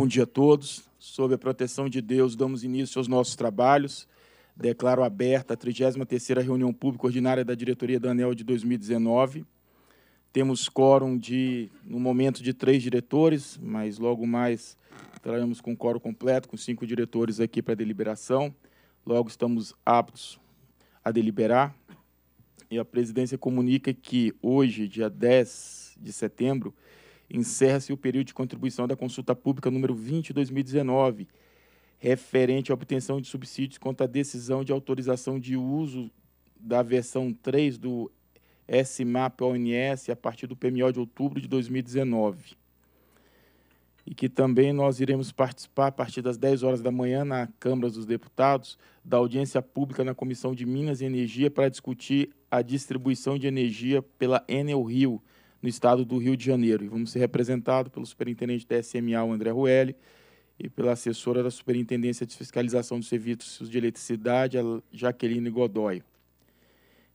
Bom dia a todos. Sob a proteção de Deus, damos início aos nossos trabalhos. Declaro aberta a 33ª reunião pública ordinária da diretoria da ANEL de 2019. Temos quórum de, no momento, de três diretores, mas logo mais traremos com quórum completo, com cinco diretores aqui para deliberação. Logo estamos aptos a deliberar. E a presidência comunica que hoje, dia 10 de setembro, encerra-se o período de contribuição da consulta pública número 20 de 2019, referente à obtenção de subsídios quanto à decisão de autorização de uso da versão 3 do SMAP ONS a partir do PMO de outubro de 2019. E que também nós iremos participar a partir das 10 horas da manhã na Câmara dos Deputados da audiência pública na Comissão de Minas e Energia para discutir a distribuição de energia pela Enel Rio no estado do Rio de Janeiro. E vamos ser representados pelo superintendente da SMA, o André Rueli, e pela assessora da Superintendência de Fiscalização dos Serviços de Eletricidade, a Jaqueline Godoy.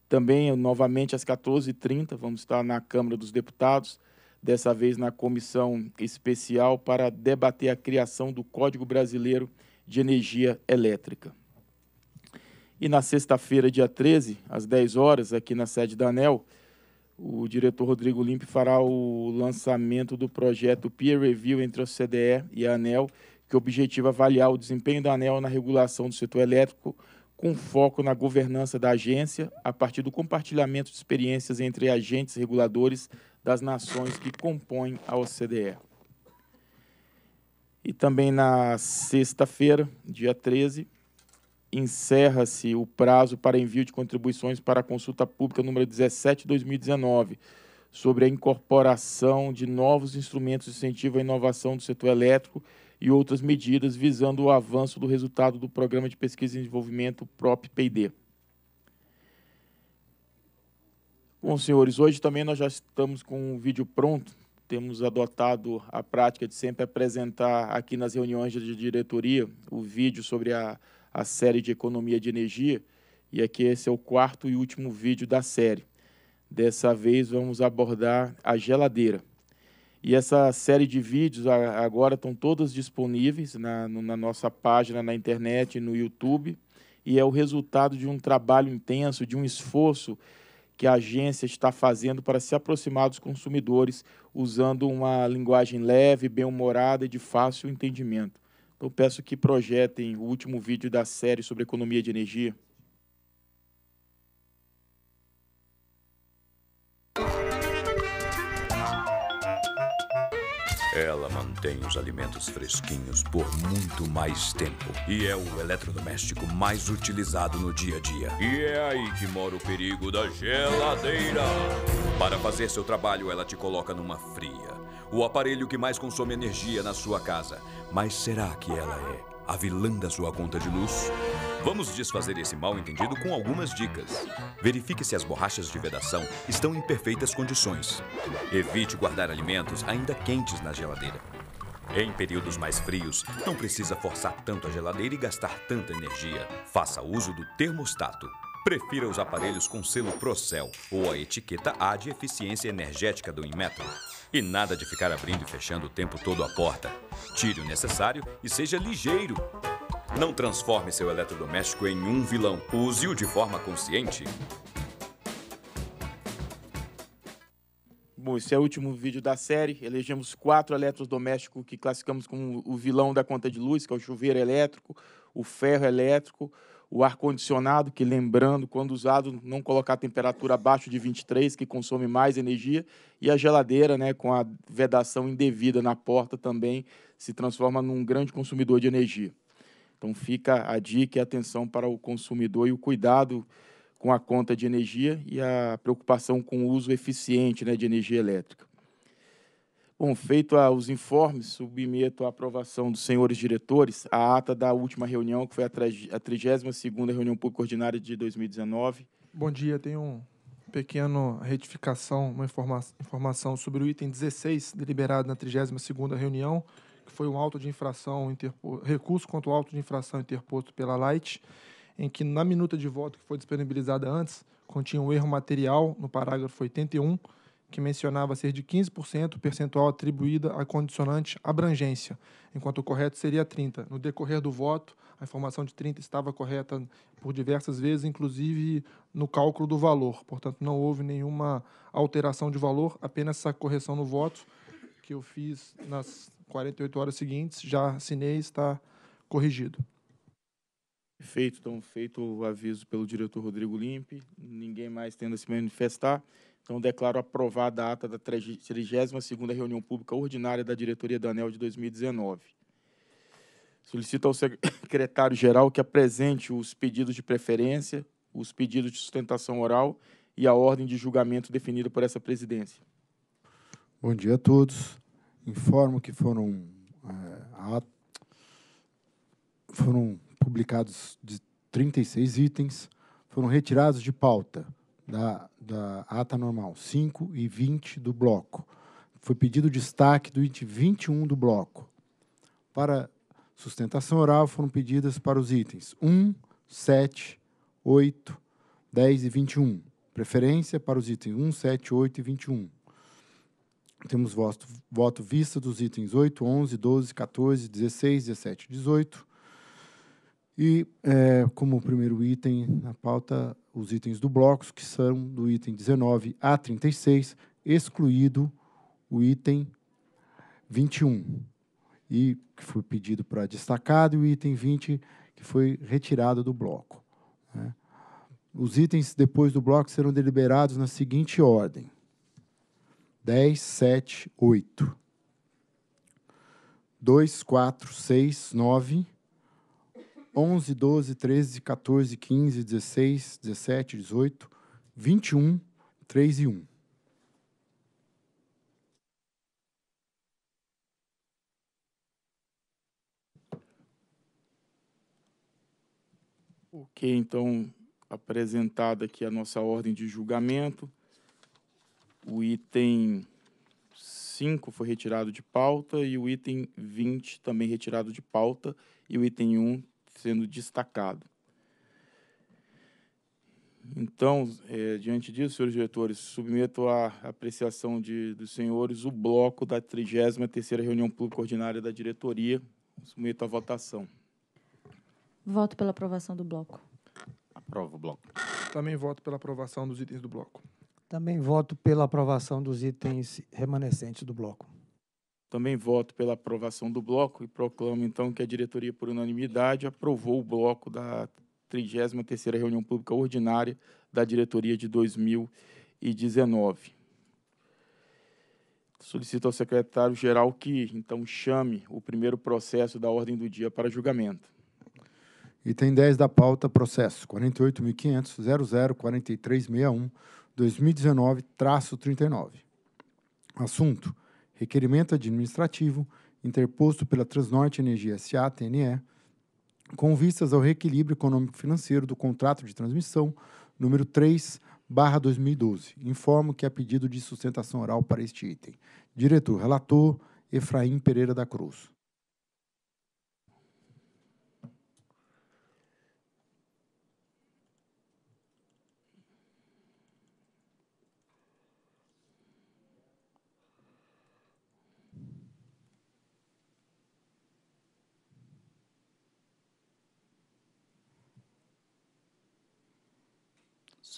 Também, novamente, às 14h30, vamos estar na Câmara dos Deputados, dessa vez na comissão especial para debater a criação do Código Brasileiro de Energia Elétrica. E na sexta-feira, dia 13, às 10 horas, aqui na sede da ANEL, o diretor Rodrigo Limpe fará o lançamento do projeto Peer Review entre a CDE e a ANEL, que objetiva avaliar o desempenho da ANEL na regulação do setor elétrico, com foco na governança da agência, a partir do compartilhamento de experiências entre agentes reguladores das nações que compõem a OCDE. E também na sexta-feira, dia 13, encerra-se o prazo para envio de contribuições para a consulta pública número 17/2019 sobre a incorporação de novos instrumentos de incentivo à inovação do setor elétrico e outras medidas visando o avanço do resultado do Programa de Pesquisa e Desenvolvimento PROP-PD. Bom, senhores, hoje também nós já estamos com um vídeo pronto. Temos adotado a prática de sempre apresentar aqui nas reuniões de diretoria o vídeo sobre a a série de economia de energia. E aqui esse é o quarto e último vídeo da série. Dessa vez vamos abordar a geladeira. E essa série de vídeos agora estão todas disponíveis na, na nossa página na internet, no YouTube, e é o resultado de um trabalho intenso, de um esforço que a agência está fazendo para se aproximar dos consumidores usando uma linguagem leve, bem-humorada e de fácil entendimento. Eu peço que projetem o último vídeo da série sobre economia de energia. Ela mantém os alimentos fresquinhos por muito mais tempo. E é o eletrodoméstico mais utilizado no dia a dia. E é aí que mora o perigo da geladeira. Para fazer seu trabalho, ela te coloca numa fria. O aparelho que mais consome energia na sua casa. Mas será que ela é a vilã da sua conta de luz? Vamos desfazer esse mal-entendido com algumas dicas. Verifique se as borrachas de vedação estão em perfeitas condições. Evite guardar alimentos ainda quentes na geladeira. Em períodos mais frios, não precisa forçar tanto a geladeira e gastar tanta energia. Faça uso do termostato. Prefira os aparelhos com selo Procel ou a etiqueta A de eficiência energética do Inmetro. E nada de ficar abrindo e fechando o tempo todo a porta. Tire o necessário e seja ligeiro. Não transforme seu eletrodoméstico em um vilão. Use-o de forma consciente. Bom, esse é o último vídeo da série. Elegemos quatro eletrodomésticos que classificamos como o vilão da conta de luz, que é o chuveiro elétrico, o ferro elétrico, o ar-condicionado, que lembrando, quando usado, não colocar a temperatura abaixo de 23, que consome mais energia, e a geladeira, né, com a vedação indevida na porta também, se transforma num grande consumidor de energia. Então fica a dica e atenção para o consumidor e o cuidado com a conta de energia e a preocupação com o uso eficiente né, de energia elétrica. Bom, feito os informes, submeto à aprovação dos senhores diretores a ata da última reunião, que foi a 32ª reunião pública ordinária de 2019. Bom dia, tenho um pequeno retificação, uma informa informação sobre o item 16, deliberado na 32ª reunião, que foi um auto de infração, recurso contra o auto de infração interposto pela Light, em que na minuta de voto que foi disponibilizada antes, continha um erro material no parágrafo 81, que mencionava ser de 15% percentual atribuída à condicionante abrangência, enquanto o correto seria 30%. No decorrer do voto, a informação de 30 estava correta por diversas vezes, inclusive no cálculo do valor. Portanto, não houve nenhuma alteração de valor, apenas essa correção no voto que eu fiz nas 48 horas seguintes, já assinei, está corrigido. Feito, então feito o aviso pelo diretor Rodrigo Limpe, ninguém mais tendo a se manifestar. Então, declaro aprovada a ata da 32ª reunião pública ordinária da diretoria da ANEL de 2019. Solicito ao secretário-geral que apresente os pedidos de preferência, os pedidos de sustentação oral e a ordem de julgamento definida por essa presidência. Bom dia a todos. Informo que foram, é, a, foram publicados de 36 itens, foram retirados de pauta da, da ata normal, 5 e 20 do bloco. Foi pedido destaque do item 21 do bloco. Para sustentação oral foram pedidas para os itens 1, 7, 8, 10 e 21. Preferência para os itens 1, 7, 8 e 21. Temos voto, voto vista dos itens 8, 11, 12, 14, 16, 17 e 18 e, é, como primeiro item na pauta, os itens do bloco, que são do item 19 a 36, excluído o item 21, e que foi pedido para destacado, e o item 20, que foi retirado do bloco. Né? Os itens depois do bloco serão deliberados na seguinte ordem: 10, 7, 8. 2, 4, 6, 9, 11, 12, 13, 14, 15, 16, 17, 18, 21, 3 e 1. Ok, então, apresentada aqui a nossa ordem de julgamento. O item 5 foi retirado de pauta e o item 20 também retirado de pauta e o item 1 sendo destacado. Então, é, diante disso, senhores diretores, submeto à apreciação de, dos senhores o bloco da 33ª Reunião Pública Ordinária da Diretoria. Submeto à votação. Voto pela aprovação do bloco. Aprovo o bloco. Também voto pela aprovação dos itens do bloco. Também voto pela aprovação dos itens remanescentes do bloco. Também voto pela aprovação do bloco e proclamo, então, que a diretoria, por unanimidade, aprovou o bloco da 33ª Reunião Pública Ordinária da diretoria de 2019. Solicito ao secretário-geral que, então, chame o primeiro processo da ordem do dia para julgamento. Item 10 da pauta, processo 48.500.004361, 2019, traço 39. Assunto, requerimento administrativo interposto pela Transnorte Energia SA, TNE, com vistas ao reequilíbrio econômico-financeiro do contrato de transmissão número 3, barra 2012. Informo que há é pedido de sustentação oral para este item. Diretor relator, Efraim Pereira da Cruz.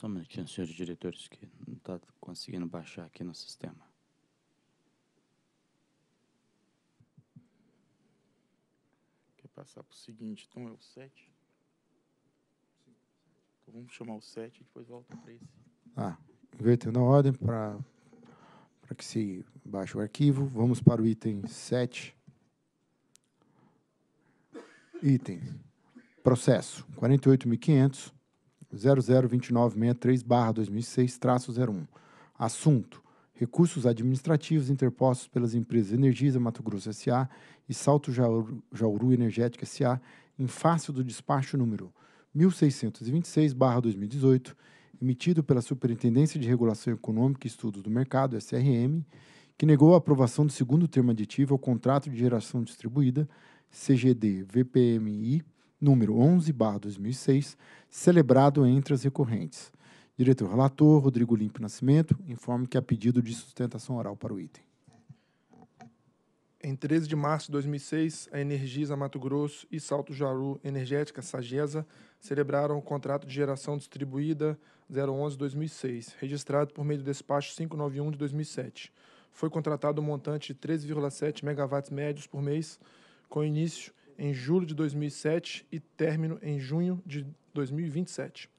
Só é um minutinho, senhores diretores, que não está conseguindo baixar aqui no sistema. Quer passar para o seguinte, então é o 7? Então vamos chamar o 7 e depois volta para esse. Ah, invertendo a ordem para para que se baixe o arquivo. Vamos para o item 7. Item. Processo 48.500 002963-2006-01. Assunto: Recursos administrativos interpostos pelas empresas Energisa Mato Grosso SA e Salto Jauru, Jauru Energética SA em face do despacho número 1626-2018, emitido pela Superintendência de Regulação Econômica e Estudos do Mercado, SRM, que negou a aprovação do segundo termo aditivo ao contrato de geração distribuída, CGD VPMI número 11/2006, celebrado entre as recorrentes. Diretor relator Rodrigo Limpo Nascimento informa que há pedido de sustentação oral para o item. Em 13 de março de 2006, a Energisa Mato Grosso e Salto Jaru Energética Sagesa celebraram o contrato de geração distribuída 011-2006, registrado por meio do despacho 591 de 2007. Foi contratado um montante de 13,7 megawatts médios por mês, com início em julho de 2007 e término em junho de 2027.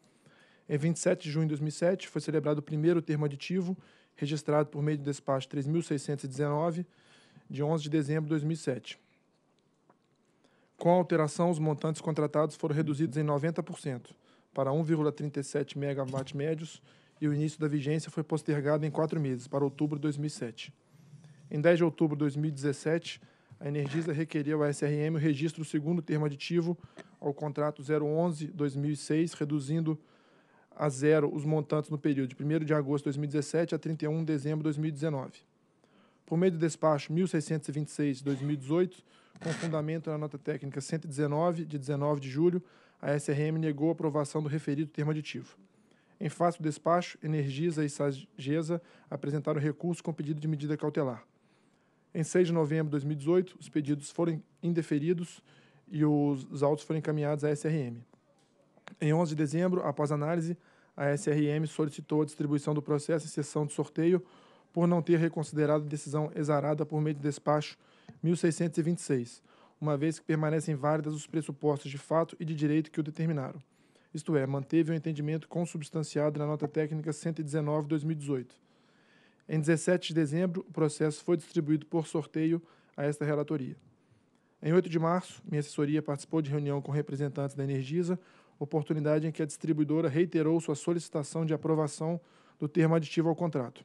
Em 27 de junho de 2007, foi celebrado o primeiro termo aditivo, registrado por meio do despacho 3619, de 11 de dezembro de 2007. Com a alteração, os montantes contratados foram reduzidos em 90%, para 1,37 MW médios, e o início da vigência foi postergado em quatro meses, para outubro de 2007. Em 10 de outubro de 2017, a Energisa requeria ao SRM o registro do segundo termo aditivo ao contrato 011-2006, reduzindo a zero os montantes no período de 1 de agosto de 2017 a 31 de dezembro de 2019. Por meio do despacho 1626 de 2018, com fundamento na nota técnica 119 de 19 de julho, a SRM negou a aprovação do referido termo aditivo. Em face do despacho, Energisa e Sageza apresentaram recurso com pedido de medida cautelar. Em 6 de novembro de 2018, os pedidos foram indeferidos e os autos foram encaminhados à SRM. Em 11 de dezembro, após análise, a SRM solicitou a distribuição do processo em sessão de sorteio por não ter reconsiderado a decisão exarada por meio do despacho 1626, uma vez que permanecem válidas os pressupostos de fato e de direito que o determinaram. Isto é, manteve o entendimento consubstanciado na nota técnica 119/2018. Em 17 de dezembro, o processo foi distribuído por sorteio a esta relatoria. Em 8 de março, minha assessoria participou de reunião com representantes da Energisa, oportunidade em que a distribuidora reiterou sua solicitação de aprovação do termo aditivo ao contrato.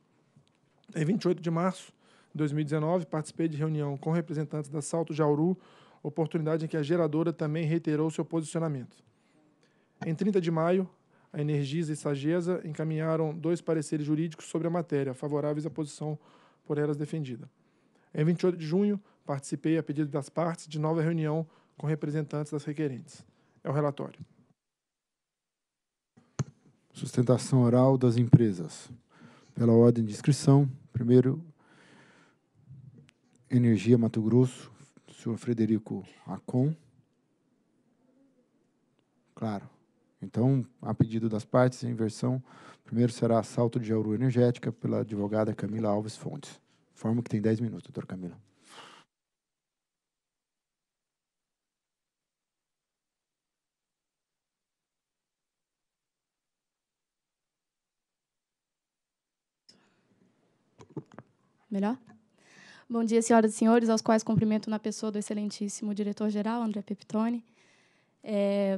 Em 28 de março de 2019, participei de reunião com representantes da Salto Jauru, oportunidade em que a geradora também reiterou seu posicionamento. Em 30 de maio, a Energisa e Sagesa encaminharam dois pareceres jurídicos sobre a matéria, favoráveis à posição por elas defendida. Em 28 de junho, participei, a pedido das partes, de nova reunião com representantes das requerentes. É o relatório. Sustentação oral das empresas. Pela ordem de inscrição, primeiro, Energia Mato Grosso, senhor Frederico Acon. Claro. Então, a pedido das partes, a inversão primeiro será assalto de auro energética pela advogada Camila Alves Fontes. Forma que tem 10 minutos, doutor Camila. Melhor? Bom dia, senhoras e senhores, aos quais cumprimento na pessoa do excelentíssimo diretor-geral, André Peptoni. É,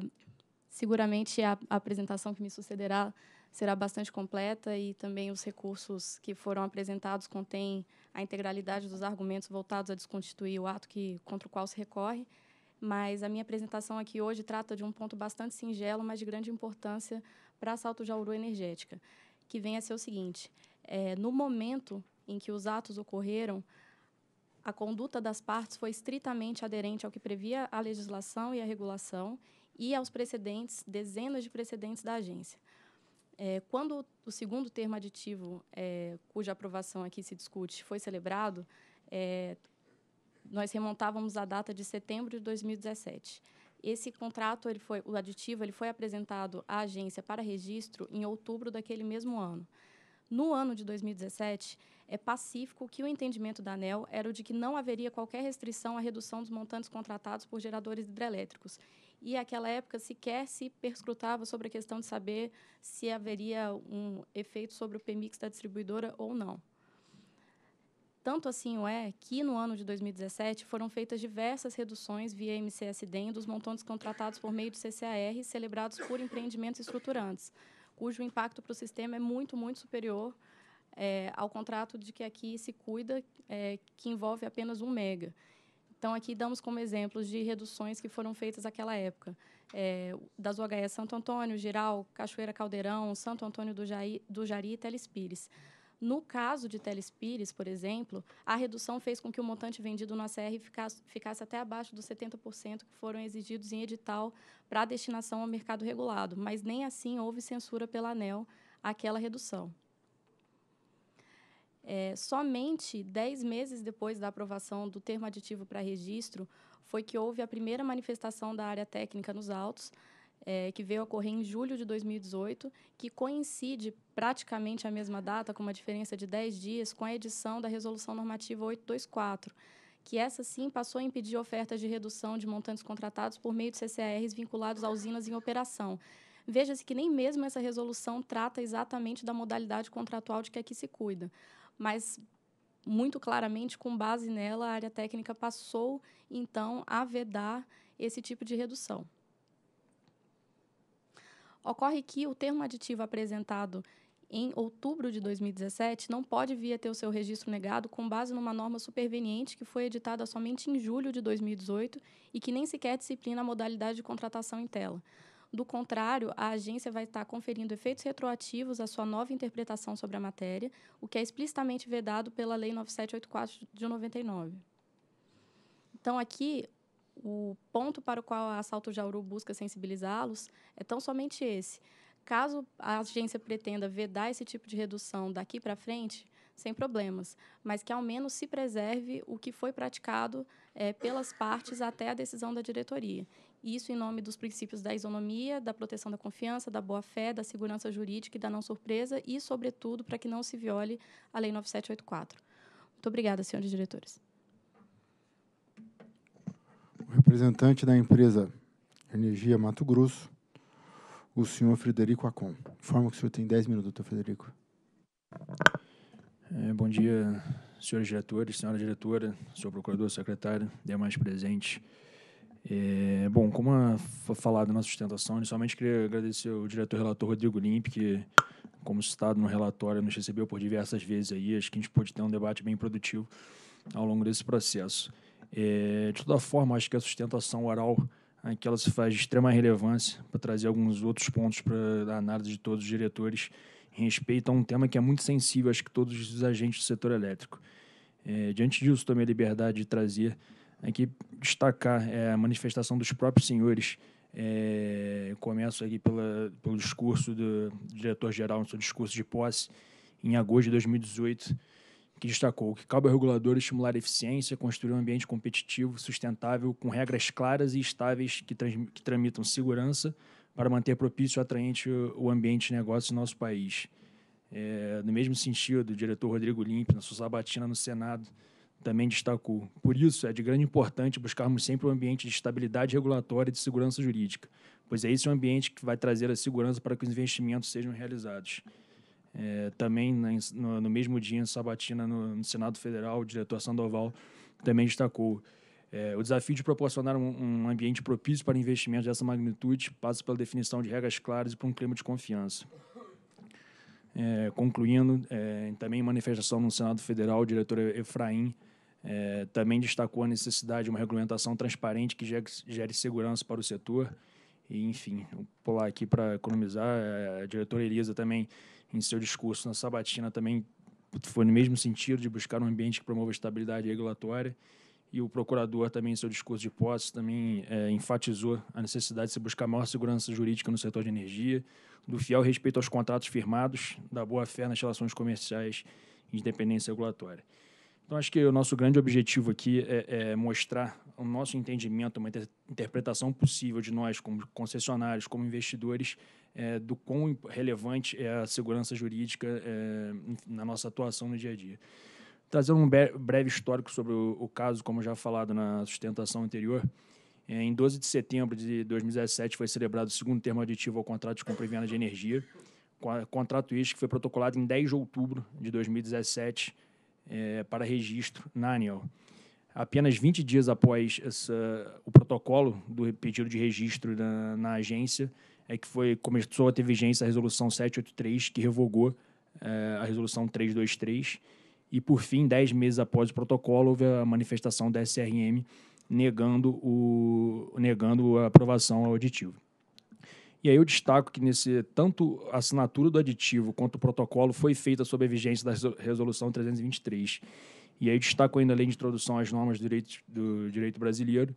Seguramente a, a apresentação que me sucederá será bastante completa e também os recursos que foram apresentados contêm a integralidade dos argumentos voltados a desconstituir o ato que, contra o qual se recorre. Mas a minha apresentação aqui hoje trata de um ponto bastante singelo, mas de grande importância para a Salto Jauru Energética, que vem a ser o seguinte: é, no momento em que os atos ocorreram, a conduta das partes foi estritamente aderente ao que previa a legislação e a regulação e aos precedentes, dezenas de precedentes da agência. É, quando o segundo termo aditivo, é, cuja aprovação aqui se discute, foi celebrado, é, nós remontávamos a data de setembro de 2017. Esse contrato, ele foi, o aditivo, ele foi apresentado à agência para registro em outubro daquele mesmo ano. No ano de 2017, é pacífico que o entendimento da ANEL era o de que não haveria qualquer restrição à redução dos montantes contratados por geradores hidrelétricos e aquela época sequer se perscrutava sobre a questão de saber se haveria um efeito sobre o PMIX da distribuidora ou não. Tanto assim o é que, no ano de 2017, foram feitas diversas reduções via MCSDEM dos montantes contratados por meio do CCAR celebrados por empreendimentos estruturantes, cujo impacto para o sistema é muito, muito superior é, ao contrato de que aqui se cuida, é, que envolve apenas um mega. Então, aqui damos como exemplos de reduções que foram feitas naquela época. É, das UHS Santo Antônio, Giral, Cachoeira Caldeirão, Santo Antônio do, Jair, do Jari e Telespires. No caso de Telespires, por exemplo, a redução fez com que o montante vendido na CR ficasse, ficasse até abaixo dos 70% que foram exigidos em edital para destinação ao mercado regulado, mas nem assim houve censura pela ANEL àquela redução. É, somente 10 meses depois da aprovação do termo aditivo para registro, foi que houve a primeira manifestação da área técnica nos autos, é, que veio a ocorrer em julho de 2018, que coincide praticamente a mesma data, com uma diferença de 10 dias, com a edição da Resolução Normativa 824, que essa sim passou a impedir ofertas de redução de montantes contratados por meio de CCARs vinculados a usinas em operação. Veja-se que nem mesmo essa resolução trata exatamente da modalidade contratual de que aqui se cuida mas muito claramente, com base nela, a área técnica passou, então, a vedar esse tipo de redução. Ocorre que o termo aditivo apresentado em outubro de 2017 não pode vir a ter o seu registro negado com base numa norma superveniente que foi editada somente em julho de 2018 e que nem sequer disciplina a modalidade de contratação em tela. Do contrário, a agência vai estar conferindo efeitos retroativos à sua nova interpretação sobre a matéria, o que é explicitamente vedado pela Lei 9784 de 99. Então, aqui, o ponto para o qual a Assalto Jauru busca sensibilizá-los é tão somente esse. Caso a agência pretenda vedar esse tipo de redução daqui para frente, sem problemas, mas que ao menos se preserve o que foi praticado é, pelas partes até a decisão da diretoria isso em nome dos princípios da isonomia, da proteção da confiança, da boa-fé, da segurança jurídica e da não surpresa e, sobretudo, para que não se viole a Lei 9784. Muito obrigada, senhores diretores. O representante da empresa Energia Mato Grosso, o senhor Frederico Acon. Informa que o senhor tem 10 minutos, doutor Frederico. É, bom dia, senhores diretores, senhora diretora, senhor procurador, secretário, demais presentes. É, bom, como foi falado na sustentação, inicialmente queria agradecer ao diretor relator Rodrigo Limpe, que, como citado no relatório, nos recebeu por diversas vezes aí. Acho que a gente pôde ter um debate bem produtivo ao longo desse processo. É, de toda forma, acho que a sustentação oral que ela se faz de extrema relevância para trazer alguns outros pontos para a análise de todos os diretores em respeito a um tema que é muito sensível, acho que todos os agentes do setor elétrico. É, diante disso, tomei a liberdade de trazer aqui destacar é, a manifestação dos próprios senhores. É, começo aqui pela, pelo discurso do diretor-geral, no seu discurso de posse, em agosto de 2018, que destacou que cabe ao regulador estimular a eficiência, construir um ambiente competitivo, sustentável, com regras claras e estáveis que, trans, que tramitam segurança para manter propício e atraente o, ambiente de negócios do nosso país. É, no mesmo sentido, o diretor Rodrigo Limpe, na sua sabatina no Senado, também destacou. Por isso, é de grande importância buscarmos sempre um ambiente de estabilidade regulatória e de segurança jurídica, pois é esse o ambiente que vai trazer a segurança para que os investimentos sejam realizados. É, também, né, no, no, mesmo dia, em Sabatina, no, no, Senado Federal, o diretor Sandoval também destacou. É, o desafio de proporcionar um, um ambiente propício para investimentos dessa magnitude passa pela definição de regras claras e por um clima de confiança. É, concluindo, é, também em manifestação no Senado Federal, o diretor Efraim é, também destacou a necessidade de uma regulamentação transparente que gere segurança para o setor. E, enfim, vou pular aqui para economizar. É, a diretora Elisa também, em seu discurso na sabatina, também foi no mesmo sentido de buscar um ambiente que promova estabilidade regulatória. E o procurador também, em seu discurso de posse, também é, enfatizou a necessidade de se buscar maior segurança jurídica no setor de energia, do fiel respeito aos contratos firmados, da boa-fé nas relações comerciais e independência regulatória. Então, acho que o nosso grande objetivo aqui é, é mostrar o nosso entendimento, uma inter interpretação possível de nós, como concessionários, como investidores, é, do quão relevante é a segurança jurídica é, na nossa atuação no dia a dia. Trazendo um breve histórico sobre o, o caso, como já falado na sustentação anterior, é, em 12 de setembro de 2017 foi celebrado o segundo termo aditivo ao contrato de compra e venda de energia, contrato este que foi protocolado em 10 de outubro de 2017 é, para registro na ANEL. Apenas 20 dias após essa, o protocolo do pedido de registro na, na, agência, é que foi, começou a ter vigência a resolução 783, que revogou é, a resolução 323. E, por fim, 10 meses após o protocolo, houve a manifestação da SRM negando, o, negando a aprovação auditivo. E aí eu destaco que nesse tanto a assinatura do aditivo quanto o protocolo foi feita sob a vigência da resolução 323. E aí eu destaco ainda a lei de introdução às normas do direito, do direito brasileiro,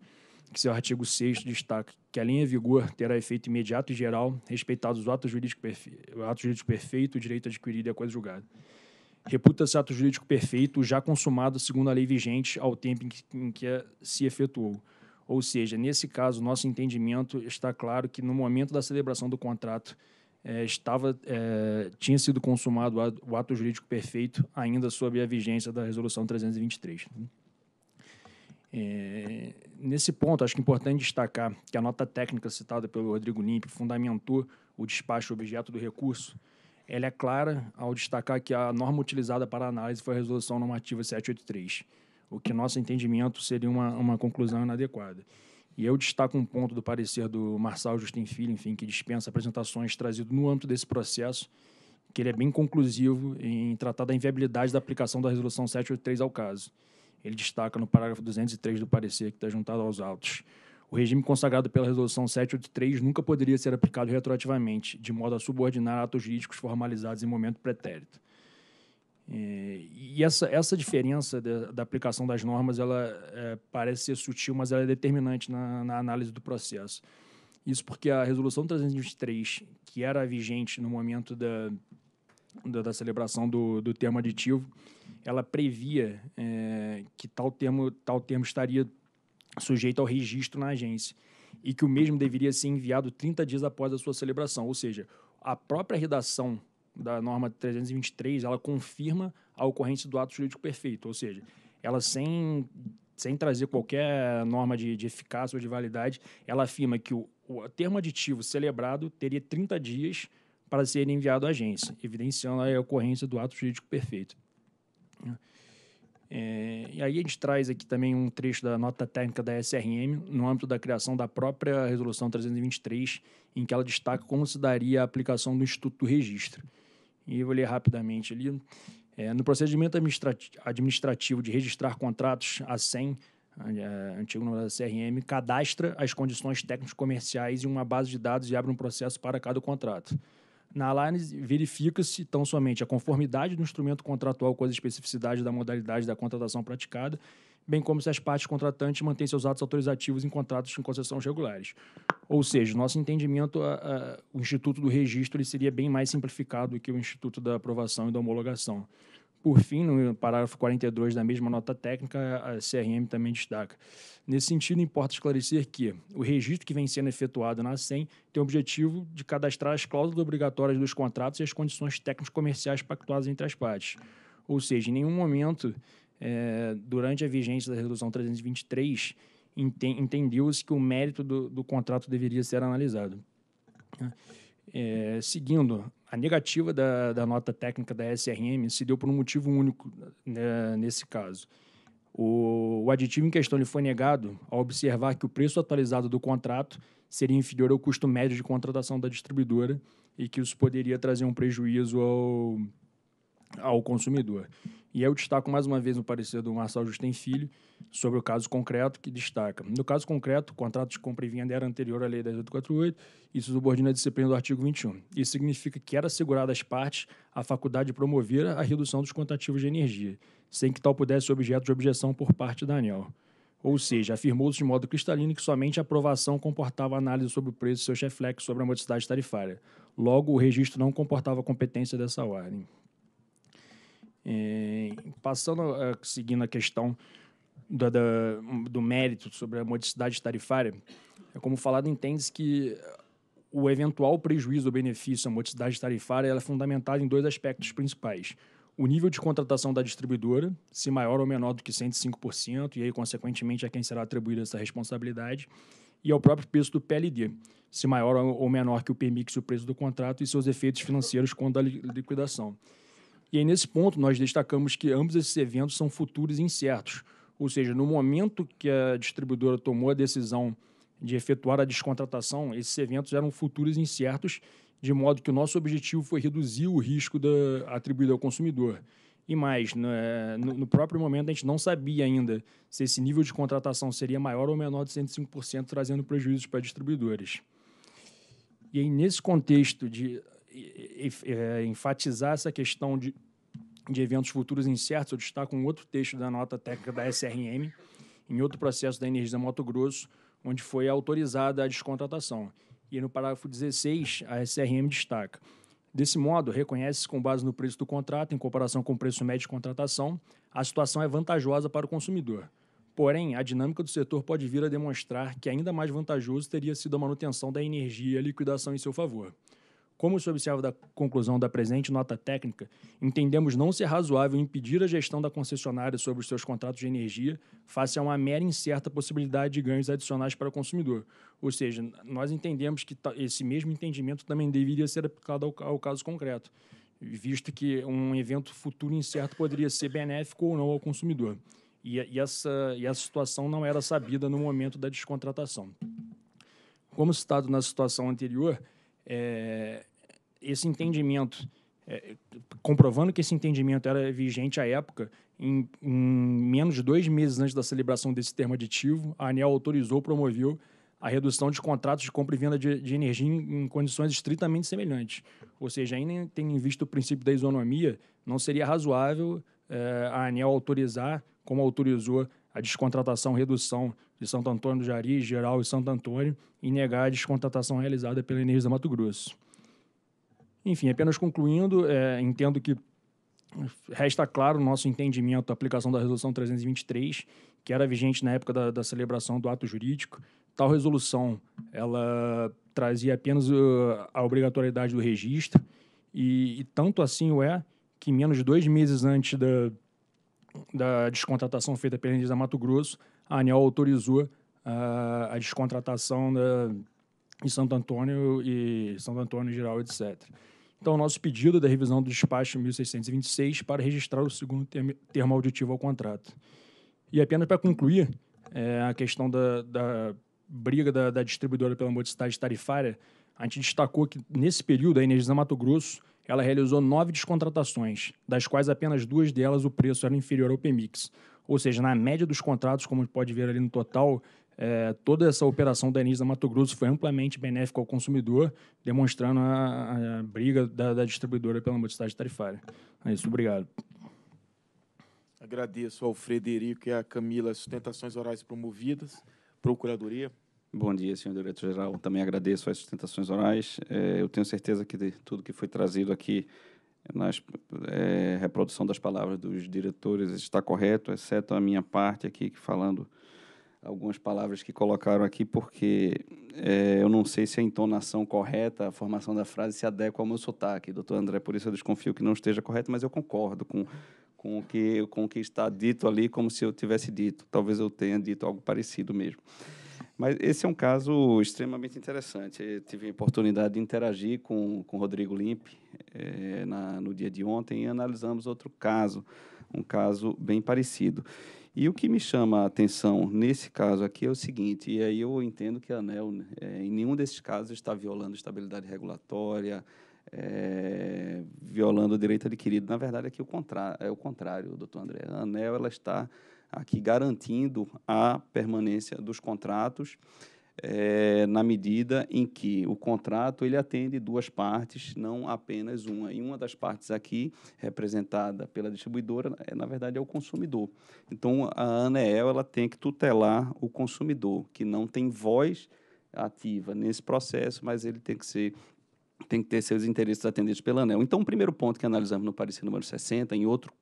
que seu artigo 6 destaca que a linha em vigor terá efeito imediato e geral, respeitados os atos jurídicos perfeitos, ato jurídico perfeito, o direito adquirido e a coisa julgada. Reputa-se ato jurídico perfeito já consumado segundo a lei vigente ao tempo em que, em que se efetuou. Ou seja, nesse caso, nosso entendimento está claro que no momento da celebração do contrato é, estava é, tinha sido consumado o ato jurídico perfeito ainda sob a vigência da resolução 323. É, nesse ponto, acho que é importante destacar que a nota técnica citada pelo Rodrigo Limpe fundamentou o despacho objeto do recurso. Ela é clara ao destacar que a norma utilizada para a análise foi a resolução normativa 783 o que nosso entendimento seria uma, uma conclusão inadequada. E eu destaco um ponto do parecer do Marçal Justin Filho, enfim, que dispensa apresentações trazido no âmbito desse processo, que ele é bem conclusivo em tratar da inviabilidade da aplicação da Resolução 783 ao caso. Ele destaca no parágrafo 203 do parecer, que está juntado aos autos. O regime consagrado pela Resolução 783 nunca poderia ser aplicado retroativamente, de modo a subordinar atos jurídicos formalizados em momento pretérito. É, e essa, essa diferença da, da aplicação das normas, ela é, parece ser sutil, mas ela é determinante na, na, análise do processo. Isso porque a Resolução 323, que era vigente no momento da, da, da celebração do, do termo aditivo, ela previa é, que tal termo, tal termo estaria sujeito ao registro na agência e que o mesmo deveria ser enviado 30 dias após a sua celebração. Ou seja, a própria redação da norma 323, ela confirma a ocorrência do ato jurídico perfeito, ou seja, ela sem, sem trazer qualquer norma de, de eficácia ou de validade, ela afirma que o, o termo aditivo celebrado teria 30 dias para ser enviado à agência, evidenciando a ocorrência do ato jurídico perfeito. É, e aí a gente traz aqui também um trecho da nota técnica da SRM, no âmbito da criação da própria Resolução 323, em que ela destaca como se daria a aplicação do Instituto do Registro. E vou ler rapidamente ali. É, no procedimento administrativo de registrar contratos a 100, é, antigo nome da CRM, cadastra as condições técnicas comerciais em uma base de dados e abre um processo para cada contrato. Na análise, verifica-se tão somente a conformidade do instrumento contratual com as especificidades da modalidade da contratação praticada bem como se as partes contratantes mantêm seus atos autorizativos em contratos de concessão regulares. Ou seja, nosso entendimento, a, a, o Instituto do Registro ele seria bem mais simplificado que o Instituto da Aprovação e da Homologação. Por fim, no parágrafo 42 da mesma nota técnica, a CRM também destaca. Nesse sentido, importa esclarecer que o registro que vem sendo efetuado na SEM tem o objetivo de cadastrar as cláusulas obrigatórias dos contratos e as condições técnicas comerciais pactuadas entre as partes. Ou seja, em nenhum momento é, durante a vigência da Resolução 323, ente, entendeu-se que o mérito do, do, contrato deveria ser analisado. É, seguindo, a negativa da, da, nota técnica da SRM se deu por um motivo único né, nesse caso. O, o aditivo em questão foi negado ao observar que o preço atualizado do contrato seria inferior ao custo médio de contratação da distribuidora e que isso poderia trazer um prejuízo ao ao consumidor. E eu destaco mais uma vez no parecer do Marçal Justem Filho sobre o caso concreto, que destaca. No caso concreto, o contrato de compra e venda era anterior à Lei 10848 e subordina a disciplina do artigo 21. Isso significa que era assegurada às partes a faculdade de promover a redução dos contativos de energia, sem que tal pudesse ser objeto de objeção por parte da ANEL. Ou seja, afirmou-se de modo cristalino que somente a aprovação comportava análise sobre o preço e seus reflexos sobre a modicidade tarifária. Logo, o registro não comportava competência dessa ordem passando, eh, seguindo a questão do, do, do mérito sobre a modicidade tarifária, é como falado, entende-se que o eventual prejuízo ou benefício à modicidade tarifária é fundamentado em dois aspectos principais. O nível de contratação da distribuidora, se maior ou menor do que 105%, e aí, consequentemente, a é quem será atribuída essa responsabilidade, e ao próprio preço do PLD, se maior ou menor que o PMIX e o preço do contrato e seus efeitos financeiros quando a liquidação. E aí, nesse ponto, nós destacamos que ambos esses eventos são futuros incertos, ou seja, no momento que a distribuidora tomou a decisão de efetuar a descontratação, esses eventos eram futuros incertos, de modo que o nosso objetivo foi reduzir o risco da, atribuído ao consumidor. E mais, né, no, próprio momento a gente não sabia ainda se esse nível de contratação seria maior ou menor de 105%, trazendo prejuízos para distribuidores. E aí, nesse contexto de é, enfatizar essa questão de de eventos futuros incertos, eu destaco um outro texto da nota técnica da SRM, em outro processo da Energisa Mato Grosso, onde foi autorizada a descontratação. E no parágrafo 16, a SRM destaca: Desse modo, reconhece-se com base no preço do contrato, em comparação com o preço médio de contratação, a situação é vantajosa para o consumidor. Porém, a dinâmica do setor pode vir a demonstrar que ainda mais vantajoso teria sido a manutenção da energia e a liquidação em seu favor. Como se observa da conclusão da presente nota técnica, entendemos não ser razoável impedir a gestão da concessionária sobre os seus contratos de energia face a uma mera incerta possibilidade de ganhos adicionais para o consumidor. Ou seja, nós entendemos que esse mesmo entendimento também deveria ser aplicado ao, ao caso concreto, visto que um evento futuro incerto poderia ser benéfico ou não ao consumidor. E, e essa, e essa situação não era sabida no momento da descontratação. Como citado na situação anterior, é, esse entendimento, é, comprovando que esse entendimento era vigente à época, em, em, menos de dois meses antes da celebração desse termo aditivo, a ANEL autorizou, promoveu a redução de contratos de compra e venda de, de energia em, em, condições estritamente semelhantes. Ou seja, ainda tendo em vista o princípio da isonomia, não seria razoável é, a ANEL autorizar, como autorizou a descontratação, redução de Santo Antônio do Jari, Geral e Santo Antônio e negar a descontatação realizada pela Energisa Mato Grosso. Enfim, apenas concluindo, é, entendo que resta claro o nosso entendimento da aplicação da Resolução 323, que era vigente na época da, da celebração do ato jurídico. Tal resolução, ela trazia apenas uh, a obrigatoriedade do registro, e, e, tanto assim o é que menos de dois meses antes da, da descontatação feita pela Energisa Mato Grosso, a ANEL autorizou a, ah, a descontratação da, em Santo Antônio e Santo Antônio geral, etc. Então, nosso pedido é da revisão do despacho 1626 para registrar o segundo termo auditivo ao contrato. E apenas para concluir, é, a questão da, da briga da, da, distribuidora pela modicidade tarifária, a gente destacou que nesse período a Energisa Mato Grosso ela realizou nove descontratações, das quais apenas duas delas o preço era inferior ao PMIX, ou seja, na média dos contratos, como pode ver ali no total, é, toda essa operação da Enisa Mato Grosso foi amplamente benéfica ao consumidor, demonstrando a, a briga da, da, distribuidora pela modicidade tarifária. É isso, obrigado. Agradeço ao Frederico e à Camila Sustentações Orais Promovidas, Procuradoria. Bom dia, senhor diretor-geral. Também agradeço as sustentações orais. É, eu tenho certeza que tudo que foi trazido aqui na é, reprodução das palavras dos diretores está correto, exceto a minha parte aqui falando algumas palavras que colocaram aqui, porque é, eu não sei se é a entonação correta, a formação da frase se adequa ao meu sotaque, doutor André, por isso eu desconfio que não esteja correto, mas eu concordo com, com, o que, com o que está dito ali, como se eu tivesse dito. Talvez eu tenha dito algo parecido mesmo. Mas esse é um caso extremamente interessante. Eu tive a oportunidade de interagir com, com o Rodrigo Limpe eh, é, na, no dia de ontem e analisamos outro caso, um caso bem parecido. E o que me chama a atenção nesse caso aqui é o seguinte, e aí eu entendo que a ANEL, é, em nenhum desses casos, está violando estabilidade regulatória, é, violando o direito adquirido. Na verdade, aqui o é o contrário, doutor André. A ANEL ela está aqui garantindo a permanência dos contratos é, na medida em que o contrato ele atende duas partes, não apenas uma. E uma das partes aqui, representada pela distribuidora, é, na verdade é o consumidor. Então, a ANEEL ela tem que tutelar o consumidor, que não tem voz ativa nesse processo, mas ele tem que ser tem que ter seus interesses atendidos pela ANEL. Então, o primeiro ponto que analisamos no parecer número 60, em outro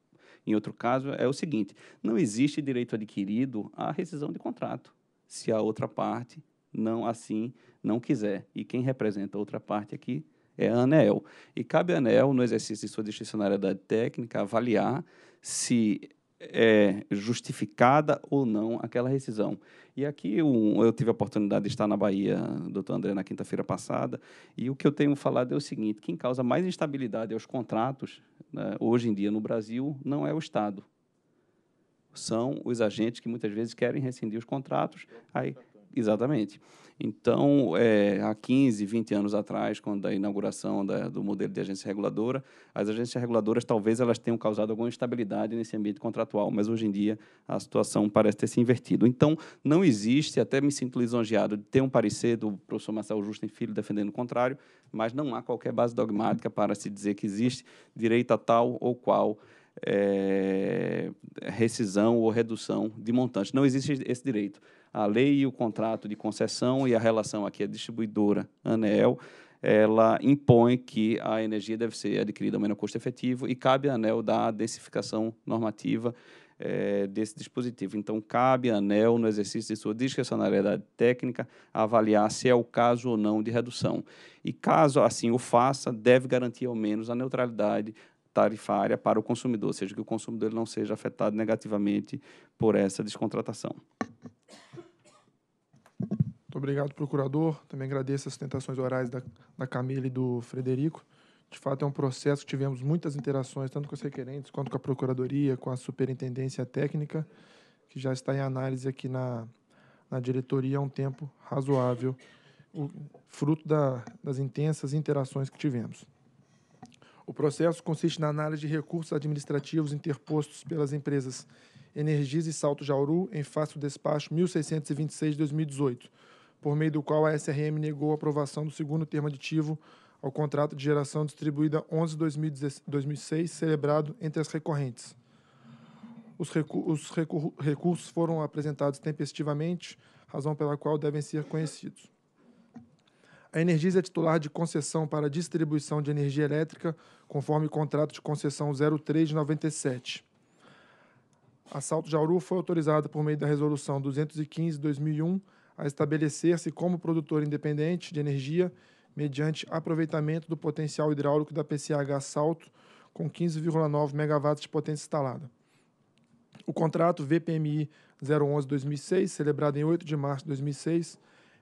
em outro caso, é o seguinte: não existe direito adquirido à rescisão de contrato, se a outra parte não assim não quiser. E quem representa a outra parte aqui é a ANEEL. E cabe à ANEEL, no exercício de sua discricionariedade técnica, avaliar se é justificada ou não aquela rescisão. E aqui eu, eu tive a oportunidade de estar na Bahia, doutor André, na quinta-feira passada, e o que eu tenho falado é o seguinte: quem causa mais instabilidade aos contratos, né, hoje em dia no Brasil, não é o Estado. São os agentes que muitas vezes querem rescindir os contratos. Aí, exatamente. Então, é, há 15, 20 anos atrás, quando a inauguração da, do modelo de agência reguladora, as agências reguladoras talvez elas tenham causado alguma instabilidade nesse ambiente contratual, mas hoje em dia a situação parece ter se invertido. Então, não existe, até me sinto lisonjeado de ter um parecer do professor Marcelo Justin Filho defendendo o contrário, mas não há qualquer base dogmática para se dizer que existe direito a tal ou qual é, rescisão ou redução de montante. Não existe esse direito a lei e o contrato de concessão e a relação aqui a é distribuidora ANEL, ela impõe que a energia deve ser adquirida ao menor custo efetivo e cabe à ANEL a densificação normativa é, desse dispositivo. Então, cabe à ANEL, no exercício de sua discrecionalidade técnica, avaliar se é o caso ou não de redução. E caso assim o faça, deve garantir ao menos a neutralidade tarifária para o consumidor, ou seja, que o consumidor não seja afetado negativamente por essa descontratação. Muito obrigado, procurador. Também agradeço as tentações orais da, da Camila e do Frederico. De fato, é um processo que tivemos muitas interações, tanto com os requerentes, quanto com a Procuradoria, com a Superintendência Técnica, que já está em análise aqui na, na diretoria há um tempo razoável, o, fruto da, das intensas interações que tivemos. O processo consiste na análise de recursos administrativos interpostos pelas empresas Energis e Salto Jauru em face do despacho 1626 de 2018, por meio do qual a SRM negou a aprovação do segundo termo aditivo ao contrato de geração distribuída 11 2006, celebrado entre as recorrentes. Os, recu os recu recursos foram apresentados tempestivamente, razão pela qual devem ser conhecidos. A Energisa é titular de concessão para distribuição de energia elétrica, conforme contrato de concessão 03 de 97. A Salto Jauru foi autorizada por meio da Resolução 215-2001 a estabelecer-se como produtor independente de energia mediante aproveitamento do potencial hidráulico da PCH Salto com 15,9 MW de potência instalada. O contrato VPMI 011-2006, celebrado em 8 de março de 2006,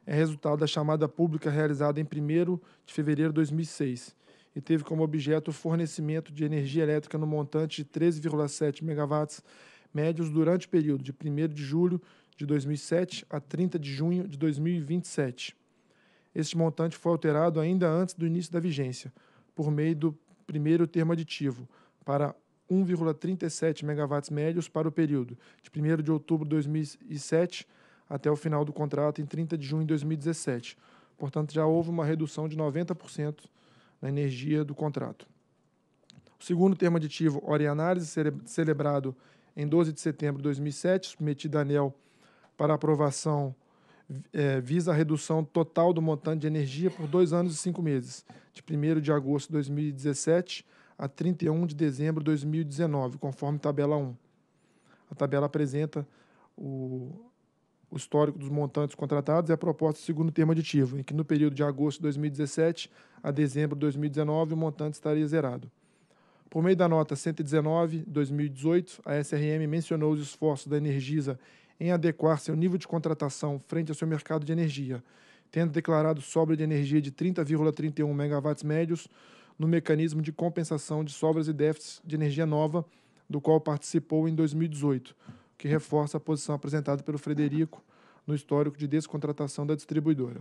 é resultado da chamada pública realizada em 1 de fevereiro de 2006 e teve como objeto o fornecimento de energia elétrica no montante de 13,7 MW médios durante o período de 1 de julho de 2007 a 30 de junho de 2027. Este montante foi alterado ainda antes do início da vigência, por meio do primeiro termo aditivo, para 1,37 MW médios para o período de 1 de outubro de 2007 até o final do contrato em 30 de junho de 2017. Portanto, já houve uma redução de 90% na energia do contrato. O segundo termo aditivo, hora e análise, celebrado em 12 de setembro de 2007, submetido a ANEL para aprovação é, visa a redução total do montante de energia por dois anos e cinco meses, de 1 de agosto de 2017 a 31 de dezembro de 2019, conforme tabela 1. A tabela apresenta o, o histórico dos montantes contratados e a proposta do segundo termo aditivo, em que no período de agosto de 2017 a dezembro de 2019 o montante estaria zerado. Por meio da nota 119-2018, a SRM mencionou os esforços da Energisa em adequar seu nível de contratação frente ao seu mercado de energia, tendo declarado sobra de energia de 30,31 MW médios no mecanismo de compensação de sobras e déficits de energia nova, do qual participou em 2018, que reforça a posição apresentada pelo Frederico no histórico de descontratação da distribuidora.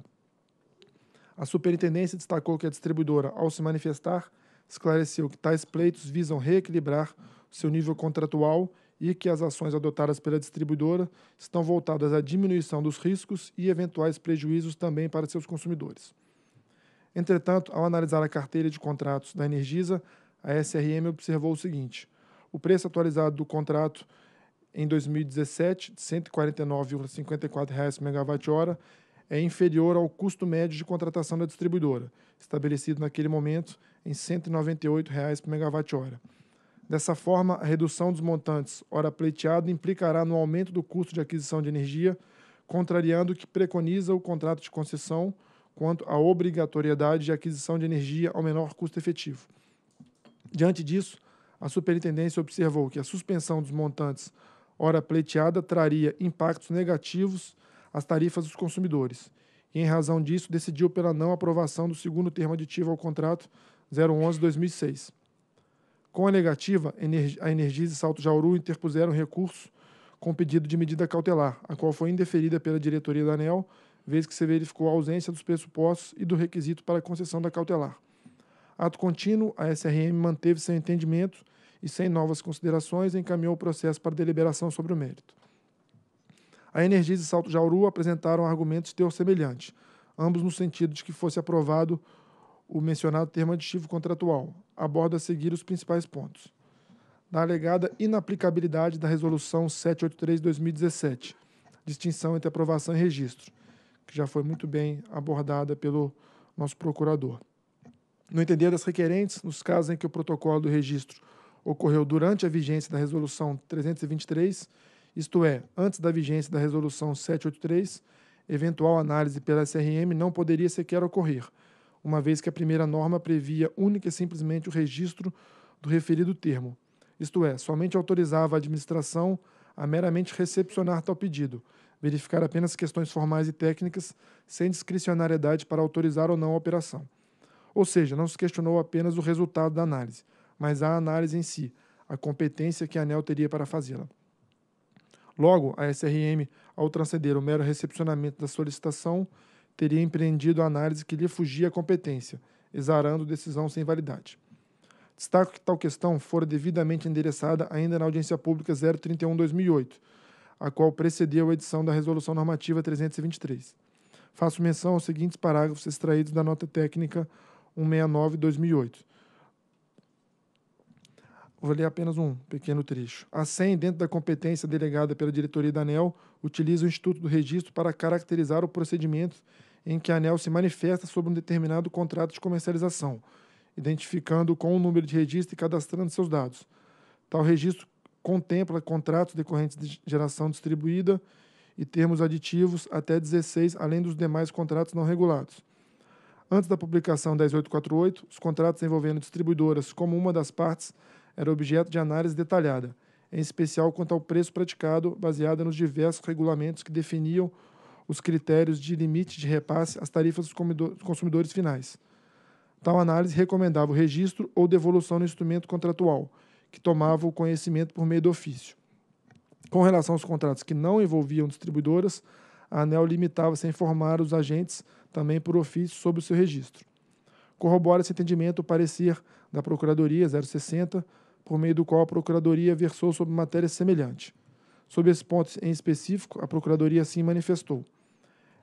A superintendência destacou que a distribuidora, ao se manifestar, esclareceu que tais pleitos visam reequilibrar seu nível contratual e que as ações adotadas pela distribuidora estão voltadas à diminuição dos riscos e eventuais prejuízos também para seus consumidores. Entretanto, ao analisar a carteira de contratos da Energisa, a SRM observou o seguinte: o preço atualizado do contrato em 2017, de R$ 149,54 megawatt-hora, é inferior ao custo médio de contratação da distribuidora, estabelecido naquele momento em R$ 198 reais por megawatt-hora Dessa forma, a redução dos montantes hora pleiteado implicará no aumento do custo de aquisição de energia, contrariando o que preconiza o contrato de concessão quanto à obrigatoriedade de aquisição de energia ao menor custo efetivo. Diante disso, a superintendência observou que a suspensão dos montantes hora pleiteada traria impactos negativos às tarifas dos consumidores e, em razão disso, decidiu pela não aprovação do segundo termo aditivo ao contrato 011-2006. Com a negativa, a Energisa e Salto Jauru interpuseram recurso com pedido de medida cautelar, a qual foi indeferida pela diretoria da ANEL, vez que se verificou a ausência dos pressupostos e do requisito para a concessão da cautelar. Ato contínuo, a SRM manteve seu entendimento e, sem novas considerações, encaminhou o processo para deliberação sobre o mérito. A Energisa e Salto Jauru apresentaram argumentos teor semelhante, ambos no sentido de que fosse aprovado o mencionado termo aditivo contratual. Aborda a seguir os principais pontos. Da alegada inaplicabilidade da Resolução 783-2017, distinção entre aprovação e registro, que já foi muito bem abordada pelo nosso procurador. No entender das requerentes, nos casos em que o protocolo do registro ocorreu durante a vigência da Resolução 323, isto é, antes da vigência da Resolução 783, eventual análise pela SRM não poderia sequer ocorrer uma vez que a primeira norma previa única e simplesmente o registro do referido termo, isto é, somente autorizava a administração a meramente recepcionar tal pedido, verificar apenas questões formais e técnicas, sem discricionariedade para autorizar ou não a operação. Ou seja, não se questionou apenas o resultado da análise, mas a análise em si, a competência que a ANEL teria para fazê-la. Logo, a SRM, ao transcender o mero recepcionamento da solicitação, teria empreendido a análise que lhe fugia a competência, exarando decisão sem validade. Destaco que tal questão fora devidamente endereçada ainda na audiência pública 031-2008, a qual precedeu a edição da Resolução Normativa 323. Faço menção aos seguintes parágrafos extraídos da nota técnica 169-2008 Vou ler apenas um pequeno trecho. A SEM, dentro da competência delegada pela diretoria da ANEL, utiliza o Instituto do Registro para caracterizar o procedimento em que a ANEL se manifesta sobre um determinado contrato de comercialização, identificando com o número de registro e cadastrando seus dados. Tal registro contempla contratos decorrentes de geração distribuída e termos aditivos até 16, além dos demais contratos não regulados. Antes da publicação 10848, os contratos envolvendo distribuidoras como uma das partes era objeto de análise detalhada, em especial quanto ao preço praticado, baseada nos diversos regulamentos que definiam os critérios de limite de repasse às tarifas dos consumidores finais. Tal análise recomendava o registro ou devolução no instrumento contratual, que tomava o conhecimento por meio do ofício. Com relação aos contratos que não envolviam distribuidoras, a ANEL limitava-se a informar os agentes, também por ofício, sobre o seu registro. Corrobora esse entendimento o parecer da Procuradoria 060, por meio do qual a Procuradoria versou sobre matéria semelhante. Sobre esse ponto em específico, a Procuradoria assim manifestou.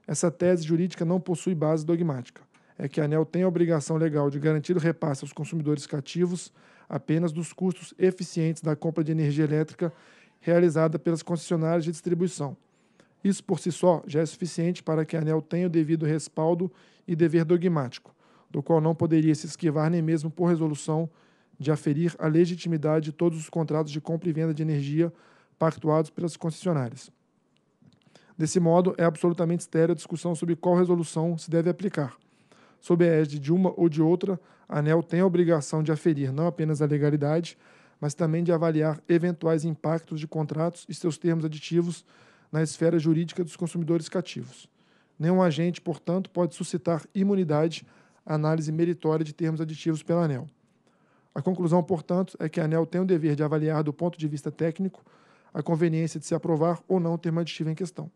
Essa tese jurídica não possui base dogmática. É que a ANEL tem a obrigação legal de garantir o repasse aos consumidores cativos apenas dos custos eficientes da compra de energia elétrica realizada pelas concessionárias de distribuição. Isso por si só já é suficiente para que a ANEL tenha o devido respaldo e dever dogmático, do qual não poderia se esquivar nem mesmo por resolução de aferir a legitimidade de todos os contratos de compra e venda de energia pactuados pelas concessionárias. Desse modo, é absolutamente estéril a discussão sobre qual resolução se deve aplicar. Sob a égide de uma ou de outra, a ANEL tem a obrigação de aferir não apenas a legalidade, mas também de avaliar eventuais impactos de contratos e seus termos aditivos na esfera jurídica dos consumidores cativos. Nenhum agente, portanto, pode suscitar imunidade à análise meritória de termos aditivos pela ANEL. A conclusão, portanto, é que a ANEL tem o dever de avaliar do ponto de vista técnico a conveniência de se aprovar ou não o termo aditivo em questão.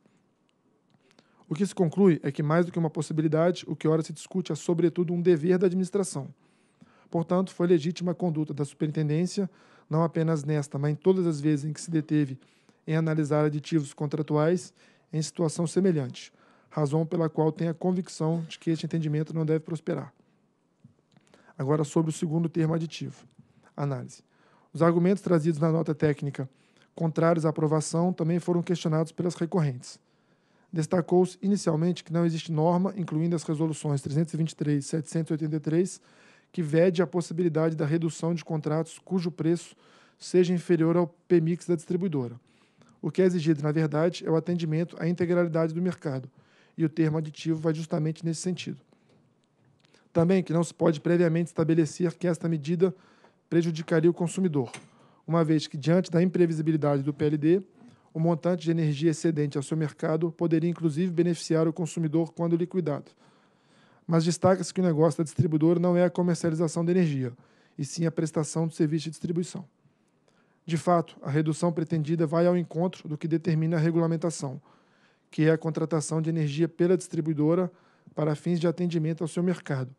O que se conclui é que, mais do que uma possibilidade, o que ora se discute é, sobretudo, um dever da administração. Portanto, foi legítima a conduta da superintendência, não apenas nesta, mas em todas as vezes em que se deteve em analisar aditivos contratuais em situação semelhante, razão pela qual tem a convicção de que este entendimento não deve prosperar. Agora, sobre o segundo termo aditivo. Análise. Os argumentos trazidos na nota técnica contrários à aprovação também foram questionados pelas recorrentes. Destacou-se inicialmente que não existe norma, incluindo as resoluções 323 e 783, que vede a possibilidade da redução de contratos cujo preço seja inferior ao PMIX da distribuidora. O que é exigido, na verdade, é o atendimento à integralidade do mercado, e o termo aditivo vai justamente nesse sentido. Também que não se pode previamente estabelecer que esta medida prejudicaria o consumidor, uma vez que, diante da imprevisibilidade do PLD, o montante de energia excedente ao seu mercado poderia, inclusive, beneficiar o consumidor quando liquidado. Mas destaca-se que o negócio da distribuidora não é a comercialização de energia, e sim a prestação do serviço de distribuição. De fato, a redução pretendida vai ao encontro do que determina a regulamentação, que é a contratação de energia pela distribuidora para fins de atendimento ao seu mercado,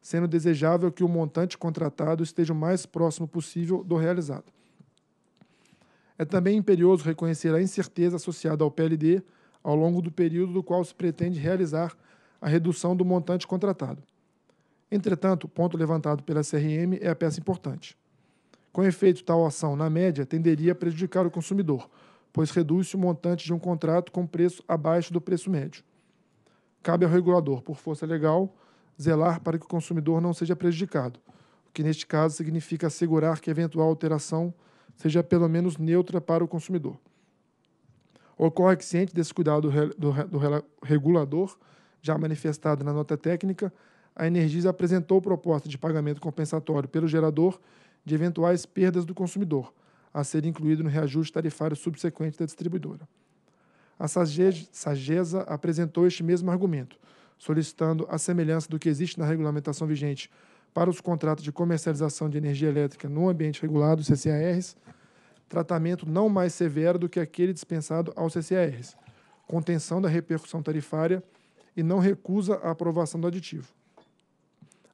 sendo desejável que o montante contratado esteja o mais próximo possível do realizado. É também imperioso reconhecer a incerteza associada ao PLD ao longo do período do qual se pretende realizar a redução do montante contratado. Entretanto, o ponto levantado pela CRM é a peça importante. Com efeito, tal ação, na média, tenderia a prejudicar o consumidor, pois reduz-se o montante de um contrato com preço abaixo do preço médio. Cabe ao regulador, por força legal, zelar para que o consumidor não seja prejudicado, o que neste caso significa assegurar que eventual alteração seja pelo menos neutra para o consumidor. Ocorre que, ciente desse cuidado do, do, do regulador, já manifestado na nota técnica, a Energisa apresentou proposta de pagamento compensatório pelo gerador de eventuais perdas do consumidor, a ser incluído no reajuste tarifário subsequente da distribuidora. A Sageza apresentou este mesmo argumento, solicitando a semelhança do que existe na regulamentação vigente para os contratos de comercialização de energia elétrica no ambiente regulado, CCARs, tratamento não mais severo do que aquele dispensado aos CCARs, contenção da repercussão tarifária e não recusa a aprovação do aditivo.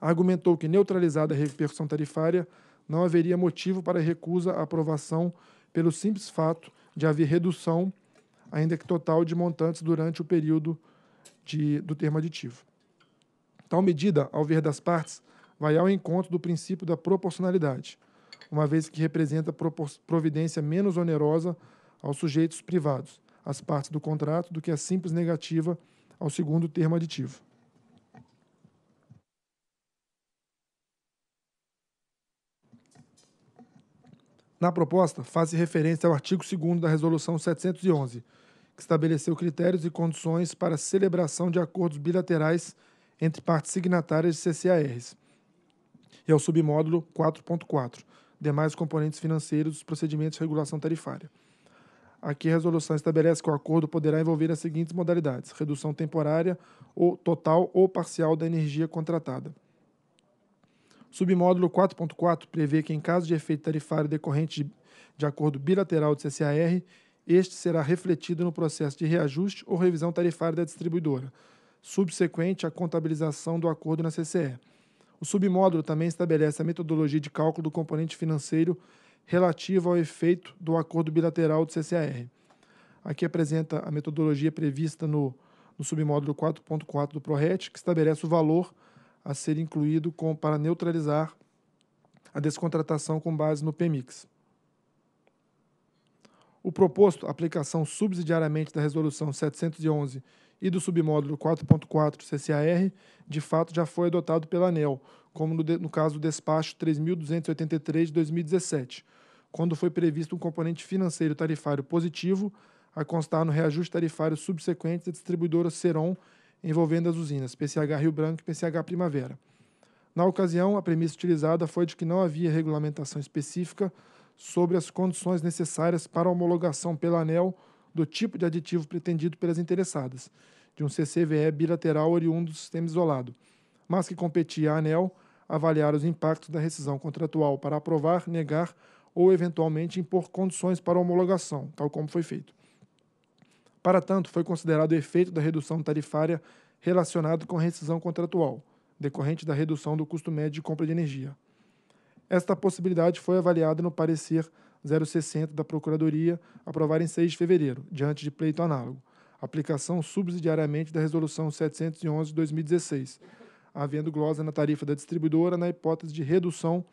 Argumentou que, neutralizada a repercussão tarifária, não haveria motivo para recusa à aprovação pelo simples fato de haver redução, ainda que total, de montantes durante o período de, do termo aditivo. Tal medida, ao ver das partes, vai ao encontro do princípio da proporcionalidade, uma vez que representa providência menos onerosa aos sujeitos privados, às partes do contrato, do que a simples negativa ao segundo termo aditivo. Na proposta, faz referência ao artigo 2 da Resolução 711, que estabeleceu critérios e condições para celebração de acordos bilaterais entre partes signatárias de CCARs, e ao é submódulo 4.4, demais componentes financeiros dos procedimentos de regulação tarifária. Aqui a resolução estabelece que o acordo poderá envolver as seguintes modalidades: redução temporária ou total ou parcial da energia contratada. Submódulo 4.4 prevê que, em caso de efeito tarifário decorrente de, de acordo bilateral de CCAR, este será refletido no processo de reajuste ou revisão tarifária da distribuidora, subsequente à contabilização do acordo na CCE. O submódulo também estabelece a metodologia de cálculo do componente financeiro relativo ao efeito do acordo bilateral do CCAR. Aqui apresenta a metodologia prevista no, no submódulo 4.4 do ProRET, que estabelece o valor a ser incluído com, para neutralizar a descontratação com base no PMIX. O proposto, aplicação subsidiariamente da Resolução 711 e do submódulo 4.4 CCAR, de fato já foi adotado pela ANEL, como no, de, no caso do despacho 3.283 de 2017, quando foi previsto um componente financeiro tarifário positivo a constar no reajuste tarifário subsequente da distribuidora Seron envolvendo as usinas PCH Rio Branco e PCH Primavera. Na ocasião, a premissa utilizada foi de que não havia regulamentação específica sobre as condições necessárias para a homologação pela ANEL do tipo de aditivo pretendido pelas interessadas, de um CCVE bilateral oriundo do sistema isolado, mas que competia à ANEL avaliar os impactos da rescisão contratual para aprovar, negar ou eventualmente impor condições para homologação, tal como foi feito. Para tanto, foi considerado o efeito da redução tarifária relacionado com a rescisão contratual, decorrente da redução do custo médio de compra de energia, esta possibilidade foi avaliada no parecer 060 da Procuradoria, aprovado em 6 de fevereiro, diante de pleito análogo. Aplicação subsidiariamente da Resolução 711 de 2016, havendo glosa na tarifa da distribuidora na hipótese de redução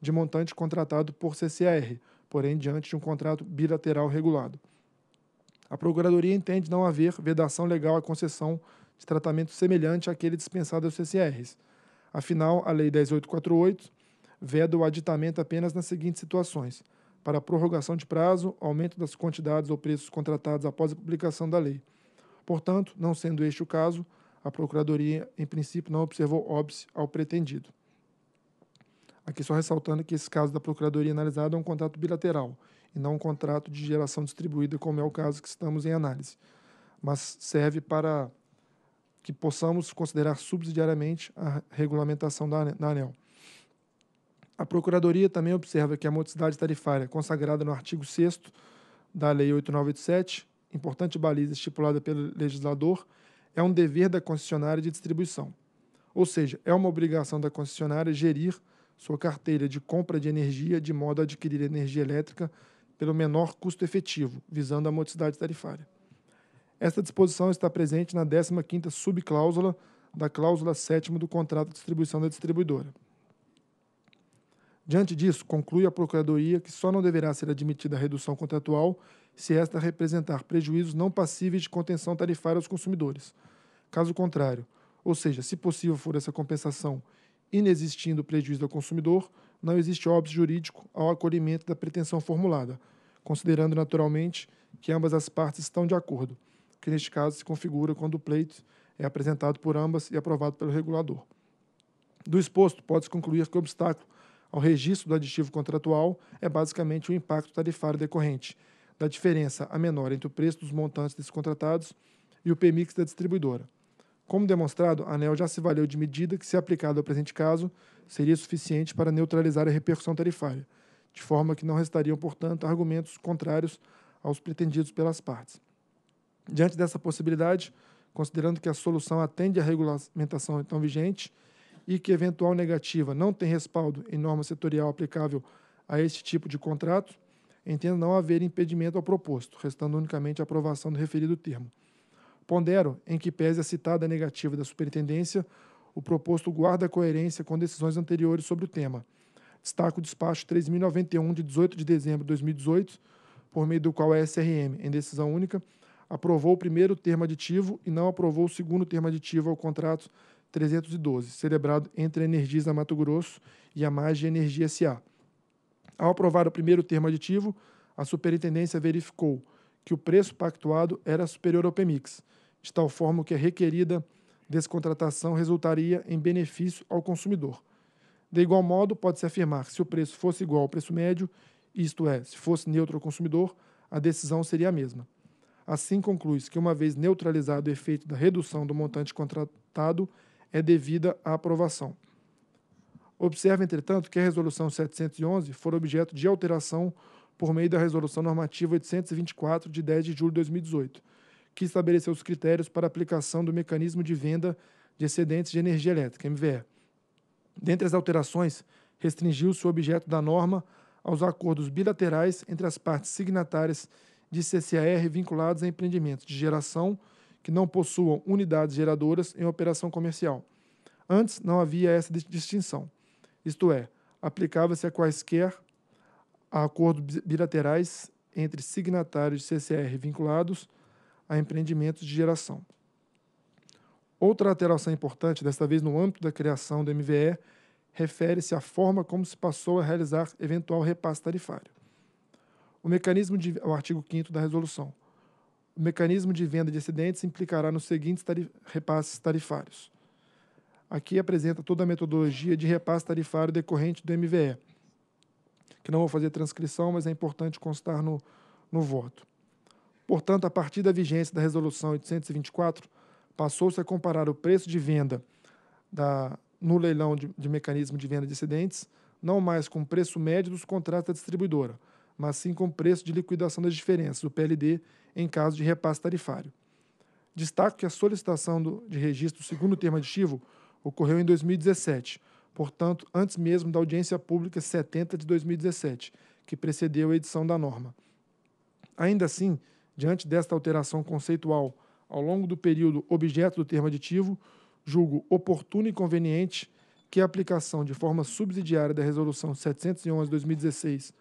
de montante contratado por CCR, porém diante de um contrato bilateral regulado. A Procuradoria entende não haver vedação legal à concessão de tratamento semelhante àquele dispensado aos CCRs. Afinal, a Lei 10848 veda o aditamento apenas nas seguintes situações: para prorrogação de prazo, aumento das quantidades ou preços contratados após a publicação da lei. Portanto, não sendo este o caso, a Procuradoria, em princípio, não observou óbice ao pretendido. Aqui só ressaltando que esse caso da Procuradoria analisado é um contrato bilateral e não um contrato de geração distribuída, como é o caso que estamos em análise, mas serve para que possamos considerar subsidiariamente a regulamentação da ANEL. A Procuradoria também observa que a modicidade tarifária consagrada no artigo 6 da Lei 8987, importante baliza estipulada pelo legislador, é um dever da concessionária de distribuição. Ou seja, é uma obrigação da concessionária gerir sua carteira de compra de energia de modo a adquirir energia elétrica pelo menor custo efetivo, visando a modicidade tarifária. Esta disposição está presente na 15ª subcláusula da cláusula 7 do contrato de distribuição da distribuidora. Diante disso, conclui a Procuradoria que só não deverá ser admitida a redução contratual se esta representar prejuízos não passíveis de contenção tarifária aos consumidores. Caso contrário, ou seja, se possível for essa compensação inexistindo prejuízo ao consumidor, não existe óbvio jurídico ao acolhimento da pretensão formulada, considerando naturalmente que ambas as partes estão de acordo, que neste caso se configura quando o pleito é apresentado por ambas e aprovado pelo regulador. Do exposto, pode-se concluir que o obstáculo ao registro do aditivo contratual é basicamente o impacto tarifário decorrente da diferença a menor entre o preço dos montantes descontratados e o PMIX da distribuidora. Como demonstrado, a ANEL já se valeu de medida que, se aplicada ao presente caso, seria suficiente para neutralizar a repercussão tarifária, de forma que não restariam, portanto, argumentos contrários aos pretendidos pelas partes. Diante dessa possibilidade, considerando que a solução atende à regulamentação então vigente e que eventual negativa não tem respaldo em norma setorial aplicável a este tipo de contrato, entendo não haver impedimento ao proposto, restando unicamente a aprovação do referido termo. Pondero em que pese a citada negativa da superintendência, o proposto guarda coerência com decisões anteriores sobre o tema. Destaco o despacho 3091 de 18 de dezembro de 2018, por meio do qual a SRM, em decisão única, aprovou o primeiro termo aditivo e não aprovou o segundo termo aditivo ao contrato 312, celebrado entre a Energisa Mato Grosso e a Mage Energia SA. Ao aprovar o primeiro termo aditivo, a superintendência verificou que o preço pactuado era superior ao PEMIX, de tal forma que a requerida descontratação resultaria em benefício ao consumidor. De igual modo, pode-se afirmar que se o preço fosse igual ao preço médio, isto é, se fosse neutro ao consumidor, a decisão seria a mesma. Assim, conclui-se que, uma vez neutralizado o efeito da redução do montante contratado, é devida à aprovação. Observa, entretanto, que a Resolução 711 for objeto de alteração por meio da Resolução Normativa 824, de 10 de julho de 2018, que estabeleceu os critérios para aplicação do mecanismo de venda de excedentes de energia elétrica, MVE. Dentre as alterações, restringiu-se o objeto da norma aos acordos bilaterais entre as partes signatárias de CCAR vinculados a empreendimentos de geração, que não possuam unidades geradoras em operação comercial. Antes não havia essa distinção, isto é, aplicava-se a quaisquer acordos bilaterais entre signatários de CCR vinculados a empreendimentos de geração. Outra alteração importante, desta vez no âmbito da criação do MVE, refere-se à forma como se passou a realizar eventual repasse tarifário. O mecanismo de, artigo 5 da resolução o mecanismo de venda de excedentes implicará nos seguintes tarif repasses tarifários. Aqui apresenta toda a metodologia de repasse tarifário decorrente do MVE, que não vou fazer transcrição, mas é importante constar no, no voto. Portanto, a partir da vigência da Resolução 824, passou-se a comparar o preço de venda da, no leilão de, de mecanismo de venda de excedentes, não mais com o preço médio dos contratos da distribuidora, mas sim com preço de liquidação das diferenças, o PLD, em caso de repasse tarifário. Destaco que a solicitação do, de registro do segundo termo aditivo ocorreu em 2017, portanto, antes mesmo da audiência pública 70 de 2017, que precedeu a edição da norma. Ainda assim, diante desta alteração conceitual ao longo do período objeto do termo aditivo, julgo oportuno e conveniente que a aplicação de forma subsidiária da Resolução 711-2016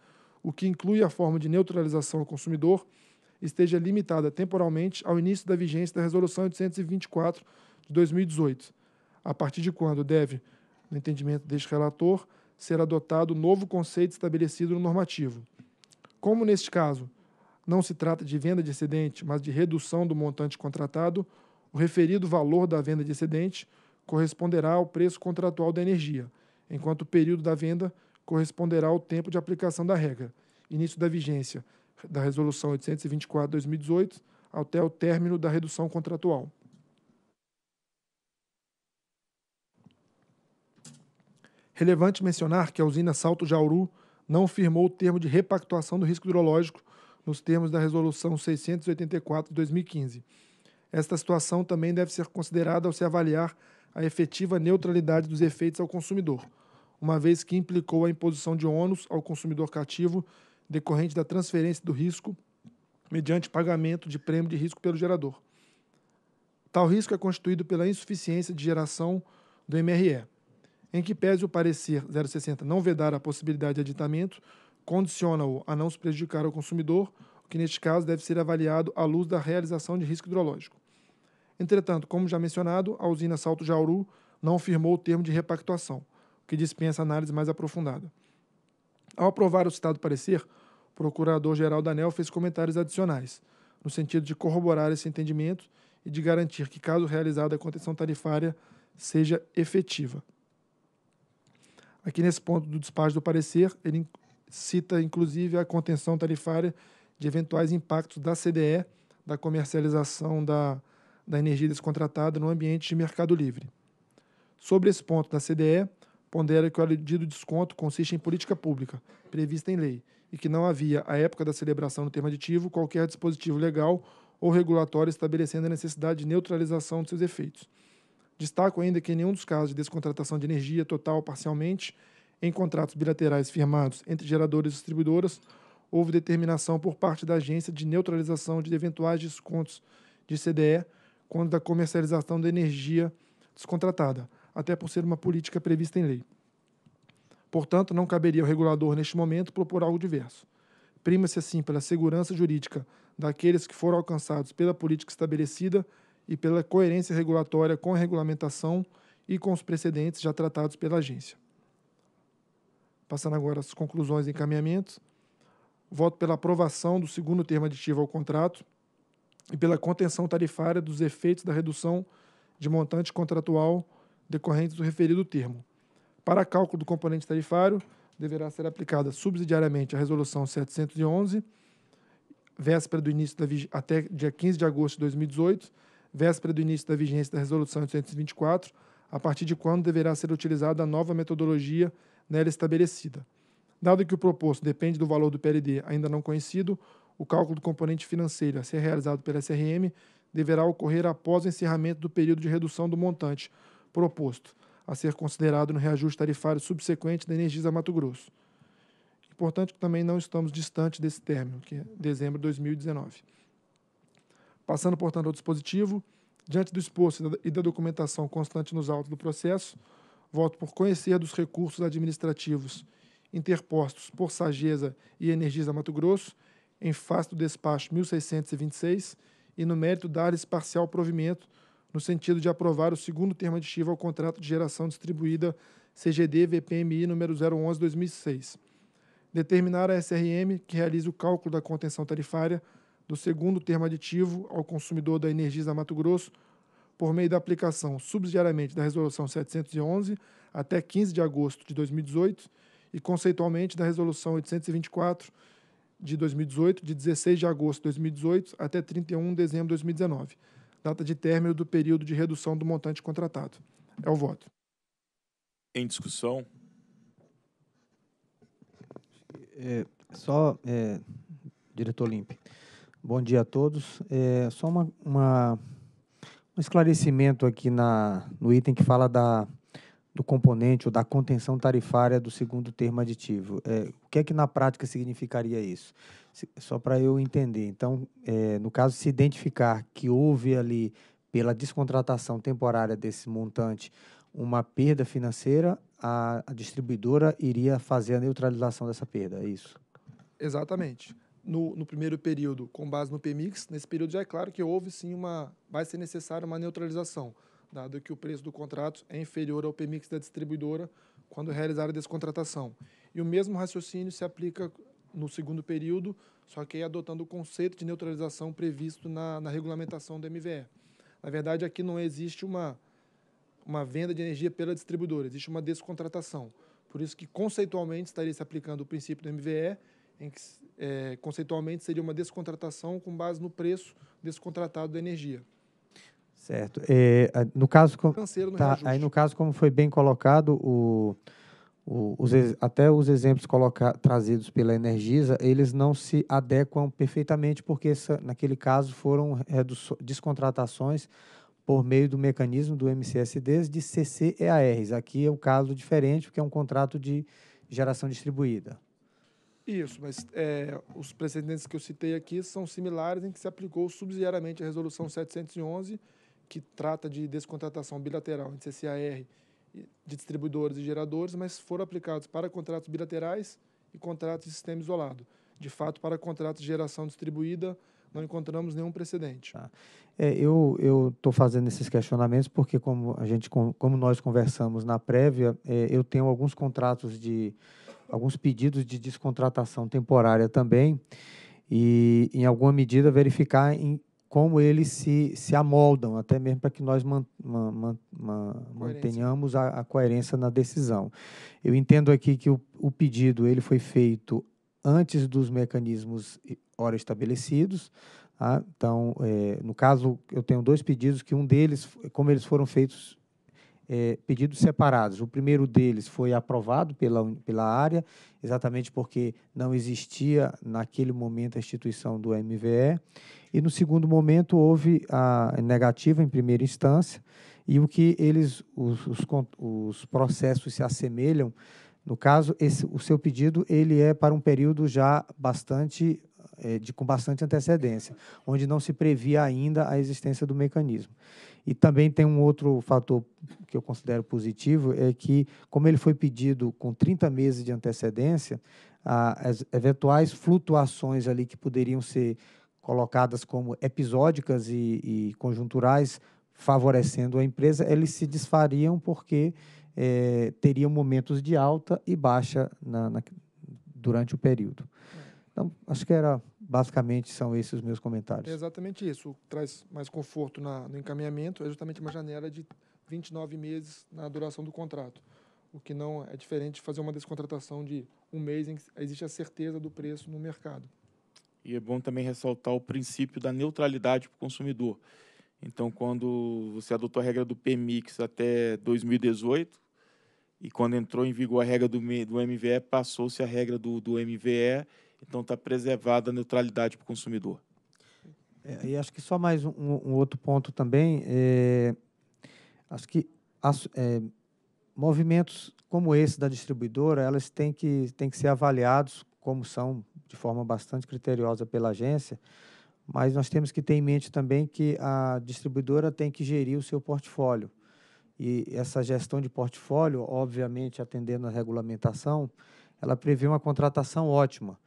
o que inclui a forma de neutralização ao consumidor, esteja limitada temporalmente ao início da vigência da Resolução 824 de 2018, a partir de quando deve, no entendimento deste relator, ser adotado o novo conceito estabelecido no normativo. Como neste caso não se trata de venda de excedente, mas de redução do montante contratado, o referido valor da venda de excedente corresponderá ao preço contratual da energia, enquanto o período da venda corresponderá ao tempo de aplicação da regra, início da vigência da Resolução 824-2018 até o término da redução contratual. Relevante mencionar que a usina Salto Jauru não firmou o termo de repactuação do risco hidrológico nos termos da Resolução 684 de 2015. Esta situação também deve ser considerada ao se avaliar a efetiva neutralidade dos efeitos ao consumidor uma vez que implicou a imposição de ônus ao consumidor cativo decorrente da transferência do risco mediante pagamento de prêmio de risco pelo gerador. Tal risco é constituído pela insuficiência de geração do MRE, em que pese o parecer 060 não vedar a possibilidade de aditamento, condiciona-o a não se prejudicar ao consumidor, o que neste caso deve ser avaliado à luz da realização de risco hidrológico. Entretanto, como já mencionado, a usina Salto Jauru não firmou o termo de repactuação que dispensa análise mais aprofundada. Ao aprovar o citado parecer, o Procurador-Geral da ANEL fez comentários adicionais, no sentido de corroborar esse entendimento e de garantir que, caso realizada a contenção tarifária, seja efetiva. Aqui nesse ponto do despacho do parecer, ele cita inclusive a contenção tarifária de eventuais impactos da CDE, da comercialização da, da energia descontratada no ambiente de mercado livre. Sobre esse ponto da CDE, pondera que o alidido desconto consiste em política pública, prevista em lei, e que não havia, à época da celebração do termo aditivo, qualquer dispositivo legal ou regulatório estabelecendo a necessidade de neutralização de seus efeitos. Destaco ainda que em nenhum dos casos de descontratação de energia total ou parcialmente, em contratos bilaterais firmados entre geradores e distribuidoras, houve determinação por parte da agência de neutralização de eventuais descontos de CDE quando da comercialização da energia descontratada, até por ser uma política prevista em lei. Portanto, não caberia ao regulador, neste momento, propor algo diverso. Prima-se, assim, pela segurança jurídica daqueles que foram alcançados pela política estabelecida e pela coerência regulatória com a regulamentação e com os precedentes já tratados pela agência. Passando agora às conclusões e encaminhamentos, voto pela aprovação do segundo termo aditivo ao contrato e pela contenção tarifária dos efeitos da redução de montante contratual decorrentes do referido termo. Para cálculo do componente tarifário, deverá ser aplicada subsidiariamente a Resolução 711, véspera do início da até dia 15 de agosto de 2018, véspera do início da vigência da Resolução 824, a partir de quando deverá ser utilizada a nova metodologia nela estabelecida. Dado que o proposto depende do valor do PLD ainda não conhecido, o cálculo do componente financeiro a ser realizado pela SRM deverá ocorrer após o encerramento do período de redução do montante, proposto, a ser considerado no reajuste tarifário subsequente da Energisa Mato Grosso. Importante que também não estamos distante desse término, que é dezembro de 2019. Passando, portanto, ao dispositivo, diante do exposto e da documentação constante nos autos do processo, voto por conhecer dos recursos administrativos interpostos por sageza e Energisa Mato Grosso, em face do despacho 1626, e no mérito dar parcial provimento no sentido de aprovar o segundo termo aditivo ao contrato de geração distribuída CGD-VPMI número 011-2006. Determinar a SRM que realize o cálculo da contenção tarifária do segundo termo aditivo ao consumidor da Energisa Mato Grosso por meio da aplicação subsidiariamente da Resolução 711 até 15 de agosto de 2018 e conceitualmente da Resolução 824 de 2018, de 16 de agosto de 2018 até 31 de dezembro de 2019 data de término do período de redução do montante contratado. É o voto. Em discussão? É, só, é, diretor Limpe, bom dia a todos. É, só uma, uma, um esclarecimento aqui na, no item que fala da do componente ou da contenção tarifária do segundo termo aditivo. É, o que é que na prática significaria isso? Se, só para eu entender. Então, é, no caso, se identificar que houve ali, pela descontratação temporária desse montante, uma perda financeira, a, a distribuidora iria fazer a neutralização dessa perda, é isso? Exatamente. No, no, primeiro período, com base no PMIX, nesse período já é claro que houve sim uma. vai ser necessária uma neutralização dado que o preço do contrato é inferior ao PMIX da distribuidora quando realizar a descontratação. E o mesmo raciocínio se aplica no segundo período, só que aí adotando o conceito de neutralização previsto na, na regulamentação do MVE. Na verdade, aqui não existe uma, uma venda de energia pela distribuidora, existe uma descontratação. Por isso que conceitualmente estaria se aplicando o princípio do MVE, em que é, conceitualmente seria uma descontratação com base no preço descontratado da energia. Certo. É, no caso, financeiro no tá, aí no caso, como foi bem colocado, o, o, os, até os exemplos coloca, trazidos pela Energisa, eles não se adequam perfeitamente, porque essa, naquele caso foram descontratações por meio do mecanismo do MCSD de CCEARs. Aqui é um caso diferente, porque é um contrato de geração distribuída. Isso, mas é, os precedentes que eu citei aqui são similares em que se aplicou subsidiariamente a Resolução 711 que trata de descontratação bilateral entre CCAR de distribuidores e geradores, mas foram aplicados para contratos bilaterais e contratos de sistema isolado. De fato, para contratos de geração distribuída, não encontramos nenhum precedente. Tá. É, eu estou fazendo esses questionamentos porque, como, a gente, como nós conversamos na prévia, é, eu tenho alguns contratos de. alguns pedidos de descontratação temporária também, e, em alguma medida, verificar em como eles se, se amoldam, até mesmo para que nós man, man, man, mantenhamos a, a, coerência na decisão. Eu entendo aqui que o, o pedido ele foi feito antes dos mecanismos ora estabelecidos. Tá? Então, é, no caso, eu tenho dois pedidos, que um deles, como eles foram feitos é, pedidos separados. O primeiro deles foi aprovado pela, pela área, exatamente porque não existia naquele momento a instituição do MVE. E no segundo momento houve a negativa em primeira instância, e o que eles, os, os, os processos se assemelham, no caso, esse, o seu pedido ele é para um período já bastante é, de, com bastante antecedência, onde não se previa ainda a existência do mecanismo. E também tem um outro fator que eu considero positivo, é que, como ele foi pedido com 30 meses de antecedência, as eventuais flutuações ali que poderiam ser colocadas como episódicas e, e conjunturais favorecendo a empresa, eles se desfariam porque é, teriam momentos de alta e baixa na, na, durante o período. É. Então, acho que era basicamente são esses os meus comentários. É exatamente isso. O que traz mais conforto na, no encaminhamento é justamente uma janela de 29 meses na duração do contrato, o que não é diferente de fazer uma descontratação de um mês em que existe a certeza do preço no mercado. E é bom também ressaltar o princípio da neutralidade para o consumidor. Então, quando você adotou a regra do PMIX até 2018, e quando entrou em vigor a regra do, do MVE, passou-se a regra do, do MVE então está preservada a neutralidade para o consumidor. É, e acho que só mais um, um outro ponto também. É, acho que as, é, movimentos como esse da distribuidora, elas têm que, têm que ser avaliados, como são de forma bastante criteriosa pela agência, mas nós temos que ter em mente também que a distribuidora tem que gerir o seu portfólio. E essa gestão de portfólio, obviamente atendendo à regulamentação, ela prevê uma contratação ótima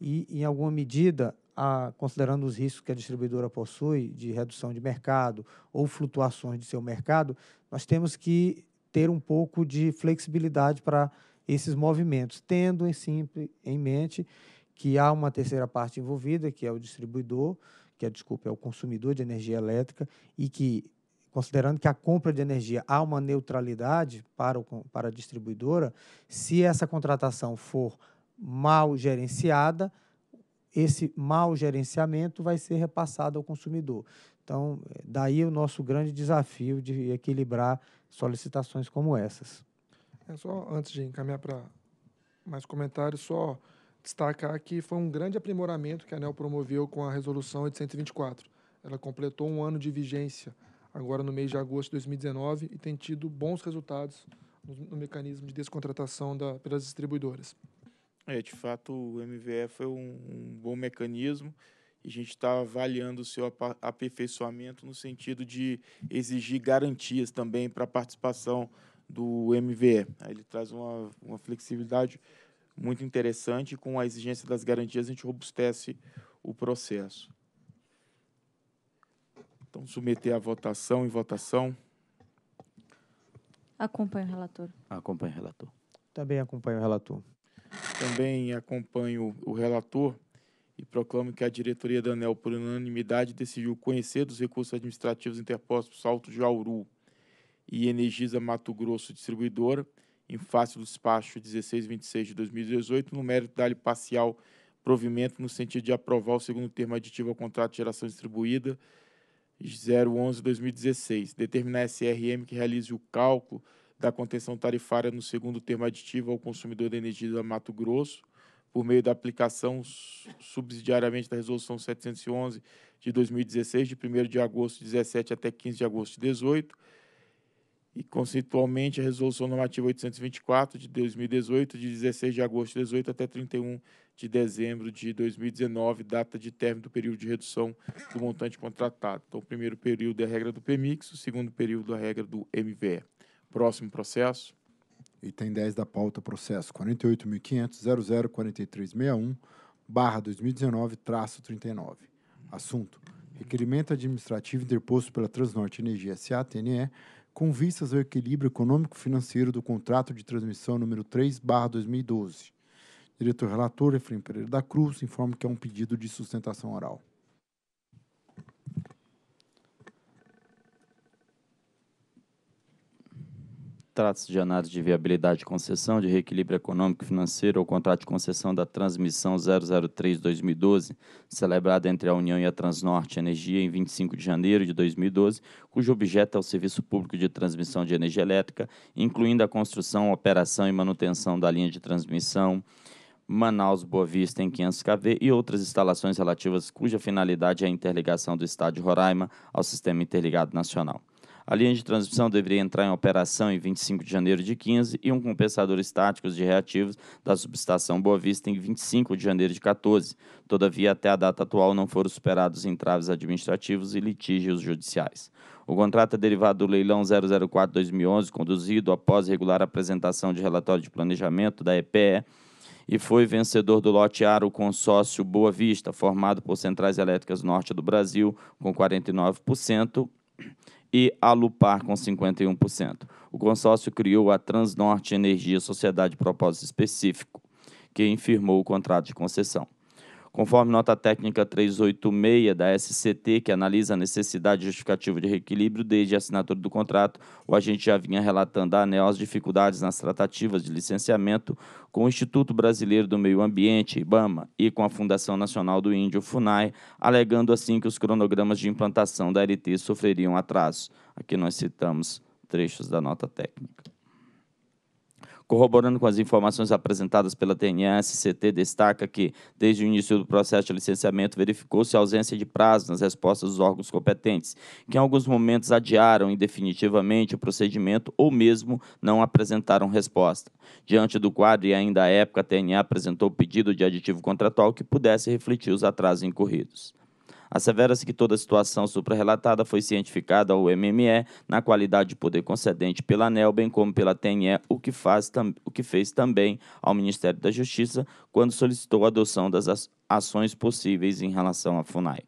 e, em alguma medida, a, considerando os riscos que a distribuidora possui de redução de mercado ou flutuações de seu mercado, nós temos que ter um pouco de flexibilidade para esses movimentos, tendo em, sempre em mente que há uma terceira parte envolvida, que é o distribuidor, que é, desculpa, é o consumidor de energia elétrica, e que, considerando que a compra de energia há uma neutralidade para, o, para a distribuidora, se essa contratação for mal gerenciada, esse mal gerenciamento vai ser repassado ao consumidor. Então, daí o nosso grande desafio de equilibrar solicitações como essas. É só antes de encaminhar para mais comentários, só destacar que foi um grande aprimoramento que a ANEL promoveu com a resolução 824. Ela completou um ano de vigência agora no mês de agosto de 2019 e tem tido bons resultados no, no mecanismo de descontratação da, pelas distribuidoras. É, de fato, o MVE foi um, um bom mecanismo e a gente está avaliando o seu aperfeiçoamento no sentido de exigir garantias também para a participação do MVE. Ele traz uma, uma flexibilidade muito interessante e com a exigência das garantias a gente robustece o processo. Então, submeter à votação em votação. Acompanho o relator. Acompanho o relator. Também acompanho o relator. Também acompanho o relator e proclamo que a diretoria da ANEL, por unanimidade, decidiu conhecer dos recursos administrativos interpostos Salto de e Energisa Mato Grosso Distribuidora, em face do despacho 1626 de 2018, no mérito da área parcial provimento no sentido de aprovar o segundo termo aditivo ao contrato de geração distribuída 011-2016, determinar a SRM que realize o cálculo da contenção tarifária no segundo termo aditivo ao consumidor de energia da Mato Grosso, por meio da aplicação subsidiariamente da Resolução 711 de 2016, de 1 de agosto de 17 até 15 de agosto de 18, e, conceitualmente, a Resolução Normativa 824 de 2018, de 16 de agosto de 18 até 31 de dezembro de 2019, data de término do período de redução do montante contratado. Então, o primeiro período é a regra do PMIX, o segundo período é a regra do MVE. Próximo processo. Item 10 da pauta, processo 48.500.004361, barra 2019, traço 39. Assunto. Requerimento administrativo interposto pela Transnorte Energia S.A. TNE com vistas ao equilíbrio econômico-financeiro do contrato de transmissão número 3, barra 2012. Diretor relator Efraim Pereira da Cruz informa que é um pedido de sustentação oral. trata-se de análise de viabilidade de concessão, de reequilíbrio econômico e financeiro ou contrato de concessão da transmissão 003-2012, celebrada entre a União e a Transnorte Energia em 25 de janeiro de 2012, cujo objeto é o serviço público de transmissão de energia elétrica, incluindo a construção, operação e manutenção da linha de transmissão, Manaus Boa Vista em 500 kV e outras instalações relativas cuja finalidade é a interligação do estado Roraima ao sistema interligado nacional. A linha de transmissão deveria entrar em operação em 25 de janeiro de 15 e um compensador estático de reativos da subestação Boa Vista em 25 de janeiro de 14. Todavia, até a data atual não foram superados entraves administrativos e litígios judiciais. O contrato é derivado do leilão 004-2011, conduzido após regular apresentação de relatório de planejamento da EPE e foi vencedor do lote AR o consórcio Boa Vista, formado por Centrais Elétricas Norte do Brasil, com 49%, e a com 51%. O consórcio criou a Transnorte Energia Sociedade de Propósito Específico, que firmou o contrato de concessão. Conforme nota técnica 386 da SCT, que analisa a necessidade justificativa de reequilíbrio desde a assinatura do contrato, o agente já vinha relatando a ANEL as dificuldades nas tratativas de licenciamento com o Instituto Brasileiro do Meio Ambiente, IBAMA, e com a Fundação Nacional do Índio, FUNAI, alegando assim que os cronogramas de implantação da LT sofreriam atraso. Aqui nós citamos trechos da nota técnica. Corroborando com as informações apresentadas pela TNS-CT, destaca que, desde o início do processo de licenciamento, verificou-se ausência de prazo nas respostas dos órgãos competentes, que em alguns momentos adiaram indefinitivamente o procedimento ou mesmo não apresentaram resposta. Diante do quadro e ainda à época, a TNA apresentou o pedido de aditivo contratual que pudesse refletir os atrasos incorridos. Assevera-se que toda a situação suprarrelatada foi cientificada ao MME na qualidade de poder concedente pela ANEL, bem como pela TNE, o que, faz, o que fez também ao Ministério da Justiça quando solicitou a adoção das ações possíveis em relação à FUNAI.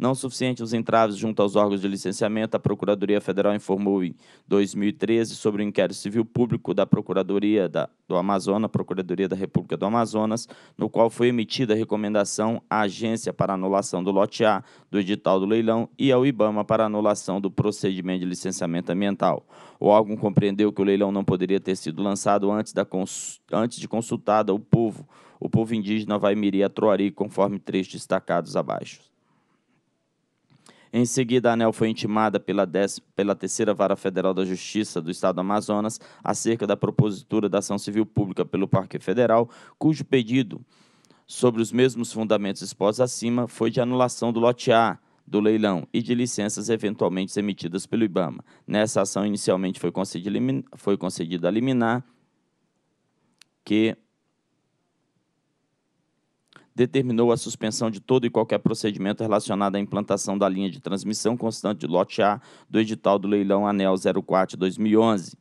Não suficientes os entraves junto aos órgãos de licenciamento, a Procuradoria Federal informou em 2013 sobre o inquérito civil público da Procuradoria da, do Amazonas, Procuradoria da República do Amazonas, no qual foi emitida a recomendação à agência para anulação do lote A do edital do leilão e ao IBAMA para anulação do procedimento de licenciamento ambiental. O órgão compreendeu que o leilão não poderia ter sido lançado antes, da cons antes de consultada o povo, o povo indígena a troari, conforme trechos destacados abaixo. Em seguida, a ANEL foi intimada pela, pela Terceira Vara Federal da Justiça do Estado do Amazonas acerca da propositura da ação civil pública pelo Parque Federal, cujo pedido, sobre os mesmos fundamentos expostos acima, foi de anulação do lote A do leilão e de licenças eventualmente emitidas pelo IBAMA. Nessa ação, inicialmente foi foi concedida a liminar que determinou a suspensão de todo e qualquer procedimento relacionado à implantação da linha de transmissão constante de lote A do edital do leilão ANEL 04 2011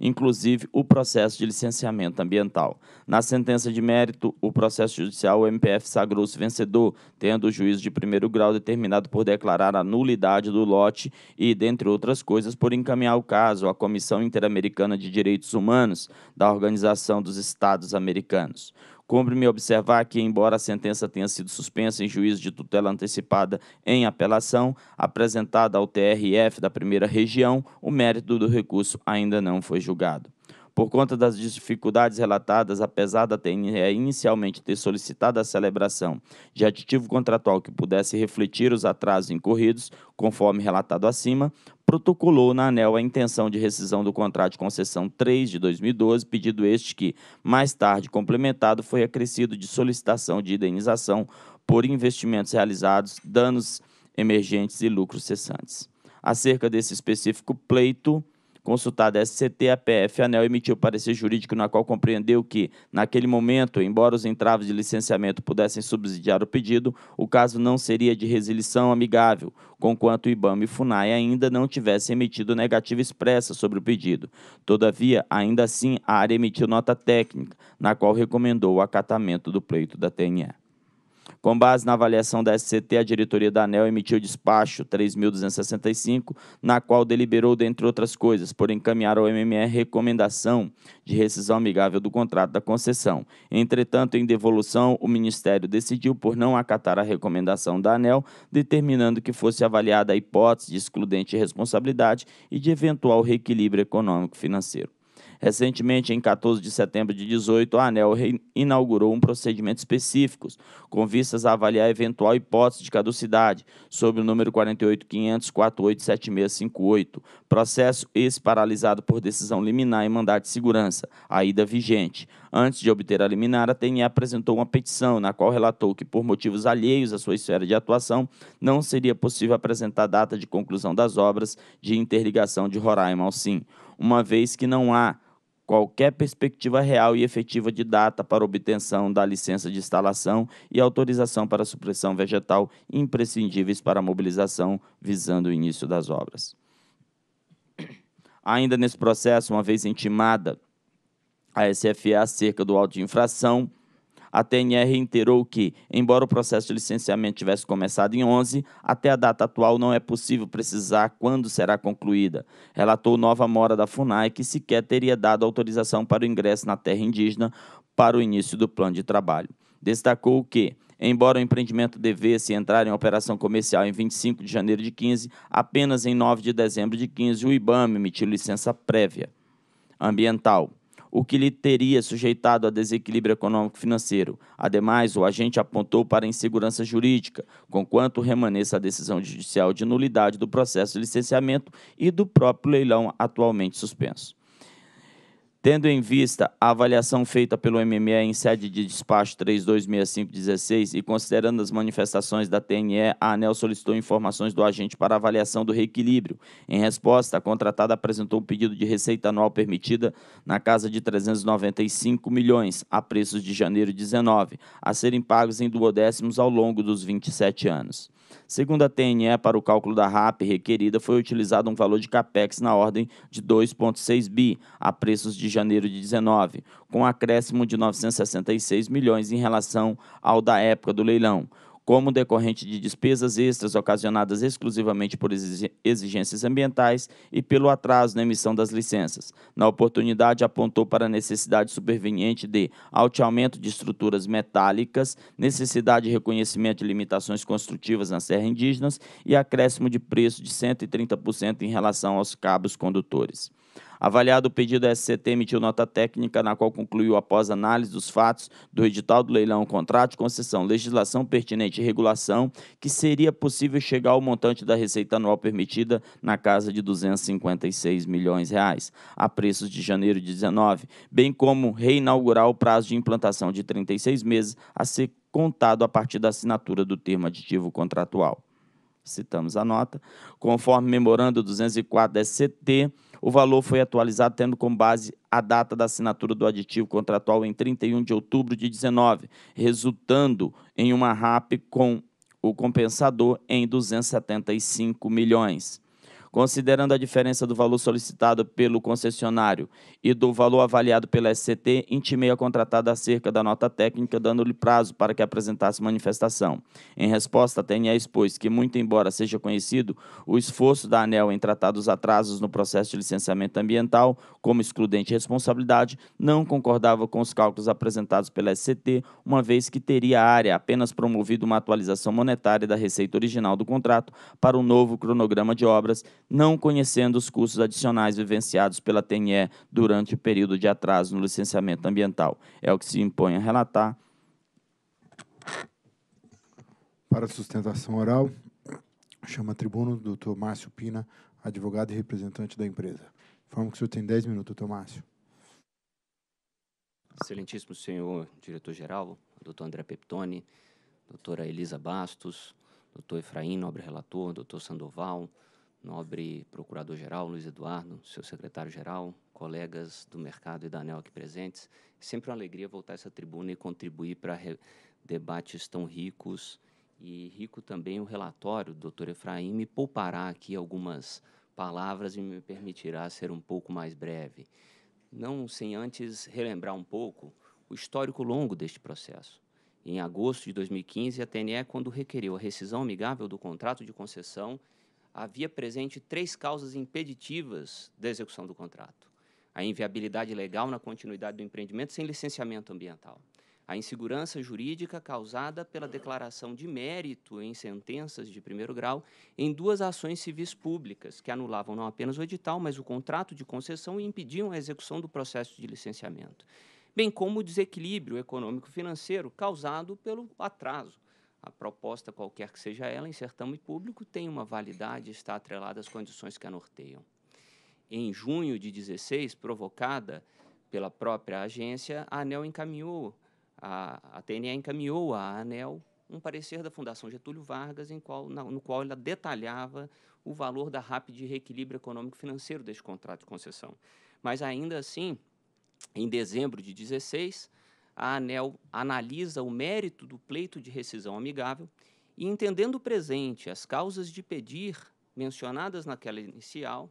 inclusive o processo de licenciamento ambiental. Na sentença de mérito, o processo judicial, o MPF sagrou-se vencedor, tendo o juízo de primeiro grau determinado por declarar a nulidade do lote e, dentre outras coisas, por encaminhar o caso à Comissão Interamericana de Direitos Humanos da Organização dos Estados Americanos. Cumpre-me observar que, embora a sentença tenha sido suspensa em juízo de tutela antecipada em apelação, apresentada ao TRF da primeira região, o mérito do recurso ainda não foi julgado. Por conta das dificuldades relatadas, apesar da TNE inicialmente ter solicitado a celebração de aditivo contratual que pudesse refletir os atrasos incorridos, conforme relatado acima, protocolou na ANEL a intenção de rescisão do contrato de concessão 3 de 2012, pedido este que, mais tarde complementado, foi acrescido de solicitação de indenização por investimentos realizados, danos emergentes e lucros cessantes. Acerca desse específico pleito, Consultada a SCT, a PF Anel emitiu parecer jurídico na qual compreendeu que, naquele momento, embora os entraves de licenciamento pudessem subsidiar o pedido, o caso não seria de resilição amigável, conquanto IBAMA e FUNAI ainda não tivessem emitido negativa expressa sobre o pedido. Todavia, ainda assim, a área emitiu nota técnica, na qual recomendou o acatamento do pleito da TNE. Com base na avaliação da SCT, a diretoria da ANEL emitiu o despacho 3.265, na qual deliberou, dentre outras coisas, por encaminhar ao MME recomendação de rescisão amigável do contrato da concessão. Entretanto, em devolução, o Ministério decidiu por não acatar a recomendação da ANEL, determinando que fosse avaliada a hipótese de excludente responsabilidade e de eventual reequilíbrio econômico-financeiro. Recentemente, em 14 de setembro de 18, a ANEL inaugurou um procedimento específico com vistas a avaliar a eventual hipótese de caducidade sob o número 48500487658, processo esse paralisado por decisão liminar e mandato de segurança, ainda vigente. Antes de obter a liminar, a TNE apresentou uma petição na qual relatou que, por motivos alheios à sua esfera de atuação, não seria possível apresentar data de conclusão das obras de interligação de Roraima ao SIM, uma vez que não há qualquer perspectiva real e efetiva de data para obtenção da licença de instalação e autorização para supressão vegetal imprescindíveis para a mobilização visando o início das obras. Ainda nesse processo, uma vez intimada a SFE acerca do auto de infração, a TNR reiterou que, embora o processo de licenciamento tivesse começado em 11, até a data atual não é possível precisar quando será concluída. Relatou Nova Mora da FUNAI que sequer teria dado autorização para o ingresso na terra indígena para o início do plano de trabalho. Destacou que, Embora o empreendimento devesse entrar em operação comercial em 25 de janeiro de 15, apenas em 9 de dezembro de 15 o IBAMA emitiu licença prévia ambiental o que lhe teria sujeitado a desequilíbrio econômico financeiro. Ademais, o agente apontou para insegurança jurídica, conquanto remaneça a decisão judicial de nulidade do processo de licenciamento e do próprio leilão atualmente suspenso. Tendo em vista a avaliação feita pelo MME em sede de despacho 326516 e considerando as manifestações da TNE, a ANEL solicitou informações do agente para avaliação do reequilíbrio. Em resposta, a contratada apresentou um pedido de receita anual permitida na casa de 395 milhões, a preços de janeiro 19, a serem pagos em duodécimos ao longo dos 27 anos. Segundo a TNE, para o cálculo da RAP requerida foi utilizado um valor de capex na ordem de 2,6 bi, a preços de janeiro de 19, com um acréscimo de 966 milhões em relação ao da época do leilão como decorrente de despesas extras ocasionadas exclusivamente por exigências ambientais e pelo atraso na emissão das licenças. Na oportunidade, apontou para a necessidade superveniente de alteamento de estruturas metálicas, necessidade de reconhecimento de limitações construtivas nas serras indígenas e acréscimo de preço de 130% em relação aos cabos condutores. Avaliado o pedido, a SCT emitiu nota técnica na qual concluiu, após análise dos fatos do edital do leilão, contrato de concessão, legislação pertinente e regulação, que seria possível chegar ao montante da receita anual permitida na casa de 256 milhões reais, a preços de janeiro de 19, bem como reinaugurar o prazo de implantação de 36 meses a ser contado a partir da assinatura do termo aditivo contratual. Citamos a nota. Conforme memorando 204 da SCT, o valor foi atualizado tendo como base a data da assinatura do aditivo contratual em 31 de outubro de 19, resultando em uma RAP com o compensador em 275 milhões. Considerando a diferença do valor solicitado pelo concessionário e do valor avaliado pela SCT, intimei a contratada acerca da nota técnica, dando-lhe prazo para que apresentasse manifestação. Em resposta, a TNE expôs que, muito embora seja conhecido o esforço da ANEL em tratar dos atrasos no processo de licenciamento ambiental, como excludente de responsabilidade, não concordava com os cálculos apresentados pela SCT, uma vez que teria a área apenas promovido uma atualização monetária da receita original do contrato para o um novo cronograma de obras, não conhecendo os custos adicionais vivenciados pela TNE durante o período de atraso no licenciamento ambiental. É o que se impõe a relatar. Para sustentação oral, chama a tribuna o doutor Márcio Pina, advogado e representante da empresa. Informo que o senhor tem 10 minutos, Tomásio. Excelentíssimo senhor diretor-geral, doutor André Peptoni, doutora Elisa Bastos, doutor Efraim, nobre relator, doutor Sandoval, nobre procurador-geral Luiz Eduardo, seu secretário-geral, colegas do mercado e da ANEL aqui presentes. É sempre uma alegria voltar a essa tribuna e contribuir para debates tão ricos e rico também o relatório do doutor Efraim me poupará aqui algumas palavras e me permitirá ser um pouco mais breve, não sem antes relembrar um pouco o histórico longo deste processo. Em agosto de 2015, a TNE, quando requeriu a rescisão amigável do contrato de concessão, havia presente três causas impeditivas da execução do contrato: a inviabilidade legal na continuidade do empreendimento sem licenciamento ambiental, a insegurança jurídica causada pela declaração de mérito em sentenças de primeiro grau em duas ações civis públicas, que anulavam não apenas o edital, mas o contrato de concessão e impediam a execução do processo de licenciamento, bem como o desequilíbrio econômico-financeiro causado pelo atraso. A proposta, qualquer que seja ela, em certame público, tem uma validade e está atrelada às condições que a norteiam. Em junho de 16, provocada pela própria agência, a ANEL encaminhou a, a TNE encaminhou à ANEL um parecer da Fundação Getúlio Vargas, qual, na, no qual ela detalhava o valor da rápida de reequilíbrio econômico-financeiro deste contrato de concessão. Mas, ainda assim, em dezembro de 2016, a ANEL analisa o mérito do pleito de rescisão amigável e, entendendo presente as causas de pedir mencionadas naquela inicial,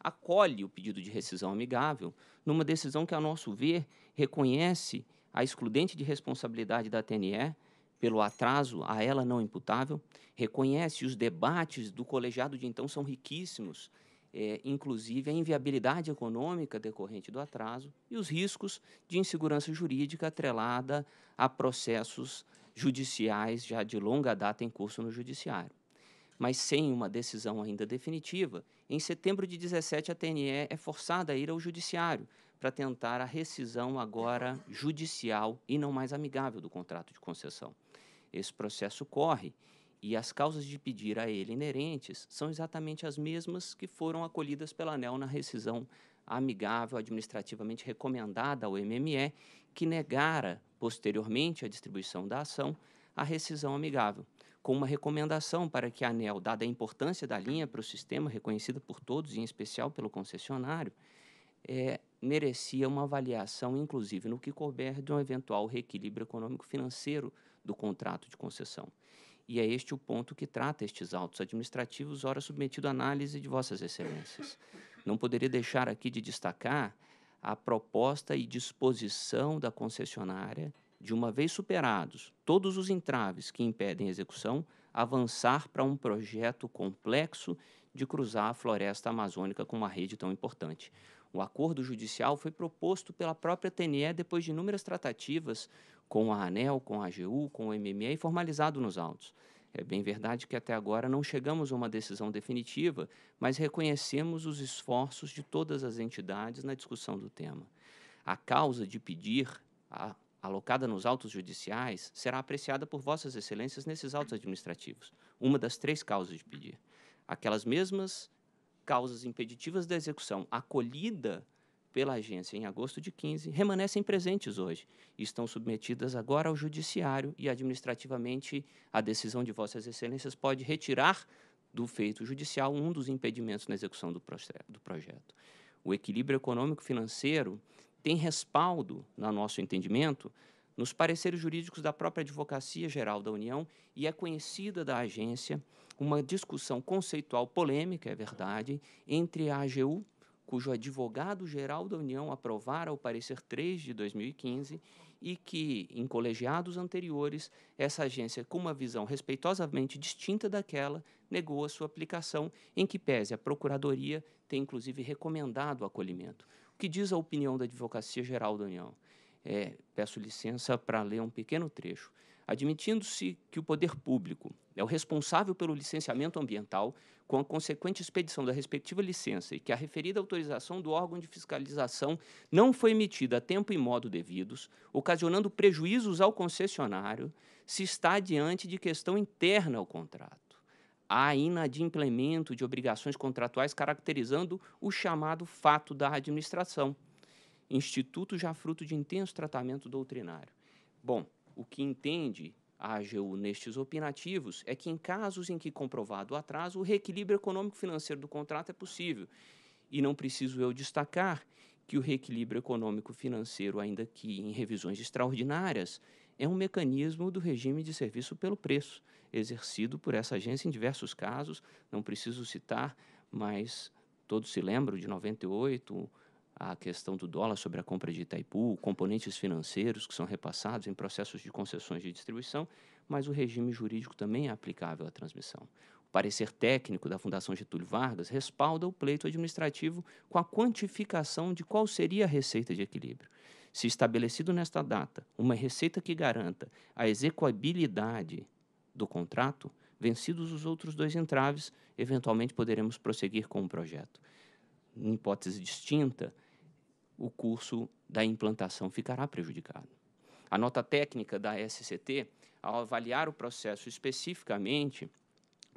acolhe o pedido de rescisão amigável numa decisão que, a nosso ver, reconhece a excludente de responsabilidade da TNE pelo atraso a ela não imputável, reconhece os debates do colegiado de então são riquíssimos, é, inclusive a inviabilidade econômica decorrente do atraso e os riscos de insegurança jurídica atrelada a processos judiciais já de longa data em curso no judiciário. Mas sem uma decisão ainda definitiva, em setembro de 17 a TNE é forçada a ir ao judiciário para tentar a rescisão agora judicial e não mais amigável do contrato de concessão. Esse processo corre e as causas de pedir a ele inerentes são exatamente as mesmas que foram acolhidas pela ANEL na rescisão amigável administrativamente recomendada ao MME, que negara posteriormente a distribuição da ação a rescisão amigável, com uma recomendação para que a ANEL, dada a importância da linha para o sistema, reconhecida por todos e em especial pelo concessionário, é, merecia uma avaliação, inclusive no que couber de um eventual reequilíbrio econômico-financeiro do contrato de concessão. E é este o ponto que trata estes autos administrativos, ora submetido à análise de Vossas Excelências. Não poderia deixar aqui de destacar a proposta e disposição da concessionária de uma vez superados todos os entraves que impedem a execução, avançar para um projeto complexo de cruzar a floresta amazônica com uma rede tão importante. O acordo judicial foi proposto pela própria TNE depois de inúmeras tratativas com a ANEL, com a AGU, com o MME e formalizado nos autos. É bem verdade que até agora não chegamos a uma decisão definitiva, mas reconhecemos os esforços de todas as entidades na discussão do tema. A causa de pedir a alocada nos autos judiciais será apreciada por vossas excelências nesses autos administrativos, uma das três causas de pedir. Aquelas mesmas causas impeditivas da execução acolhida pela agência em agosto de 15 permanecem presentes hoje e estão submetidas agora ao judiciário e administrativamente a decisão de vossas excelências pode retirar do feito judicial um dos impedimentos na execução do, do projeto. O equilíbrio econômico financeiro tem respaldo, no nosso entendimento, nos pareceres jurídicos da própria Advocacia Geral da União e é conhecida da agência uma discussão conceitual polêmica, é verdade, entre a AGU, cujo advogado-geral da União aprovara o parecer 3 de 2015, e que, em colegiados anteriores, essa agência, com uma visão respeitosamente distinta daquela, negou a sua aplicação, em que pese a Procuradoria ter inclusive recomendado o acolhimento. O que diz a opinião da Advocacia Geral da União? É, peço licença para ler um pequeno trecho admitindo-se que o poder público é o responsável pelo licenciamento ambiental, com a consequente expedição da respectiva licença e que a referida autorização do órgão de fiscalização não foi emitida a tempo e modo devidos, ocasionando prejuízos ao concessionário, se está diante de questão interna ao contrato. Há inadimplemento de obrigações contratuais caracterizando o chamado fato da administração. Instituto já fruto de intenso tratamento doutrinário. Bom, o que entende a AGU nestes opinativos é que, em casos em que comprovado o atraso, o reequilíbrio econômico-financeiro do contrato é possível. E não preciso eu destacar que o reequilíbrio econômico-financeiro, ainda que em revisões extraordinárias, é um mecanismo do regime de serviço pelo preço, exercido por essa agência em diversos casos, não preciso citar, mas todos se lembram de 98, a questão do dólar sobre a compra de Itaipu, componentes financeiros que são repassados em processos de concessões de distribuição, mas o regime jurídico também é aplicável à transmissão. O parecer técnico da Fundação Getúlio Vargas respalda o pleito administrativo com a quantificação de qual seria a receita de equilíbrio. Se estabelecido nesta data uma receita que garanta a execuabilidade do contrato, vencidos os outros dois entraves, eventualmente poderemos prosseguir com o projeto. Em hipótese distinta, o curso da implantação ficará prejudicado. A nota técnica da SCT, ao avaliar o processo especificamente,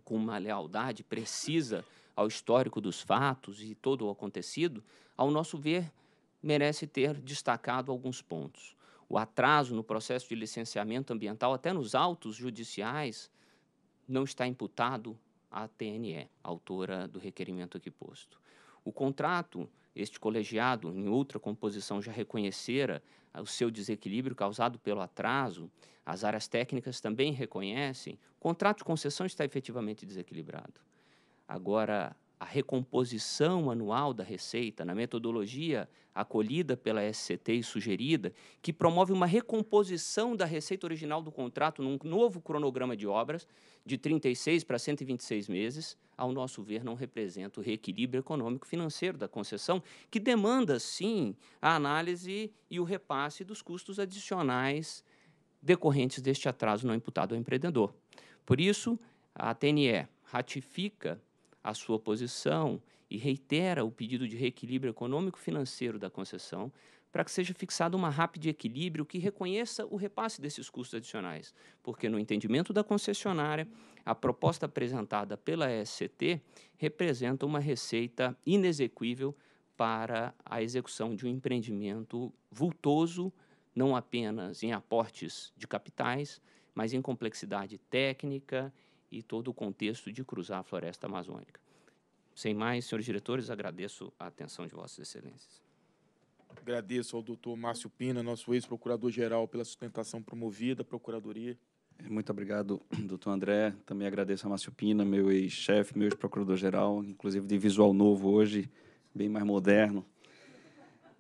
com uma lealdade precisa ao histórico dos fatos e todo o acontecido, ao nosso ver, merece ter destacado alguns pontos. O atraso no processo de licenciamento ambiental, até nos autos judiciais, não está imputado à TNE, autora do requerimento aqui posto. O contrato este colegiado, em outra composição, já reconhecera o seu desequilíbrio causado pelo atraso, as áreas técnicas também reconhecem, o contrato de concessão está efetivamente desequilibrado. Agora, a recomposição anual da receita, na metodologia acolhida pela SCT e sugerida, que promove uma recomposição da receita original do contrato num novo cronograma de obras, de 36 para 126 meses, ao nosso ver, não representa o reequilíbrio econômico-financeiro da concessão, que demanda, sim, a análise e o repasse dos custos adicionais decorrentes deste atraso não imputado ao empreendedor. Por isso, a TNE ratifica a sua posição e reitera o pedido de reequilíbrio econômico-financeiro da concessão para que seja fixado uma rápida equilíbrio que reconheça o repasse desses custos adicionais, porque no entendimento da concessionária, a proposta apresentada pela SCT representa uma receita inexequível para a execução de um empreendimento vultoso, não apenas em aportes de capitais, mas em complexidade técnica e todo o contexto de cruzar a floresta amazônica. Sem mais, senhores diretores, agradeço a atenção de Vossas Excelências. Agradeço ao doutor Márcio Pina, nosso ex-procurador-geral, pela sustentação promovida, Procuradoria. Muito obrigado, doutor André. Também agradeço a Márcio Pina, meu ex-chefe, meu ex-procurador-geral, inclusive de visual novo hoje, bem mais moderno.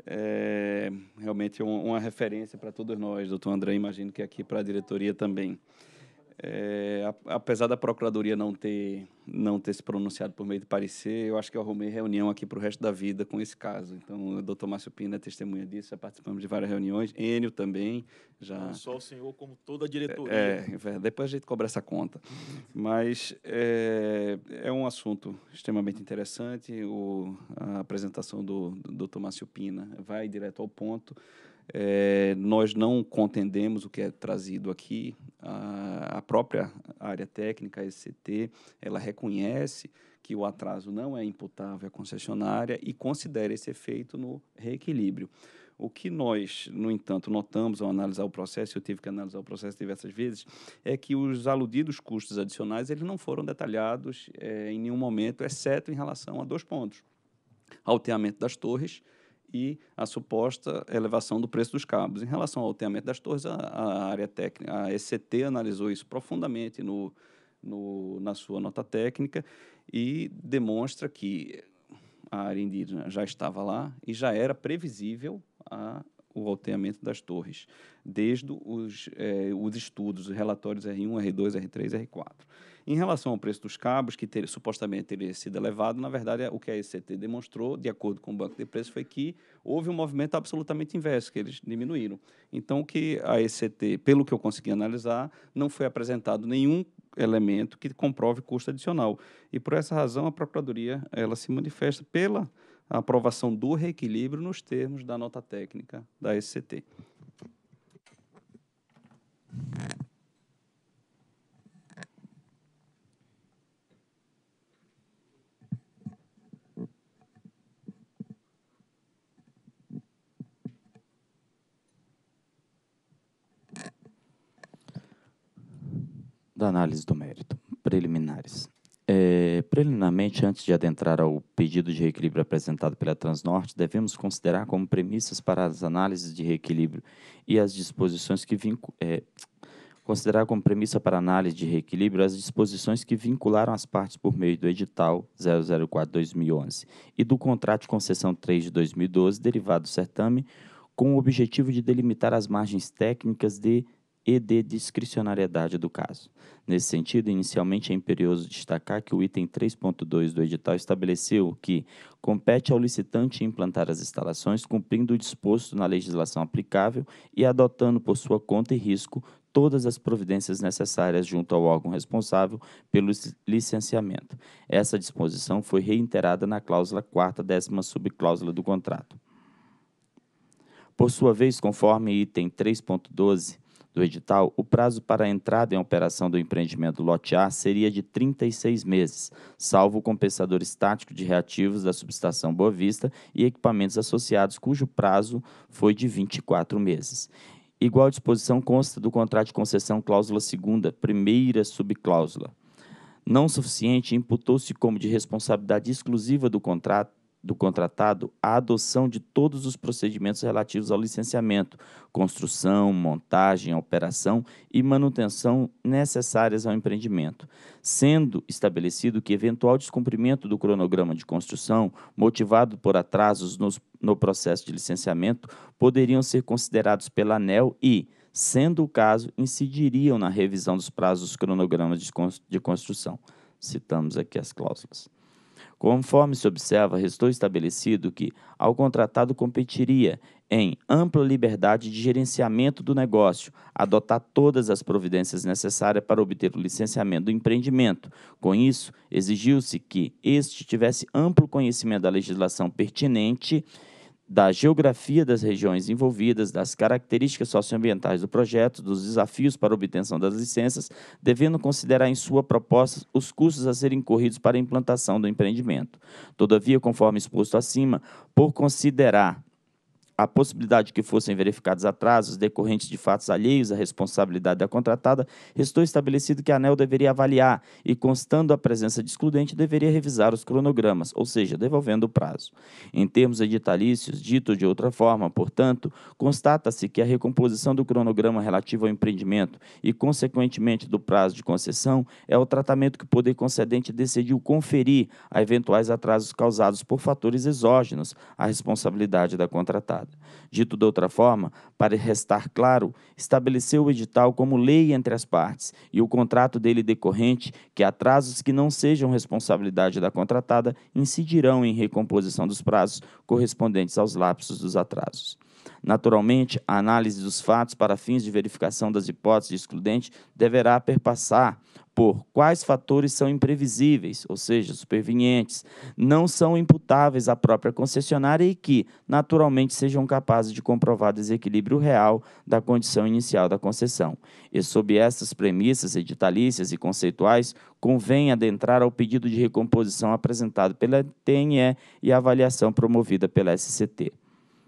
É realmente é uma referência para todos nós, doutor André, imagino que aqui para a diretoria também. É, apesar da Procuradoria não ter, não ter se pronunciado por meio de parecer, eu acho que eu arrumei reunião aqui para o resto da vida com esse caso. Então, o doutor Márcio Pina é testemunha disso, já participamos de várias reuniões, Enio também. Já... Não só o senhor, como toda a diretoria. É, é, é depois a gente cobra essa conta. Mas é, é um assunto extremamente interessante. O, a apresentação do, do doutor Márcio Pina vai direto ao ponto. É, nós não contendemos o que é trazido aqui. A, a, própria área técnica, a ECT, ela reconhece que o atraso não é imputável à concessionária e considera esse efeito no reequilíbrio. O que nós, no entanto, notamos ao analisar o processo, eu tive que analisar o processo diversas vezes, é que os aludidos custos adicionais eles não foram detalhados é, em nenhum momento, exceto em relação a dois pontos: alteamento das torres e a suposta elevação do preço dos cabos. Em relação ao alteamento das torres, a, a área técnica, a ECT analisou isso profundamente no, no, na sua nota técnica e demonstra que a área indígena já estava lá e já era previsível a o alteamento das torres, desde os, eh, os estudos, os relatórios R1, R2, R3, R4. Em relação ao preço dos cabos, que ter, supostamente teria sido elevado, na verdade, o que a ECT demonstrou, de acordo com o banco de preços, foi que houve um movimento absolutamente inverso, que eles diminuíram. Então, que a ECT, pelo que eu consegui analisar, não foi apresentado nenhum elemento que comprove custo adicional. E por essa razão, a Procuradoria ela se manifesta pela a aprovação do reequilíbrio nos termos da nota técnica da SCT. Da análise do mérito. Preliminares. É, preliminarmente, antes de adentrar ao pedido de reequilíbrio apresentado pela Transnorte, devemos considerar como premissas para as análises de reequilíbrio e as disposições que vinculam. É, considerar como premissa para análise de reequilíbrio as disposições que vincularam as partes por meio do edital 004-2011 e do contrato de concessão 3 de 2012, derivado do certame, com o objetivo de delimitar as margens técnicas de e de discricionariedade do caso. Nesse sentido, inicialmente é imperioso destacar que o item 3.2 do edital estabeleceu que compete ao licitante implantar as instalações cumprindo o disposto na legislação aplicável e adotando por sua conta e risco todas as providências necessárias junto ao órgão responsável pelo licenciamento. Essa disposição foi reiterada na cláusula 4 décima subcláusula do contrato. Por sua vez, conforme item 3.12 do edital, o prazo para a entrada em operação do empreendimento lote A seria de 36 meses, salvo o compensador estático de reativos da subestação Boa Vista e equipamentos associados, cujo prazo foi de 24 meses. Igual disposição consta do contrato de concessão cláusula segunda, primeira subcláusula. Não suficiente, imputou-se como de responsabilidade exclusiva do contrato do contratado a adoção de todos os procedimentos relativos ao licenciamento, construção, montagem, operação e manutenção necessárias ao empreendimento, sendo estabelecido que eventual descumprimento do cronograma de construção, motivado por atrasos nos, no processo de licenciamento, poderiam ser considerados pela ANEL e, sendo o caso, incidiriam na revisão dos prazos dos cronogramas de construção. Citamos aqui as cláusulas. Conforme se observa, restou estabelecido que ao contratado competiria, em ampla liberdade de gerenciamento do negócio, adotar todas as providências necessárias para obter o licenciamento do empreendimento. Com isso, exigiu-se que este tivesse amplo conhecimento da legislação pertinente da geografia das regiões envolvidas, das características socioambientais do projeto, dos desafios para obtenção das licenças, devendo considerar em sua proposta os custos a serem corridos para a implantação do empreendimento. Todavia, conforme exposto acima, por considerar a possibilidade de que fossem verificados atrasos decorrentes de fatos alheios à responsabilidade da contratada, restou estabelecido que a ANEL deveria avaliar e, constando a presença de excludente, deveria revisar os cronogramas, ou seja, devolvendo o prazo. Em termos editalícios, dito de outra forma, portanto, constata-se que a recomposição do cronograma relativo ao empreendimento e, consequentemente, do prazo de concessão é o tratamento que o poder concedente decidiu conferir a eventuais atrasos causados por fatores exógenos à responsabilidade da contratada aprovada. Dito de outra forma, para restar claro, estabeleceu o edital como lei entre as partes e o contrato dele decorrente que atrasos que não sejam responsabilidade da contratada incidirão em recomposição dos prazos correspondentes aos lapsos dos atrasos. Naturalmente, a análise dos fatos para fins de verificação das hipóteses excludente deverá perpassar por quais fatores são imprevisíveis, ou seja, supervenientes, não são imputáveis à própria concessionária e que, naturalmente, sejam capazes de comprovar desequilíbrio real da condição inicial da concessão. E sob essas premissas editalícias e conceituais, convém adentrar ao pedido de recomposição apresentado pela TNE e avaliação promovida pela SCT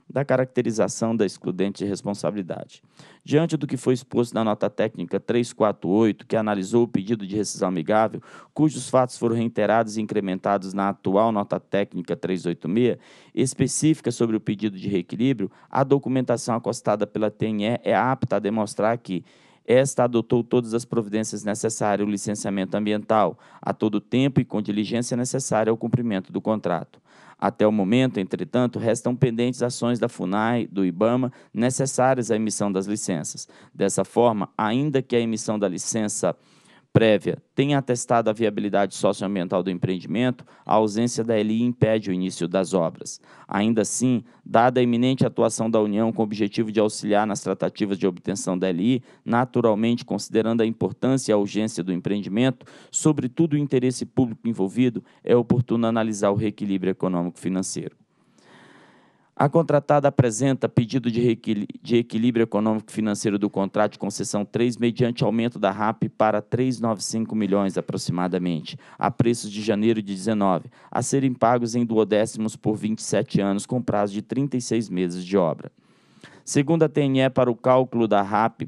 da caracterização da excludente de responsabilidade. Diante do que foi exposto na nota técnica 348, que analisou o pedido de rescisão amigável, cujos fatos foram reiterados e incrementados na atual nota técnica 386, específica sobre o pedido de reequilíbrio, a documentação acostada pela TNE é apta a demonstrar que esta adotou todas as providências necessárias ao licenciamento ambiental, a todo tempo e com diligência necessária ao cumprimento do contrato. Até o momento, entretanto, restam pendentes ações da FUNAI, do IBAMA, necessárias à emissão das licenças. Dessa forma, ainda que a emissão da licença prévia tenha atestado a viabilidade socioambiental do empreendimento, a ausência da LI impede o início das obras. Ainda assim, dada a iminente atuação da União com o objetivo de auxiliar nas tratativas de obtenção da LI, naturalmente considerando a importância e a urgência do empreendimento, sobretudo o interesse público envolvido, é oportuno analisar o reequilíbrio econômico-financeiro. A contratada apresenta pedido de, equilíbrio econômico financeiro do contrato de concessão 3 mediante aumento da RAP para 395 milhões aproximadamente, a preços de janeiro de 19, a serem pagos em duodécimos por 27 anos com prazo de 36 meses de obra. Segundo a TNE, para o cálculo da RAP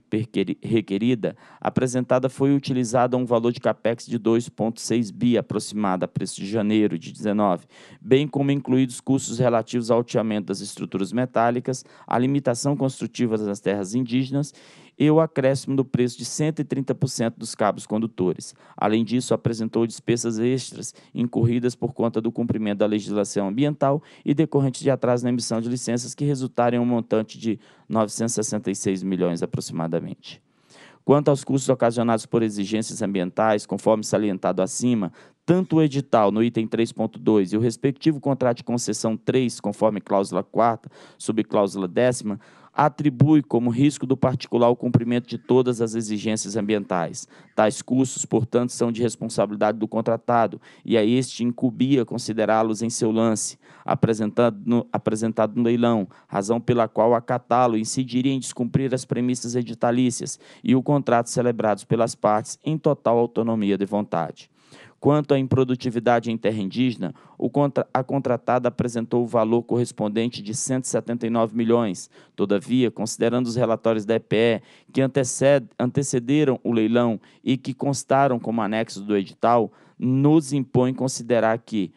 requerida, apresentada foi utilizada um valor de capex de 2,6 bi aproximado a preço de janeiro de 19, bem como incluídos custos relativos ao alteamento das estruturas metálicas, à limitação construtiva das terras indígenas e o acréscimo do preço de 130% dos cabos condutores. Além disso, apresentou despesas extras incorridas por conta do cumprimento da legislação ambiental e decorrente de atraso na emissão de licenças que resultaram em um montante de 966 milhões aproximadamente. Quanto aos custos ocasionados por exigências ambientais, conforme salientado acima, tanto o edital no item 3.2 e o respectivo contrato de concessão 3, conforme cláusula 4, subcláusula décima, atribui como risco do particular o cumprimento de todas as exigências ambientais. Tais custos, portanto, são de responsabilidade do contratado e a este incumbia considerá-los em seu lance, apresentado no, apresentado no leilão, razão pela qual acatá-lo incidiria em descumprir as premissas editalícias e o contrato celebrados pelas partes em total autonomia de vontade. Quanto à improdutividade em terra indígena, a contratada apresentou o valor correspondente de 179 milhões. Todavia, considerando os relatórios da EPE, que antecederam o leilão e que constaram como anexo do edital, nos impõe considerar que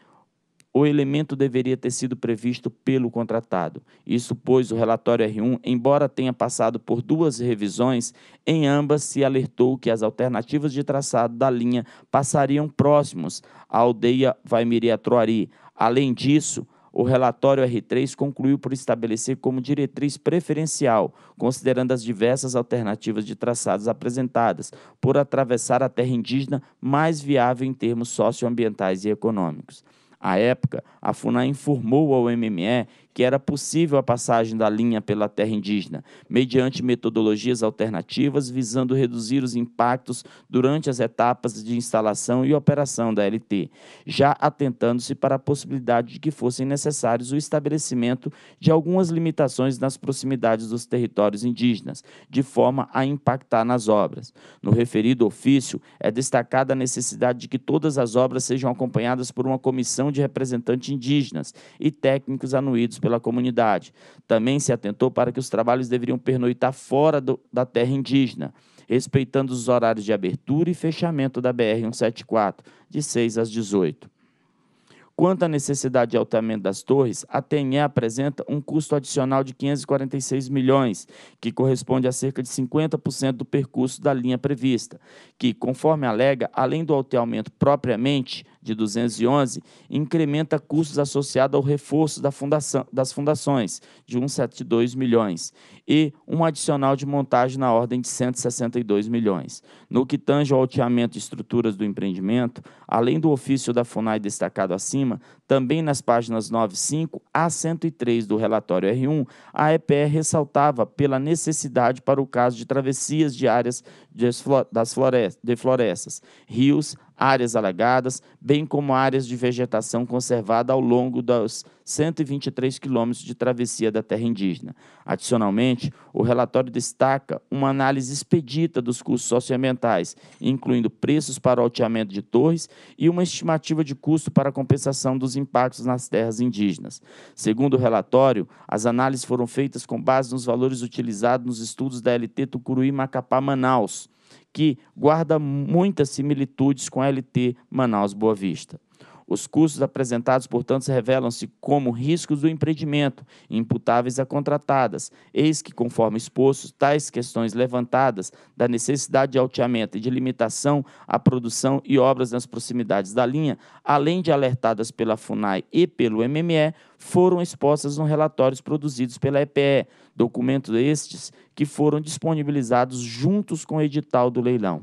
o elemento deveria ter sido previsto pelo contratado. Isso, pois, o relatório R1, embora tenha passado por duas revisões, em ambas se alertou que as alternativas de traçado da linha passariam próximos à aldeia Vaimiria-Troari. Além disso, o relatório R3 concluiu por estabelecer como diretriz preferencial, considerando as diversas alternativas de traçados apresentadas, por atravessar a terra indígena mais viável em termos socioambientais e econômicos. À época, a FUNAI informou ao MME que era possível a passagem da linha pela terra indígena, mediante metodologias alternativas visando reduzir os impactos durante as etapas de instalação e operação da LT, já atentando-se para a possibilidade de que fossem necessários o estabelecimento de algumas limitações nas proximidades dos territórios indígenas, de forma a impactar nas obras. No referido ofício, é destacada a necessidade de que todas as obras sejam acompanhadas por uma comissão de representantes indígenas e técnicos anuídos pela comunidade. Também se atentou para que os trabalhos deveriam pernoitar fora do, da terra indígena, respeitando os horários de abertura e fechamento da BR-174, de 6 às 18. Quanto à necessidade de alteamento das torres, a TNE apresenta um custo adicional de 546 milhões, que corresponde a cerca de 50% do percurso da linha prevista, que, conforme alega, além do alteamento propriamente, de 211 incrementa custos associados ao reforço da fundação, das fundações, de 172 milhões, e um adicional de montagem na ordem de 162 milhões. No que tange ao alteamento de estruturas do empreendimento, além do ofício da FUNAI destacado acima, também nas páginas 95 a 103 do relatório R1, a EPR ressaltava pela necessidade para o caso de travessias de áreas das florestas, de florestas, rios, áreas alagadas, bem como áreas de vegetação conservada ao longo das 123 quilômetros de travessia da terra indígena. Adicionalmente, o relatório destaca uma análise expedita dos custos socioambientais, incluindo preços para o alteamento de torres e uma estimativa de custo para a compensação dos impactos nas terras indígenas. Segundo o relatório, as análises foram feitas com base nos valores utilizados nos estudos da LT Tucuruí Macapá Manaus, que guarda muitas similitudes com a LT Manaus Boa Vista. Os custos apresentados, portanto, revelam-se como riscos do empreendimento, imputáveis a contratadas. Eis que, conforme exposto, tais questões levantadas da necessidade de alteamento e de limitação à produção e obras nas proximidades da linha, além de alertadas pela FUNAI e pelo MME, foram expostas nos relatórios produzidos pela EPE, documentos estes que foram disponibilizados juntos com o edital do leilão.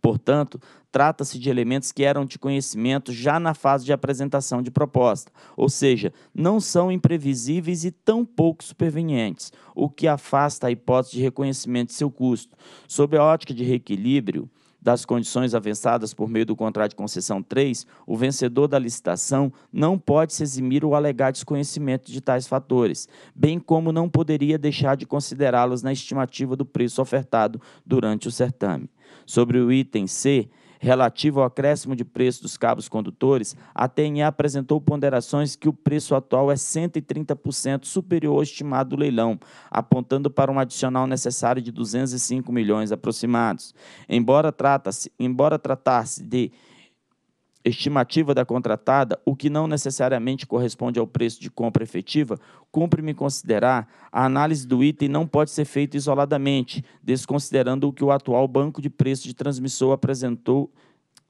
Portanto, trata-se de elementos que eram de conhecimento já na fase de apresentação de proposta, ou seja, não são imprevisíveis e tão pouco supervenientes, o que afasta a hipótese de reconhecimento de seu custo. Sob a ótica de reequilíbrio, das condições avançadas por meio do contrato de concessão 3, o vencedor da licitação não pode se eximir ou alegar desconhecimento de tais fatores, bem como não poderia deixar de considerá-los na estimativa do preço ofertado durante o certame. Sobre o item C, relativo ao acréscimo de preço dos cabos condutores, a TNE apresentou ponderações que o preço atual é 130% superior ao estimado do leilão, apontando para um adicional necessário de 205 milhões aproximados. Embora trata-se, embora tratar-se de estimativa da contratada, o que não necessariamente corresponde ao preço de compra efetiva, cumpre-me considerar a análise do item não pode ser feita isoladamente, desconsiderando o que o atual banco de preço de transmissão apresentou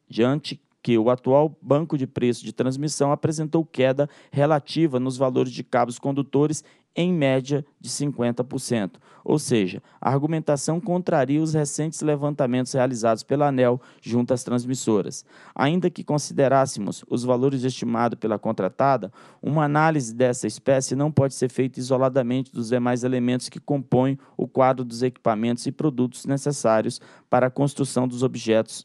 diante que o atual banco de preço de transmissão apresentou queda relativa nos valores de cabos condutores em média de 50%. Ou seja, a argumentação contraria os recentes levantamentos realizados pela ANEL junto às transmissoras. Ainda que considerássemos os valores estimados pela contratada, uma análise dessa espécie não pode ser feita isoladamente dos demais elementos que compõem o quadro dos equipamentos e produtos necessários para a construção dos objetos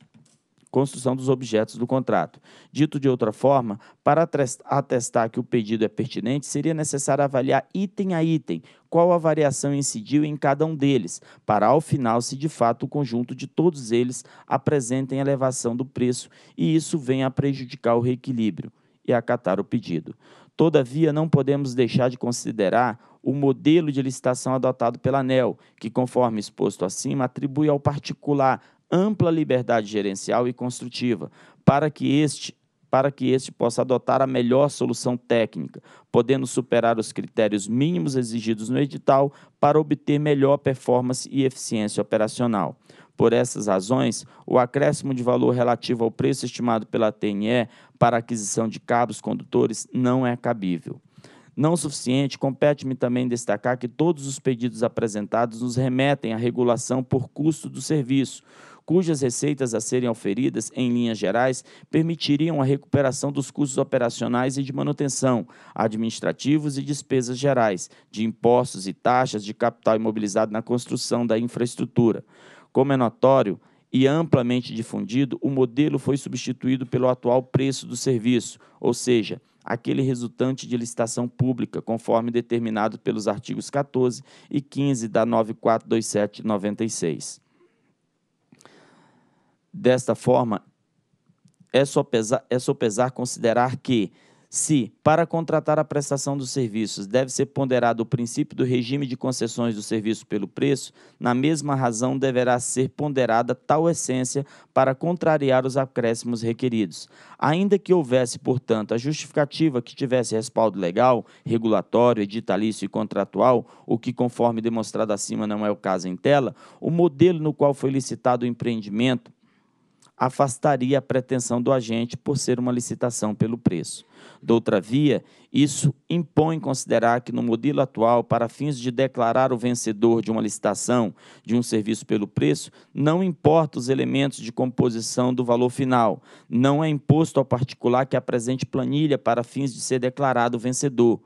construção dos objetos do contrato. Dito de outra forma, para atestar que o pedido é pertinente, seria necessário avaliar item a item qual a variação incidiu em cada um deles, para ao final, se de fato o conjunto de todos eles apresentem elevação do preço e isso venha a prejudicar o reequilíbrio e acatar o pedido. Todavia, não podemos deixar de considerar o modelo de licitação adotado pela ANEL, que, conforme exposto acima, atribui ao particular ampla liberdade gerencial e construtiva, para que este para que este possa adotar a melhor solução técnica, podendo superar os critérios mínimos exigidos no edital para obter melhor performance e eficiência operacional. Por essas razões, o acréscimo de valor relativo ao preço estimado pela TNE para aquisição de cabos condutores não é cabível. Não suficiente, compete-me também destacar que todos os pedidos apresentados nos remetem à regulação por custo do serviço, cujas receitas a serem oferidas, em linhas gerais, permitiriam a recuperação dos custos operacionais e de manutenção, administrativos e despesas gerais, de impostos e taxas de capital imobilizado na construção da infraestrutura. Como é notório, e amplamente difundido, o modelo foi substituído pelo atual preço do serviço, ou seja, aquele resultante de licitação pública, conforme determinado pelos artigos 14 e 15 da 942796. Desta forma, é sopesar, é pesar considerar que, se, para contratar a prestação dos serviços, deve ser ponderado o princípio do regime de concessões do serviço pelo preço, na mesma razão deverá ser ponderada tal essência para contrariar os acréscimos requeridos. Ainda que houvesse, portanto, a justificativa que tivesse respaldo legal, regulatório, editalício e contratual, o que, conforme demonstrado acima, não é o caso em tela, o modelo no qual foi licitado o empreendimento afastaria a pretensão do agente por ser uma licitação pelo preço. via, isso impõe considerar que no modelo atual, para fins de declarar o vencedor de uma licitação de um serviço pelo preço, não importa os elementos de composição do valor final, não é imposto ao particular que apresente planilha para fins de ser declarado vencedor.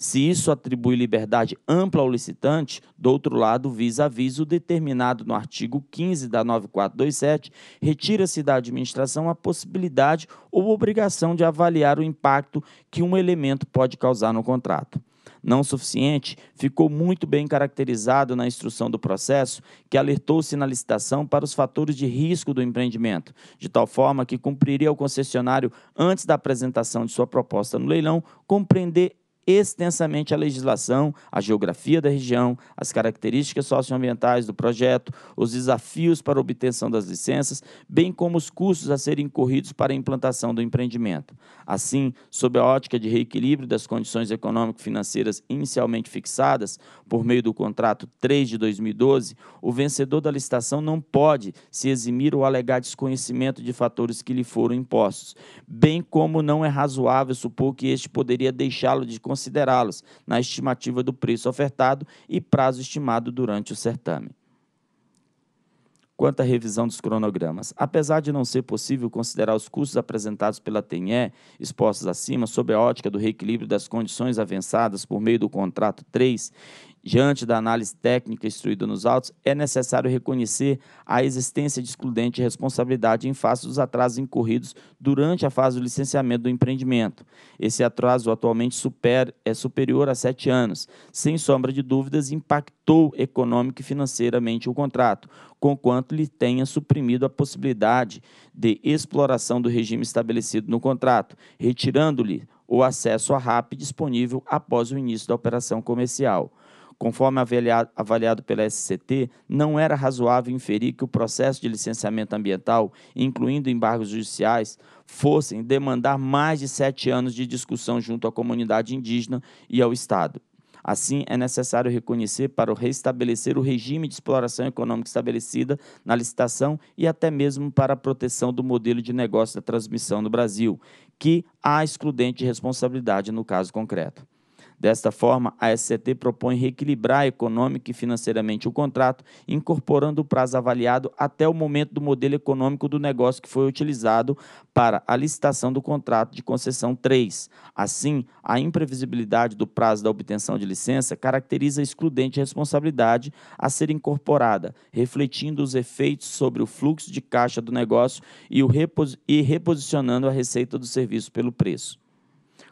Se isso atribui liberdade ampla ao licitante, do outro lado, vis a vis o determinado no artigo 15 da 9427, retira-se da administração a possibilidade ou obrigação de avaliar o impacto que um elemento pode causar no contrato não suficiente, ficou muito bem caracterizado na instrução do processo, que alertou-se na licitação para os fatores de risco do empreendimento, de tal forma que cumpriria ao concessionário, antes da apresentação de sua proposta no leilão, compreender extensamente a legislação, a geografia da região, as características socioambientais do projeto, os desafios para obtenção das licenças, bem como os custos a serem incorridos para a implantação do empreendimento. Assim, sob a ótica de reequilíbrio das condições econômico-financeiras inicialmente fixadas por meio do contrato 3 de 2012, o vencedor da licitação não pode se eximir ou alegar desconhecimento de fatores que lhe foram impostos, bem como não é razoável supor que este poderia deixá-lo de conseguir considerá-los na estimativa do preço ofertado e prazo estimado durante o certame quanto à revisão dos cronogramas. Apesar de não ser possível considerar os custos apresentados pela TNE, expostos acima, sob a ótica do reequilíbrio das condições avançadas por meio do contrato 3 Diante da análise técnica instruída nos autos, é necessário reconhecer a existência de excludente responsabilidade em face dos atrasos incorridos durante a fase do licenciamento do empreendimento. Esse atraso atualmente super, é superior a sete anos. Sem sombra de dúvidas, impactou econômica e financeiramente o contrato, conquanto lhe tenha suprimido a possibilidade de exploração do regime estabelecido no contrato, retirando-lhe o acesso à RAP disponível após o início da operação comercial. Conforme avaliado pela SCT, não era razoável inferir que o processo de licenciamento ambiental, incluindo embargos judiciais, fossem demandar mais de sete anos de discussão junto à comunidade indígena e ao Estado. Assim, é necessário reconhecer para restabelecer o regime de exploração econômica estabelecida na licitação e até mesmo para a proteção do modelo de negócio da transmissão no Brasil, que há excludente de responsabilidade no caso concreto. Desta forma, a SCT propõe reequilibrar econômica e financeiramente o contrato, incorporando o prazo avaliado até o momento do modelo econômico do negócio que foi utilizado para a licitação do contrato de concessão 3. Assim, a imprevisibilidade do prazo da obtenção de licença caracteriza a excludente responsabilidade a ser incorporada, refletindo os efeitos sobre o fluxo de caixa do negócio e, o repos e reposicionando a receita do serviço pelo preço.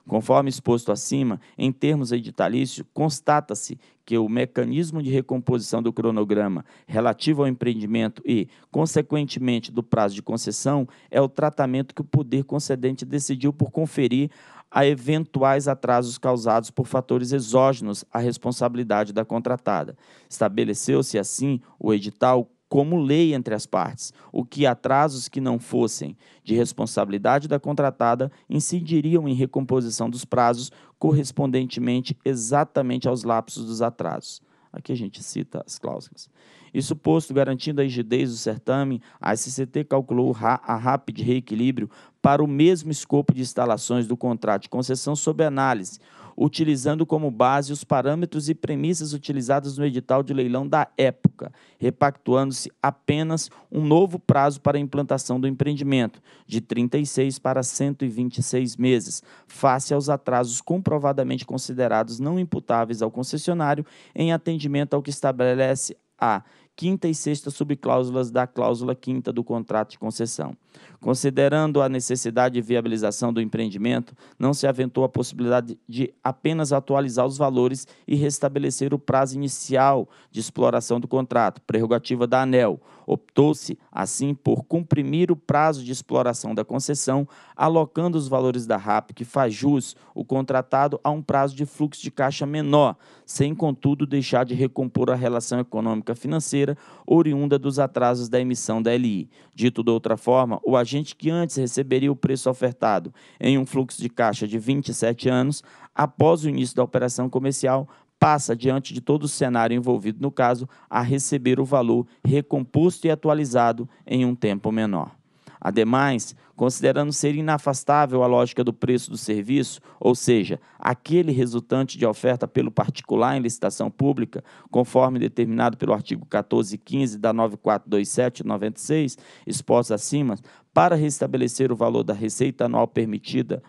Conforme exposto acima, em termos editalícios, constata-se que o mecanismo de recomposição do cronograma relativo ao empreendimento e, consequentemente, do prazo de concessão é o tratamento que o poder concedente decidiu por conferir a eventuais atrasos causados por fatores exógenos à responsabilidade da contratada. Estabeleceu-se assim o edital como lei entre as partes, o que atrasos que não fossem de responsabilidade da contratada incidiriam em recomposição dos prazos correspondentemente exatamente aos lapsos dos atrasos. Aqui a gente cita as cláusulas. Isso posto, garantindo a rigidez do certame, a SCT calculou a de reequilíbrio para o mesmo escopo de instalações do contrato de concessão sob análise, utilizando como base os parâmetros e premissas utilizados no edital de leilão da época, repactuando-se apenas um novo prazo para a implantação do empreendimento, de 36 para 126 meses, face aos atrasos comprovadamente considerados não imputáveis ao concessionário em atendimento ao que estabelece a quinta e sexta subcláusulas da cláusula quinta do contrato de concessão. Considerando a necessidade de viabilização do empreendimento, não se aventou a possibilidade de apenas atualizar os valores e restabelecer o prazo inicial de exploração do contrato, prerrogativa da ANEL, Optou-se, assim, por comprimir o prazo de exploração da concessão, alocando os valores da RAP que faz jus o contratado a um prazo de fluxo de caixa menor, sem, contudo, deixar de recompor a relação econômica financeira oriunda dos atrasos da emissão da LI. Dito de outra forma, o agente que antes receberia o preço ofertado em um fluxo de caixa de 27 anos, após o início da operação comercial, passa, diante de todo o cenário envolvido no caso, a receber o valor recomposto e atualizado em um tempo menor. Ademais, considerando ser inafastável a lógica do preço do serviço, ou seja, aquele resultante de oferta pelo particular em licitação pública, conforme determinado pelo artigo 14.15 da 9427/96, exposto acima, para restabelecer o valor da receita anual permitida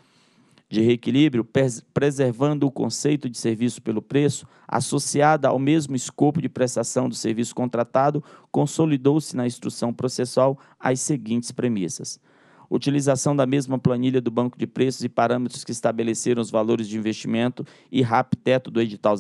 de reequilíbrio, preservando o conceito de serviço pelo preço, associada ao mesmo escopo de prestação do serviço contratado, consolidou-se na instrução processual as seguintes premissas utilização da mesma planilha do banco de preços e parâmetros que estabeleceram os valores de investimento e RAP teto do edital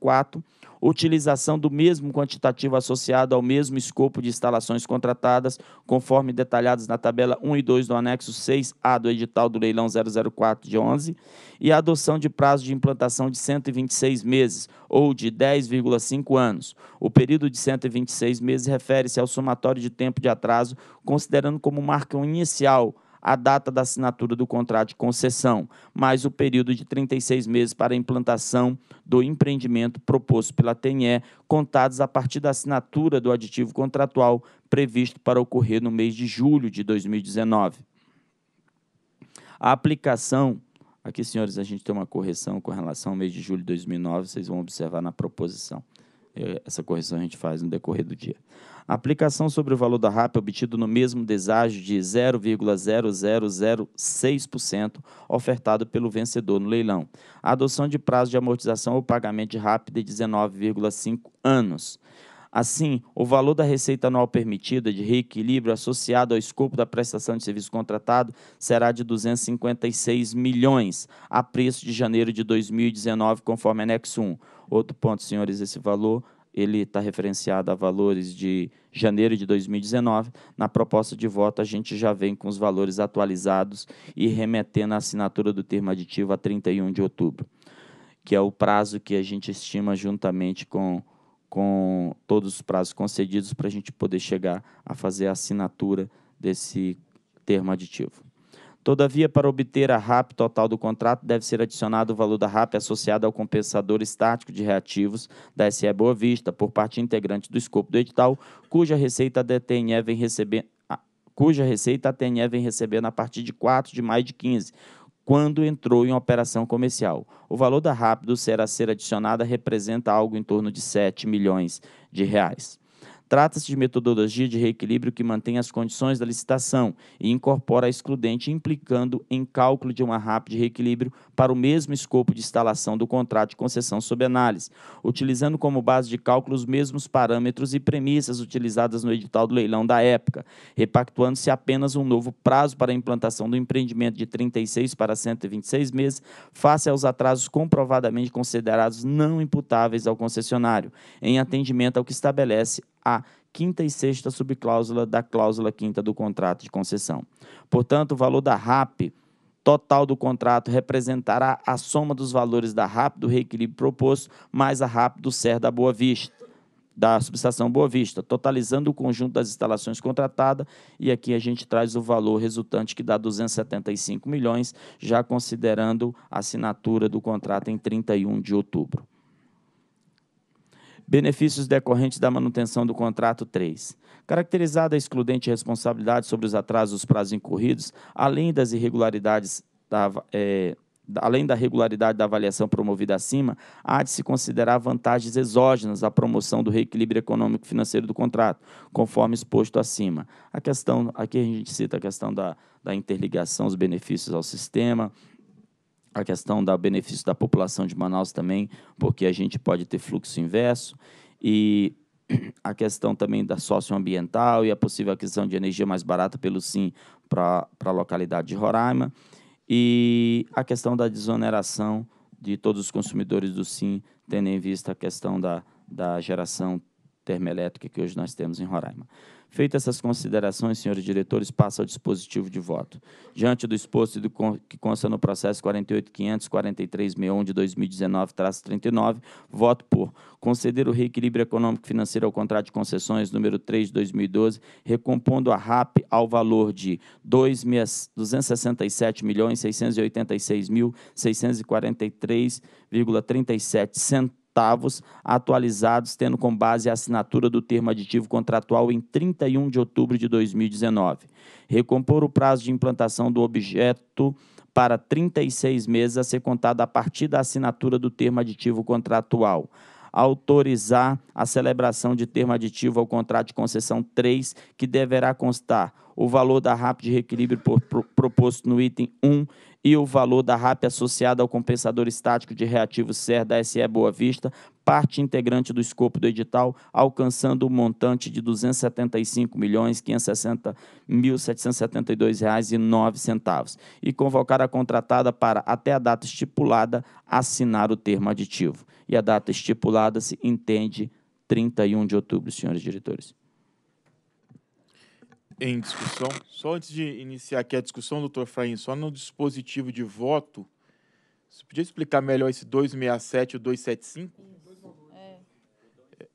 004, utilização do mesmo quantitativo associado ao mesmo escopo de instalações contratadas, conforme detalhados na tabela 1 e 2 do anexo 6A do edital do leilão 004 de 11, e a adoção de prazo de implantação de 126 meses, ou de 10,5 anos. O período de 126 meses refere-se ao somatório de tempo de atraso, considerando como marcão inicial a data da assinatura do contrato de concessão, mais o período de 36 meses para a implantação do empreendimento proposto pela TNE, contados a partir da assinatura do aditivo contratual previsto para ocorrer no mês de julho de 2019. A aplicação Aqui, senhores, a gente tem uma correção com relação ao mês de julho de 2009, vocês vão observar na proposição. É, essa correção a gente faz no decorrer do dia. A aplicação sobre o valor da RAP é obtido no mesmo deságio de 0,0006% ofertado pelo vencedor no leilão. A adoção de prazo de amortização ou pagamento de RAP de 19,5 anos. Assim, o valor da receita anual permitida de reequilíbrio associado ao escopo da prestação de serviço contratado será de 256 milhões, a preço de janeiro de 2019, conforme anexo 1. Outro ponto, senhores, esse valor ele está referenciado a valores de janeiro de 2019. Na proposta de voto, a gente já vem com os valores atualizados e remetendo a assinatura do termo aditivo a 31 de outubro, que é o prazo que a gente estima juntamente com com todos os prazos concedidos para a gente poder chegar a fazer a assinatura desse termo aditivo. Todavia, para obter a RAP total do contrato, deve ser adicionado o valor da RAP associado ao compensador estático de reativos da SE Boa Vista por parte integrante do escopo do edital, cuja receita a DTNE vem receber, cuja receita a TNE vem recebendo a partir de 4 de maio de 15, quando entrou em operação comercial. O valor da Rápido será ser adicionada representa algo em torno de 7 milhões de reais. Trata-se de metodologia de reequilíbrio que mantém as condições da licitação e incorpora a excludente, implicando em cálculo de uma rápida de reequilíbrio para o mesmo escopo de instalação do contrato de concessão sob análise, utilizando como base de cálculo os mesmos parâmetros e premissas utilizadas no edital do leilão da época, repactuando-se apenas um novo prazo para a implantação do empreendimento de 36 para 126 meses, face aos atrasos comprovadamente considerados não imputáveis ao concessionário, em atendimento ao que estabelece a quinta e sexta subcláusula da cláusula quinta do contrato de concessão. Portanto, o valor da RAP total do contrato representará a soma dos valores da RAP do reequilíbrio proposto mais a RAP do SER da Boa Vista, da subestação Boa Vista, totalizando o conjunto das instalações contratadas e aqui a gente traz o valor resultante que dá 275 milhões, já considerando a assinatura do contrato em 31 de outubro. Benefícios decorrentes da manutenção do contrato 3. Caracterizada a excludente responsabilidade sobre os atrasos dos prazos incorridos, além das irregularidades da, é, além da regularidade da avaliação promovida acima, há de se considerar vantagens exógenas à promoção do reequilíbrio econômico financeiro do contrato, conforme exposto acima. A questão, aqui a gente cita a questão da, da interligação, os benefícios ao sistema, a questão do benefício da população de Manaus também, porque a gente pode ter fluxo inverso, e a questão também da socioambiental e a possível aquisição de energia mais barata pelo SIM para a localidade de Roraima, e a questão da desoneração de todos os consumidores do SIM, tendo em vista a questão da, da geração termoelétrica que hoje nós temos em Roraima. Feitas essas considerações, senhores diretores, passa ao dispositivo de voto. Diante do exposto do que consta no processo 48.543.61 de 2019-39, voto por conceder o reequilíbrio econômico financeiro ao contrato de concessões número 3 de 2012, recompondo a RAP ao valor de R$ 267.686.643,37 atualizados tendo com base a assinatura do termo aditivo contratual em 31 de outubro de 2019. Recompor o prazo de implantação do objeto para 36 meses a ser contado a partir da assinatura do termo aditivo contratual autorizar a celebração de termo aditivo ao contrato de concessão 3, que deverá constar o valor da RAP de reequilíbrio proposto no item 1 e o valor da RAP associada ao compensador estático de reativo SER da SE Boa Vista, parte integrante do escopo do edital, alcançando o um montante de R$ 275.560.772,09 e convocar a contratada para, até a data estipulada, assinar o termo aditivo. E a data estipulada se entende 31 de outubro, senhores diretores em discussão. Só antes de iniciar aqui a discussão, doutor Fraim, só no dispositivo de voto, você podia explicar melhor esse 267 e o 275? É.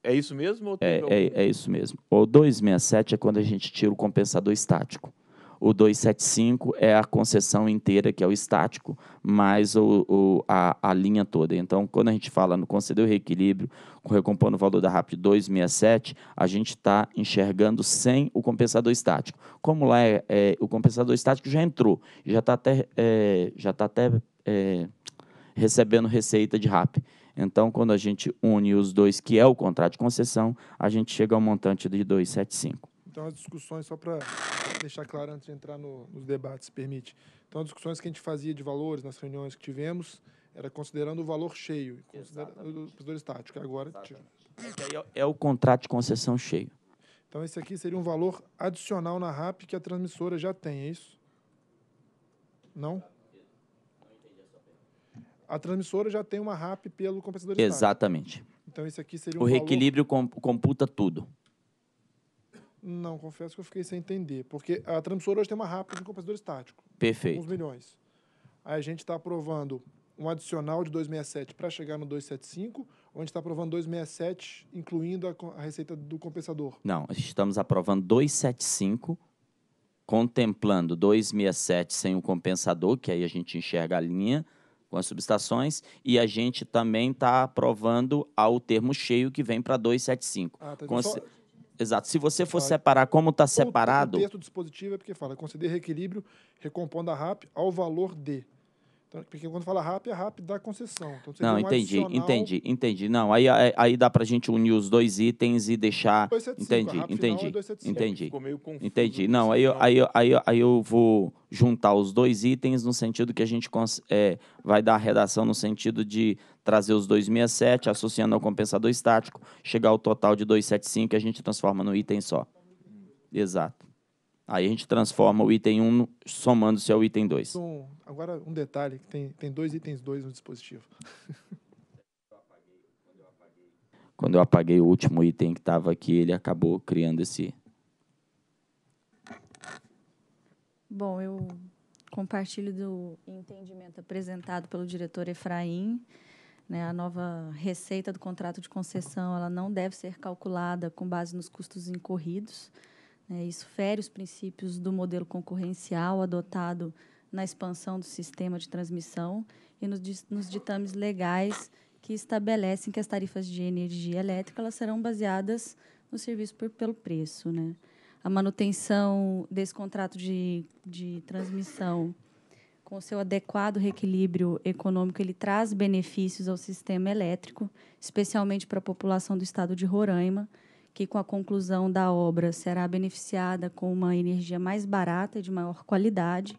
é isso mesmo? É, é, é, isso mesmo. O 267 é quando a gente tira o compensador estático. O 275 é a concessão inteira, que é o estático, mais o, o a, a, linha toda. Então, quando a gente fala no conceder o reequilíbrio, recompondo o valor da RAP 267, a gente está enxergando sem o compensador estático. Como lá é, é o compensador estático já entrou, já está até, é, já tá até é, recebendo receita de RAP. Então, quando a gente une os dois, que é o contrato de concessão, a gente chega ao montante de 275. Então, as discussões só para deixar claro antes de entrar no, nos debates, permite. Então, as discussões que a gente fazia de valores nas reuniões que tivemos era considerando o valor cheio, considerando o preço estático. É agora, é, é, é, o contrato de concessão cheio. Então, esse aqui seria um valor adicional na RAP que a transmissora já tem, é isso? Não? A transmissora já tem uma RAP pelo compensador Exatamente. Então, esse aqui seria um O valor... reequilíbrio computa tudo. Não, confesso que eu fiquei sem entender. Porque a transmissora hoje tem uma rápida de compensador estático. Perfeito. Uns milhões. Aí a gente está aprovando um adicional de 267 para chegar no 275, ou a gente está aprovando 267, incluindo a, a, receita do compensador? Não, estamos aprovando 275, contemplando 267 sem o compensador, que aí a gente enxerga a linha com as subestações, e a gente também está aprovando ao termo cheio que vem para 275. Ah, tá então Cons... só, Exato. Se você for ah, separar como está separado. O texto dispositivo é porque fala conceder reequilíbrio recompondo a RAP ao valor de. Então, porque quando fala RAP, é RAP da concessão. Então, não, entendi, adicional... entendi, entendi. Não, aí, aí, aí dá para a gente unir os dois itens e deixar... 275, entendi, entendi, é 275. entendi. Ficou meio confuso. Entendi. Não, aí, aí, aí, aí eu vou juntar os dois itens no sentido que a gente é, vai dar a redação no sentido de trazer os 267, associando ao compensador estático, chegar ao total de 275 que a gente transforma no item só. Exato. Aí a gente transforma o item 1 somando-se ao item 2. Então, agora, um detalhe, tem, tem dois itens 2 no dispositivo. Quando eu apaguei o último item que estava aqui, ele acabou criando esse... Bom, eu compartilho do entendimento apresentado pelo diretor Efraim. Né, a nova receita do contrato de concessão ela não deve ser calculada com base nos custos incorridos, né, isso fere os princípios do modelo concorrencial adotado na expansão do sistema de transmissão e nos ditames legais que estabelecem que as tarifas de energia elétrica elas serão baseadas no serviço por, pelo preço. Né? A manutenção desse contrato de, de transmissão, com seu adequado reequilíbrio econômico, ele traz benefícios ao sistema elétrico, especialmente para a população do estado de Roraima, que, com a conclusão da obra, será beneficiada com uma energia mais barata e de maior qualidade.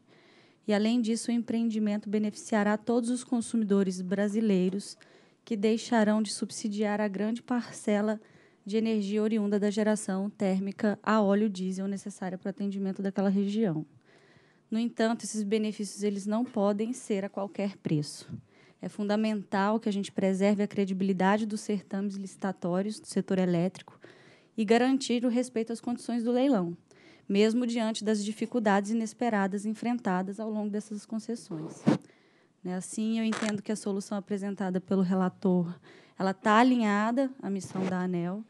E, além disso, o empreendimento beneficiará todos os consumidores brasileiros que deixarão de subsidiar a grande parcela de energia oriunda da geração térmica a óleo diesel necessária para o atendimento daquela região. No entanto, esses benefícios eles não podem ser a qualquer preço. É fundamental que a gente preserve a credibilidade dos certames licitatórios do setor elétrico e garantir o respeito às condições do leilão, mesmo diante das dificuldades inesperadas enfrentadas ao longo dessas concessões. Né, assim, eu entendo que a solução apresentada pelo relator ela está alinhada à missão da ANEL,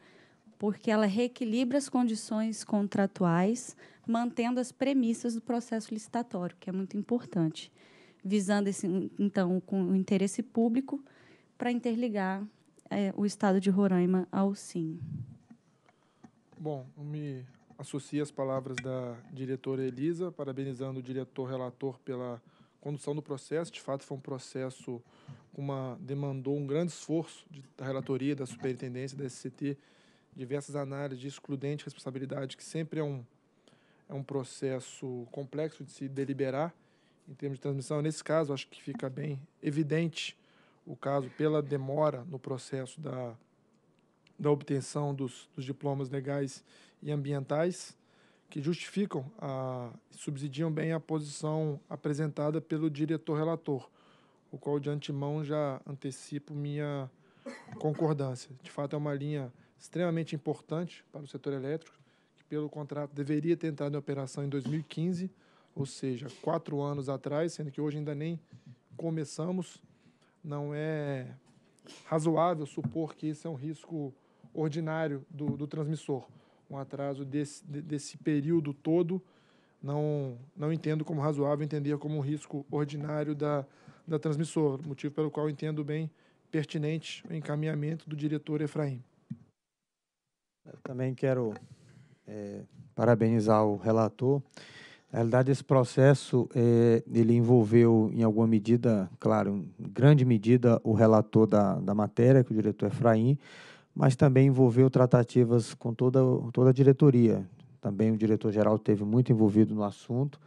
porque ela reequilibra as condições contratuais, mantendo as premissas do processo licitatório, que é muito importante, visando esse, então com o interesse público para interligar é, o Estado de Roraima ao SIM. Bom, me associo às palavras da diretora Elisa, parabenizando o diretor relator pela condução do processo. De fato, foi um processo que uma, demandou um grande esforço de, da relatoria, da superintendência, da SCT, diversas análises de excludente responsabilidade, que sempre é um, é um processo complexo de se deliberar em termos de transmissão. Nesse caso, acho que fica bem evidente o caso pela demora no processo da da obtenção dos, dos diplomas legais e ambientais que justificam a subsidiam bem a posição apresentada pelo diretor relator, o qual de antemão já antecipo minha concordância. De fato, é uma linha extremamente importante para o setor elétrico, que pelo contrato deveria ter entrado em operação em 2015, ou seja, quatro anos atrás, sendo que hoje ainda nem começamos. Não é razoável supor que isso é um risco ordinário do, do transmissor. Um atraso desse, desse período todo não, não entendo como razoável entender como um risco ordinário da, da transmissora, motivo pelo qual entendo bem pertinente o encaminhamento do diretor Efraim. Eu também quero é, parabenizar o relator. Na realidade, esse processo é, ele envolveu, em alguma medida, claro, em grande medida, o relator da, da matéria, que é o diretor Efraim, mas também envolveu tratativas com toda, toda a diretoria. Também o diretor-geral teve muito envolvido no assunto,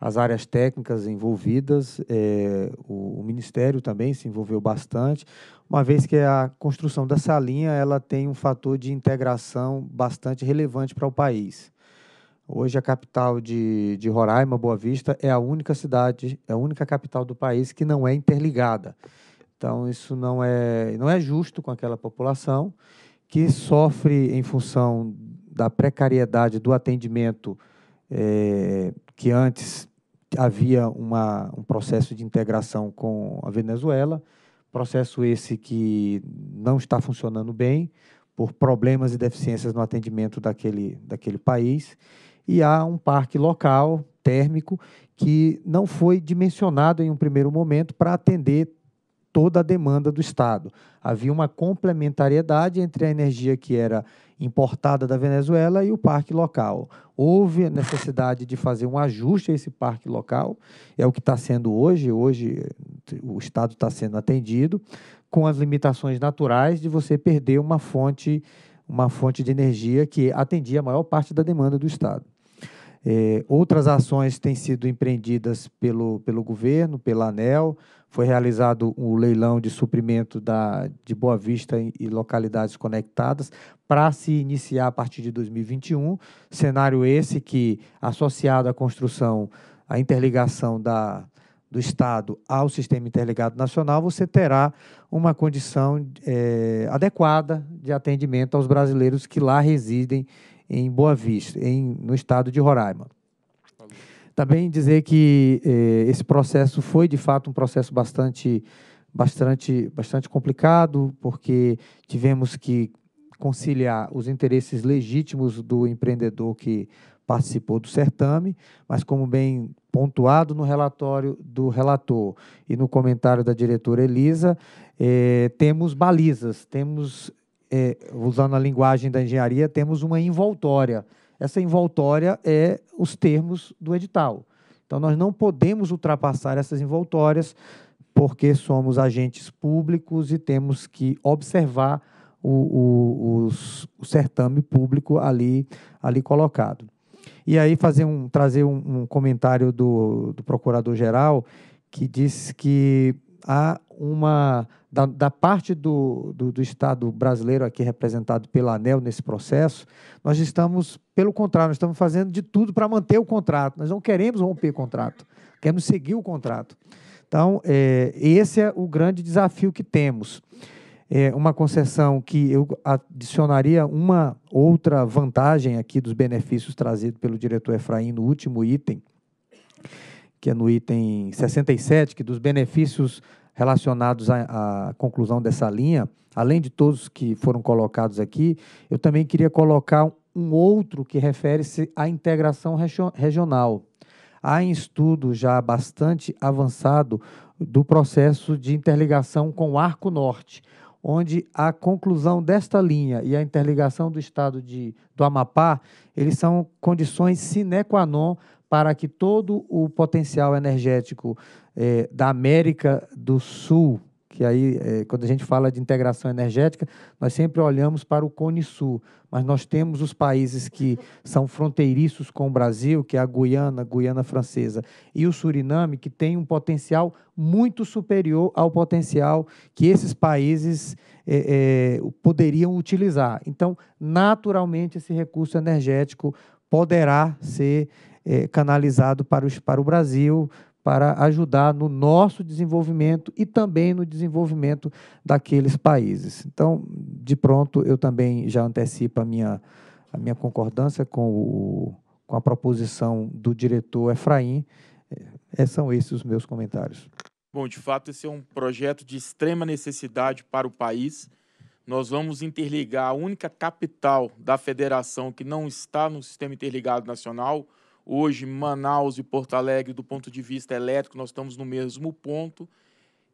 as áreas técnicas envolvidas, é, o, o, Ministério também se envolveu bastante, uma vez que a construção dessa linha ela tem um fator de integração bastante relevante para o país. Hoje a capital de, de Roraima, Boa Vista, é a única cidade, é a única capital do país que não é interligada. Então, isso não é, não é justo com aquela população que sofre em função da precariedade do atendimento é, que antes havia uma, um processo de integração com a Venezuela, processo esse que não está funcionando bem por problemas e deficiências no atendimento daquele, daquele país, e há um parque local térmico que não foi dimensionado em um primeiro momento para atender toda a demanda do Estado. Havia uma complementariedade entre a energia que era importada da Venezuela e o parque local. Houve a necessidade de fazer um ajuste a esse parque local, é o que está sendo hoje. Hoje o Estado está sendo atendido com as limitações naturais de você perder uma fonte, uma fonte de energia que atendia a maior parte da demanda do Estado. É, outras ações têm sido empreendidas pelo, pelo governo, pela ANEL, foi realizado o um leilão de suprimento da, de Boa Vista e localidades conectadas para se iniciar a partir de 2021. Cenário esse que, associado à construção, à interligação da, do Estado ao Sistema Interligado Nacional, você terá uma condição é, adequada de atendimento aos brasileiros que lá residem em Boa Vista, em, no estado de Roraima. Também dizer que eh, esse processo foi, de fato, um processo bastante, bastante, bastante complicado, porque tivemos que conciliar os interesses legítimos do empreendedor que participou do certame, mas como bem pontuado no relatório do relator e no comentário da diretora Elisa, eh, temos balizas, temos, eh, usando a linguagem da engenharia, temos uma envoltória essa envoltória é os termos do edital. Então, nós não podemos ultrapassar essas envoltórias, porque somos agentes públicos e temos que observar o, o, os, o certame público ali, ali colocado. E aí fazer um, trazer um, um comentário do, do procurador-geral que diz que há uma da, da parte do, do, do, Estado brasileiro aqui representado pela ANEL nesse processo, nós estamos, pelo contrário, nós estamos fazendo de tudo para manter o contrato. Nós não queremos romper o contrato, queremos seguir o contrato. Então, é, esse é o grande desafio que temos. É uma concessão que eu adicionaria uma outra vantagem aqui dos benefícios trazidos pelo diretor Efraim no último item, que é no item 67, que dos benefícios relacionados à, à, conclusão dessa linha, além de todos que foram colocados aqui, eu também queria colocar um outro que refere-se à integração regional. Há em estudo já bastante avançado do processo de interligação com o Arco Norte, onde a conclusão desta linha e a interligação do estado de, do Amapá, eles são condições sine qua non para que todo o potencial energético é, da América do Sul, que aí, é, quando a gente fala de integração energética, nós sempre olhamos para o Cone Sul, mas nós temos os países que são fronteiriços com o Brasil, que é a Guiana, Guiana Francesa, e o Suriname, que tem um potencial muito superior ao potencial que esses países é, é, poderiam utilizar. Então, naturalmente, esse recurso energético poderá ser é, canalizado para o, para o Brasil, para ajudar no nosso desenvolvimento e também no desenvolvimento daqueles países. Então, de pronto, eu também já antecipo a minha, a minha concordância com, o, com a proposição do diretor Efraim. É, é são esses os meus comentários. Bom, de fato, esse é um projeto de extrema necessidade para o país. Nós vamos interligar a única capital da federação que não está no sistema interligado nacional, Hoje, Manaus e Porto Alegre, do ponto de vista elétrico, nós estamos no mesmo ponto.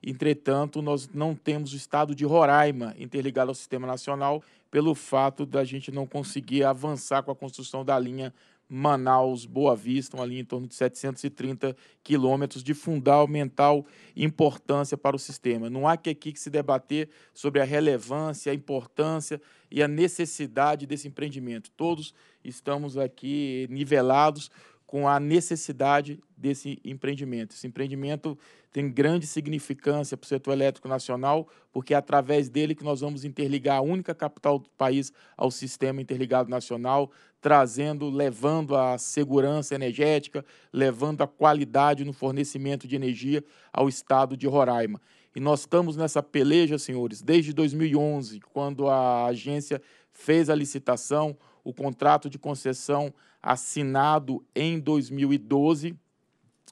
Entretanto, nós não temos o estado de Roraima interligado ao sistema nacional pelo fato da gente não conseguir avançar com a construção da linha Manaus, Boa Vista, uma linha em torno de 730 quilômetros, de fundamental importância para o sistema. Não há que aqui que se debater sobre a relevância, a importância e a necessidade desse empreendimento. Todos estamos aqui nivelados com a necessidade desse empreendimento. Esse empreendimento tem grande significância para o setor elétrico nacional, porque é através dele que nós vamos interligar a única capital do país ao sistema interligado nacional, trazendo, levando a segurança energética, levando a qualidade no fornecimento de energia ao estado de Roraima. E nós estamos nessa peleja, senhores, desde 2011, quando a agência fez a licitação, o contrato de concessão assinado em 2012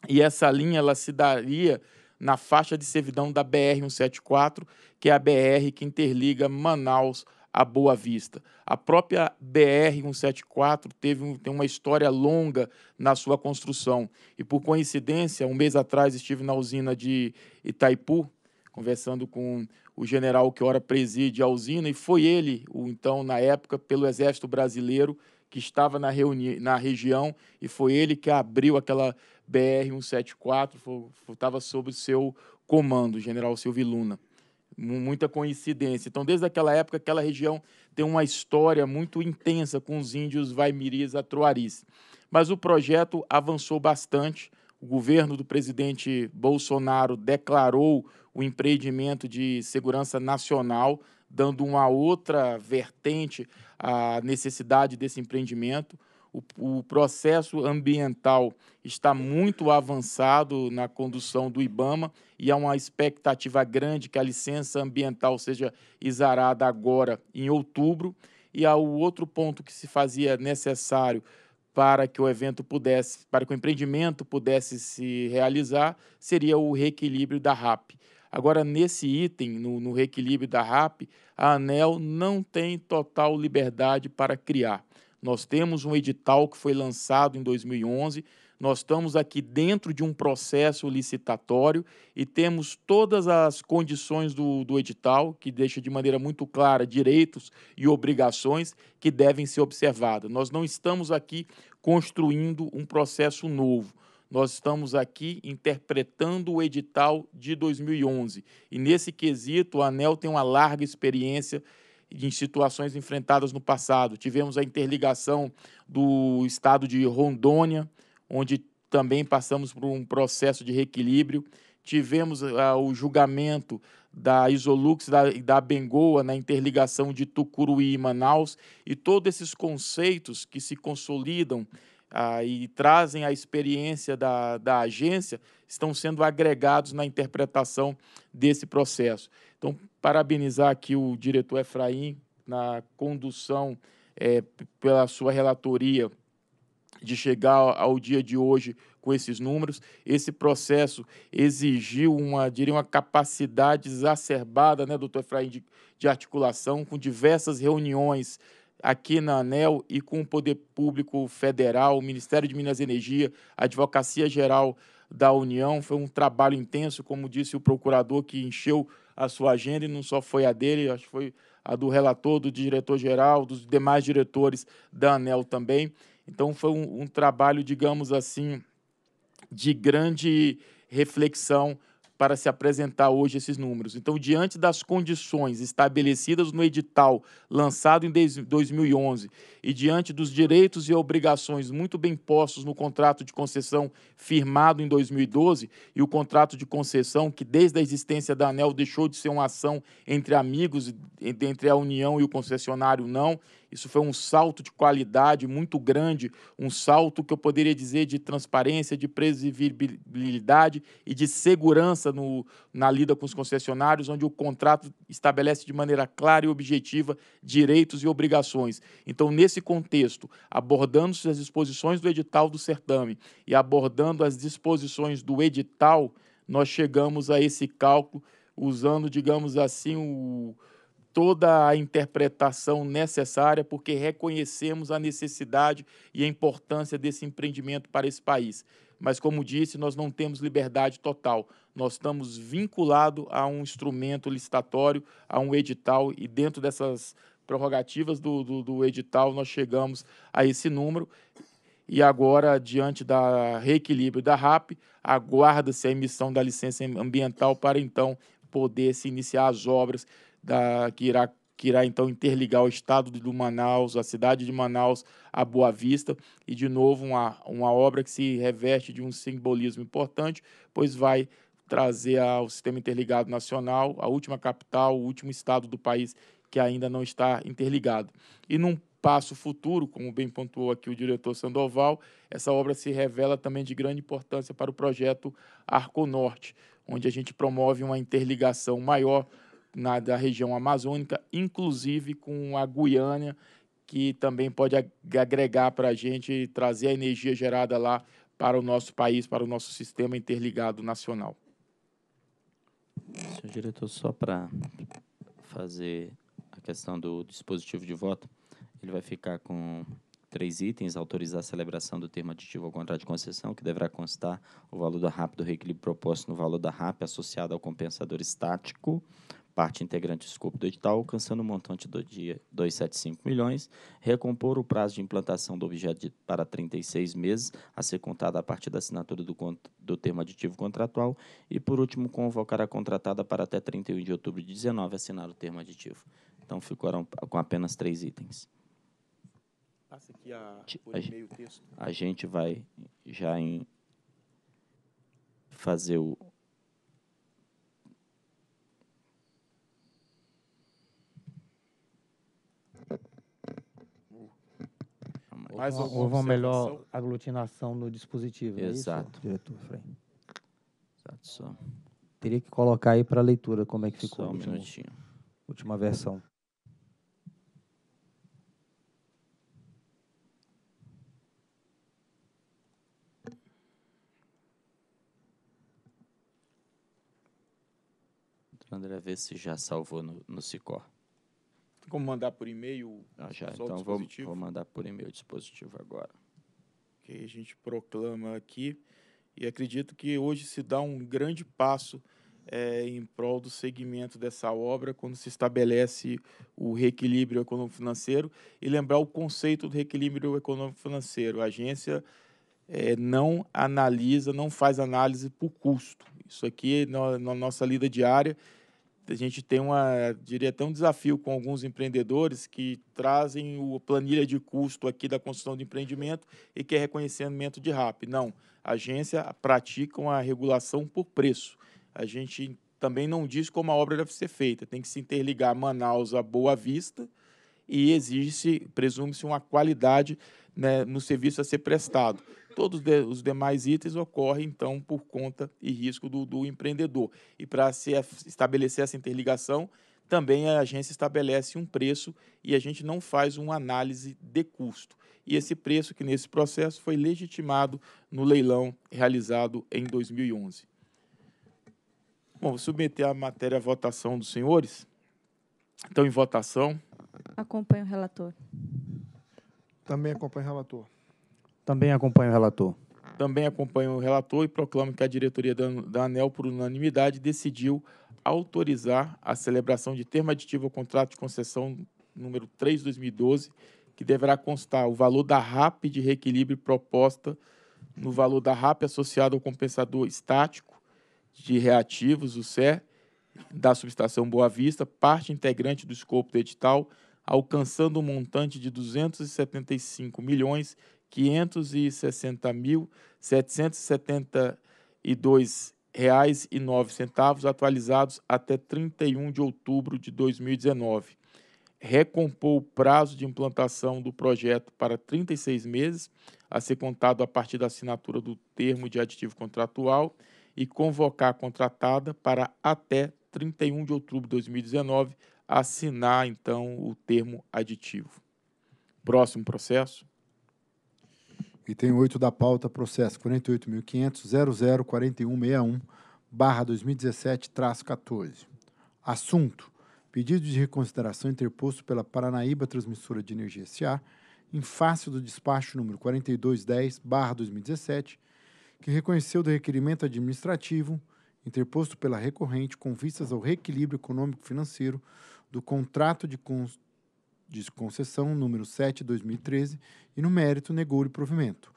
e essa linha ela se daria na faixa de servidão da BR 174, que é a BR que interliga Manaus a Boa Vista. A própria BR 174 teve um, tem uma história longa na sua construção. E por coincidência, um mês atrás estive na usina de Itaipu, conversando com o general que ora preside a usina, e foi ele, o então, na época, pelo Exército Brasileiro, que estava na, reuni na região, e foi ele que abriu aquela BR-174, estava sob o seu comando, general Silvio Luna. Muita coincidência. Então, desde aquela época, aquela região tem uma história muito intensa com os índios Vaimiris Atroaris. Mas o projeto avançou bastante. O governo do presidente Bolsonaro declarou o empreendimento de segurança nacional, dando uma outra vertente à necessidade desse empreendimento. O, o processo ambiental está muito avançado na condução do IBAMA e há uma expectativa grande que a licença ambiental seja exarada agora, em outubro. E há o outro ponto que se fazia necessário para que o evento pudesse, para que o empreendimento pudesse se realizar, seria o reequilíbrio da RAP. Agora, nesse item, no, no reequilíbrio da RAP, a ANEL não tem total liberdade para criar. Nós temos um edital que foi lançado em 2011, nós estamos aqui dentro de um processo licitatório e temos todas as condições do, do edital, que deixa de maneira muito clara direitos e obrigações que devem ser observadas. Nós não estamos aqui construindo um processo novo nós estamos aqui interpretando o edital de 2011 e, nesse quesito, o ANEL tem uma larga experiência em situações enfrentadas no passado. Tivemos a interligação do estado de Rondônia, onde também passamos por um processo de reequilíbrio. Tivemos ah, o julgamento da Isolux e da, da Bengoa na interligação de Tucuruí e Manaus, e todos esses conceitos que se consolidam ah, e trazem a experiência da, da agência estão sendo agregados na interpretação desse processo. Então, parabenizar aqui o diretor Efraim na condução é, pela sua relatoria de chegar ao dia de hoje com esses números. Esse processo exigiu uma, diria, uma capacidade exacerbada, né, doutor Efraim, de, de articulação, com diversas reuniões aqui na ANEL e com o Poder Público Federal, o Ministério de Minas e Energia, a Advocacia Geral da União. Foi um trabalho intenso, como disse o procurador, que encheu a sua agenda e não só foi a dele, acho que foi a do relator, do diretor-geral, dos demais diretores da ANEL também. Então, foi um, um trabalho, digamos assim, de grande reflexão para se apresentar hoje esses números. Então, diante das condições estabelecidas no edital lançado em 2011 e diante dos direitos e obrigações muito bem postos no contrato de concessão firmado em 2012 e o contrato de concessão que desde a existência da ANEL deixou de ser uma ação entre amigos, entre a União e o concessionário não, isso foi um salto de qualidade muito grande, um salto que eu poderia dizer de transparência, de previsibilidade e de segurança no, na lida com os concessionários, onde o contrato estabelece de maneira clara e objetiva direitos e obrigações. Então, nesse contexto, abordando-se as disposições do edital do certame e abordando as disposições do edital, nós chegamos a esse cálculo usando, digamos assim, o toda a interpretação necessária, porque reconhecemos a necessidade e a importância desse empreendimento para esse país. Mas, como disse, nós não temos liberdade total. Nós estamos vinculados a um instrumento licitatório, a um edital, e dentro dessas prerrogativas do, do, do edital nós chegamos a esse número. E agora, diante da reequilíbrio da RAP, aguarda-se a emissão da licença ambiental para então poder se iniciar as obras da, que, irá, que irá então interligar o estado do Manaus, a cidade de Manaus, a Boa Vista, e de novo uma, uma obra que se reveste de um simbolismo importante, pois vai trazer ao sistema interligado nacional a última capital, o último estado do país que ainda não está interligado. E num passo futuro, como bem pontuou aqui o diretor Sandoval, essa obra se revela também de grande importância para o projeto Arco Norte, onde a gente promove uma interligação maior na, da região amazônica, inclusive com a Guiânia, que também pode agregar para a gente trazer a energia gerada lá para o nosso país, para o nosso sistema interligado nacional. Senhor diretor, só para fazer a questão do dispositivo de voto, ele vai ficar com três itens, autorizar a celebração do termo aditivo ao contrato de concessão, que deverá constar o valor da RAP do reequilíbrio proposto no valor da RAP associado ao compensador estático, parte integrante do escopo do edital, alcançando o um montante do dia 275 milhões, recompor o prazo de implantação do objeto de, para 36 meses, a ser contada a partir da assinatura do, do termo aditivo contratual, e, por último, convocar a contratada para até 31 de outubro de 19 assinar o termo aditivo. Então, ficaram com apenas três itens. Passa aqui a, a, gente, a gente vai já em fazer o Mais houve, houve uma melhor aglutinação no dispositivo. É Exato. diretor, Frei. Exato, só. Teria que colocar aí para leitura como é que ficou. Só um último, minutinho. Última versão. André, ver se já salvou no, no Cicor. Como mandar por e-mail? Ah, já, então vou, vou mandar por e-mail o dispositivo agora. Que a gente proclama aqui. E acredito que hoje se dá um grande passo é, em prol do segmento dessa obra, quando se estabelece o reequilíbrio econômico-financeiro. E lembrar o conceito do reequilíbrio econômico-financeiro. A agência é, não analisa, não faz análise por custo. Isso aqui, é na, na nossa lida diária, a gente tem uma, diria até um desafio com alguns empreendedores que trazem o planilha de custo aqui da construção de empreendimento e que é reconhecimento de RAP. Não, a agência pratica uma regulação por preço. A gente também não diz como a obra deve ser feita. Tem que se interligar Manaus a Boa Vista e exige-se, presume-se, uma qualidade né, no serviço a ser prestado. Todos os demais itens ocorrem, então, por conta e risco do, do empreendedor. E para se estabelecer essa interligação, também a agência estabelece um preço e a gente não faz uma análise de custo. E esse preço, que nesse processo foi legitimado no leilão realizado em 2011. Bom, vou submeter a matéria à votação dos senhores. Então, em votação. Acompanho o relator. Também acompanho o relator. Também acompanho o relator. Também acompanho o relator e proclamo que a diretoria da ANEL, por unanimidade, decidiu autorizar a celebração de termo aditivo ao contrato de concessão número 3 2012, que deverá constar o valor da RAP de reequilíbrio proposta no valor da RAP associado ao compensador estático de reativos, o CER, da subestação Boa Vista, parte integrante do escopo do edital, alcançando um montante de 275 milhões 560 mil 772 reais e nove centavos atualizados até 31 de outubro de 2019. Recompôs o prazo de implantação do projeto para 36 meses, a ser contado a partir da assinatura do termo de aditivo contratual e convocar a contratada para até 31 de outubro de 2019 assinar então o termo aditivo. Próximo processo. Item 8 da pauta, processo 48.500.004161, barra 2017, traço 14. Assunto, pedido de reconsideração interposto pela Paranaíba Transmissora de Energia S.A., em face do despacho número 4210, barra 2017, que reconheceu do requerimento administrativo interposto pela recorrente com vistas ao reequilíbrio econômico-financeiro do contrato de, con de concessão número 7 2013 e no mérito negou-lhe provimento.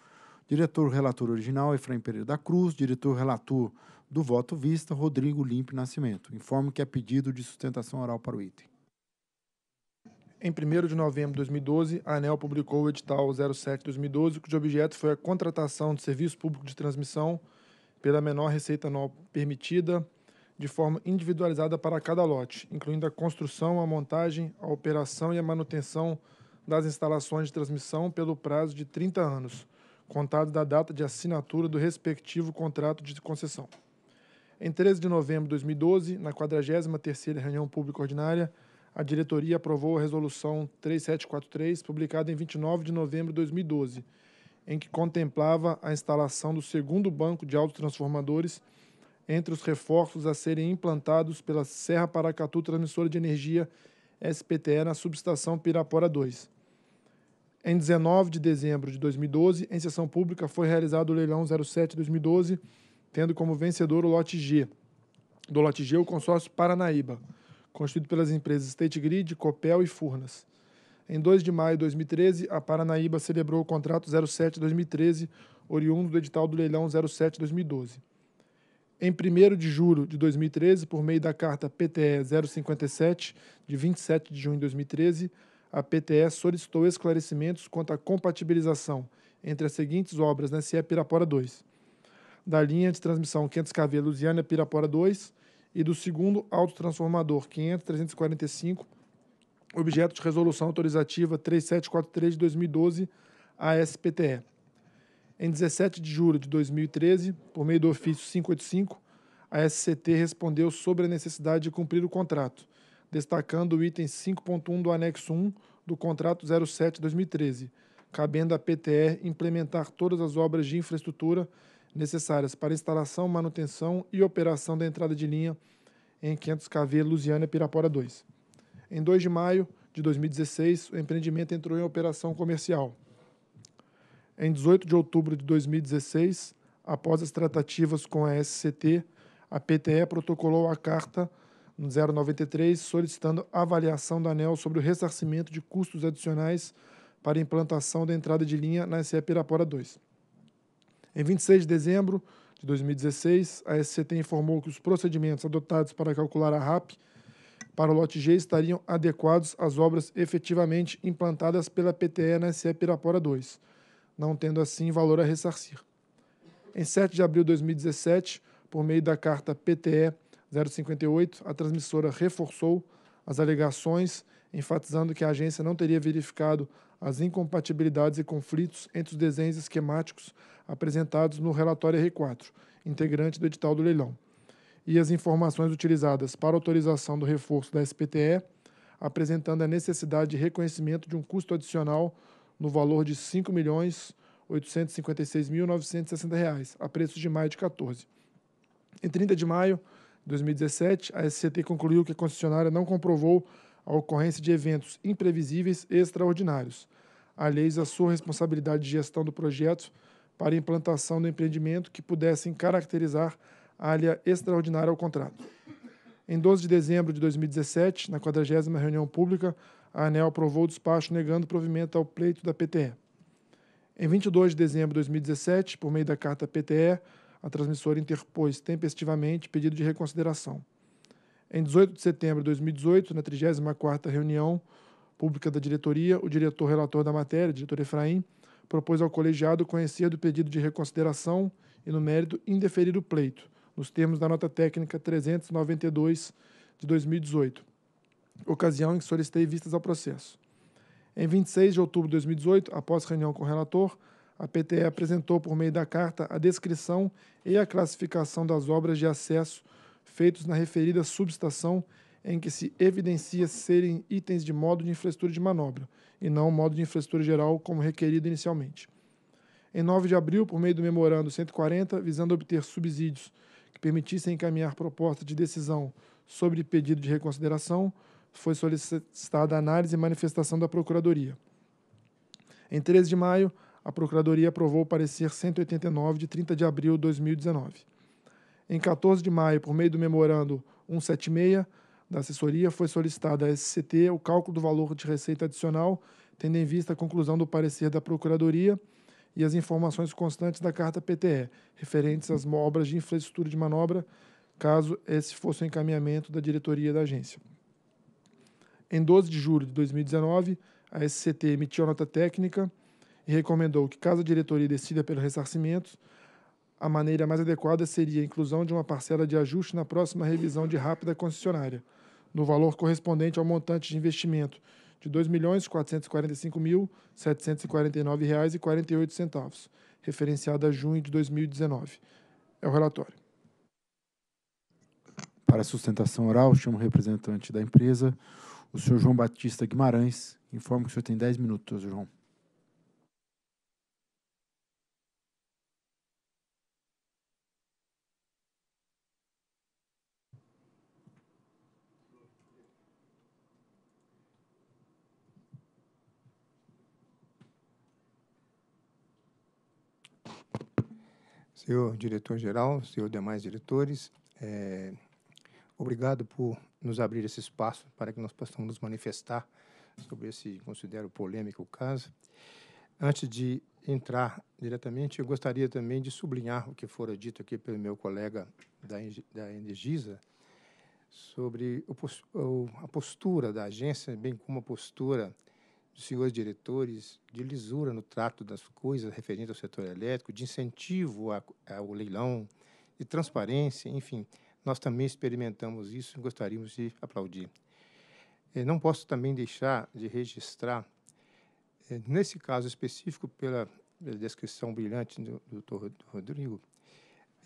Diretor relator original Efraim Pereira da Cruz, diretor relator do voto vista Rodrigo Limpe Nascimento. Informo que é pedido de sustentação oral para o item. Em 1 de novembro de 2012, a ANEL publicou o edital 07-2012, cujo objeto foi a contratação de serviço público de transmissão pela menor receita anual permitida de forma individualizada para cada lote, incluindo a construção, a montagem, a operação e a manutenção das instalações de transmissão pelo prazo de 30 anos, contado da data de assinatura do respectivo contrato de concessão. Em 13 de novembro de 2012, na 43ª reunião pública ordinária, a diretoria aprovou a resolução 3743, publicada em 29 de novembro de 2012, em que contemplava a instalação do segundo banco de autotransformadores transformadores entre os reforços a serem implantados pela Serra Paracatu Transmissora de Energia SPTE na subestação Pirapora 2. Em 19 de dezembro de 2012, em sessão pública, foi realizado o leilão 07-2012, tendo como vencedor o lote G. Do lote G, o consórcio Paranaíba, constituído pelas empresas State Grid, Copel e Furnas. Em 2 de maio de 2013, a Paranaíba celebrou o contrato 07-2013, oriundo do edital do leilão 07-2012 em 1 de julho de 2013, por meio da carta PTE 057, de 27 de junho de 2013, a PTE solicitou esclarecimentos quanto à compatibilização entre as seguintes obras na né? SE é Pirapora 2, da linha de transmissão 500 kV Lusiana Pirapora 2 e do segundo autotransformador 500-345, objeto de resolução autorizativa 3743 de 2012, ASPTE. Em 17 de julho de 2013, por meio do ofício 585, a SCT respondeu sobre a necessidade de cumprir o contrato, destacando o item 5.1 do anexo 1 do contrato 07/2013, cabendo à PTE implementar todas as obras de infraestrutura necessárias para instalação, manutenção e operação da entrada de linha em 500 kV Lusiana Pirapora 2. Em 2 de maio de 2016, o empreendimento entrou em operação comercial em 18 de outubro de 2016, após as tratativas com a SCT, a PTE protocolou a carta 093 solicitando avaliação da ANEL sobre o ressarcimento de custos adicionais para implantação da entrada de linha na SE Pirapora 2. Em 26 de dezembro de 2016, a SCT informou que os procedimentos adotados para calcular a RAP para o lote G estariam adequados às obras efetivamente implantadas pela PTE na SE Pirapora 2 não tendo assim valor a ressarcir. Em 7 de abril de 2017, por meio da carta PTE 058, a transmissora reforçou as alegações, enfatizando que a agência não teria verificado as incompatibilidades e conflitos entre os desenhos esquemáticos apresentados no relatório R4, integrante do edital do leilão, e as informações utilizadas para autorização do reforço da SPTE, apresentando a necessidade de reconhecimento de um custo adicional no valor de R$ reais a preço de maio de 14. Em 30 de maio de 2017, a SCT concluiu que a concessionária não comprovou a ocorrência de eventos imprevisíveis e extraordinários, alheios à sua responsabilidade de gestão do projeto para implantação do empreendimento que pudessem caracterizar a área extraordinária ao contrato. Em 12 de dezembro de 2017, na 40 reunião pública, a ANEL aprovou o despacho negando provimento ao pleito da PTE. Em 22 de dezembro de 2017, por meio da carta PTE, a transmissora interpôs tempestivamente pedido de reconsideração. Em 18 de setembro de 2018, na 34ª reunião pública da diretoria, o diretor relator da matéria, diretor Efraim, propôs ao colegiado conhecer do pedido de reconsideração e, no mérito, indeferir o pleito, nos termos da nota técnica 392 de 2018 ocasião em que solicitei vistas ao processo. Em 26 de outubro de 2018, após reunião com o relator, a PTE apresentou por meio da carta a descrição e a classificação das obras de acesso feitos na referida subestação em que se evidencia serem itens de modo de infraestrutura de manobra e não modo de infraestrutura geral como requerido inicialmente. Em 9 de abril, por meio do memorando 140, visando obter subsídios que permitissem encaminhar proposta de decisão sobre pedido de reconsideração, foi solicitada análise e manifestação da Procuradoria. Em 13 de maio, a Procuradoria aprovou o parecer 189 de 30 de abril de 2019. Em 14 de maio, por meio do memorando 176 da assessoria, foi solicitada à SCT o cálculo do valor de receita adicional, tendo em vista a conclusão do parecer da Procuradoria e as informações constantes da carta PTE, referentes às obras de infraestrutura de manobra, caso esse fosse o encaminhamento da diretoria da agência. Em 12 de julho de 2019, a SCT emitiu a nota técnica e recomendou que, caso a diretoria decida pelo ressarcimento, a maneira mais adequada seria a inclusão de uma parcela de ajuste na próxima revisão de rápida concessionária, no valor correspondente ao montante de investimento de R$ 2.445.749,48, referenciado a junho de 2019. É o relatório. Para a sustentação oral, chamo o representante da empresa, o senhor João Batista Guimarães. Informo que o senhor tem 10 minutos, João. Senhor diretor-geral, senhor demais diretores, é, Obrigado por nos abrir esse espaço para que nós possamos nos manifestar sobre esse, considero, polêmico caso. Antes de entrar diretamente, eu gostaria também de sublinhar o que fora dito aqui pelo meu colega da, da Energisa sobre o, a postura da agência, bem como a postura dos senhores diretores de lisura no trato das coisas referentes ao setor elétrico, de incentivo ao leilão, de transparência, enfim, nós também experimentamos isso e gostaríamos de aplaudir. Eh, não posso também deixar de registrar, eh, nesse caso específico, pela, descrição brilhante do doutor Rodrigo,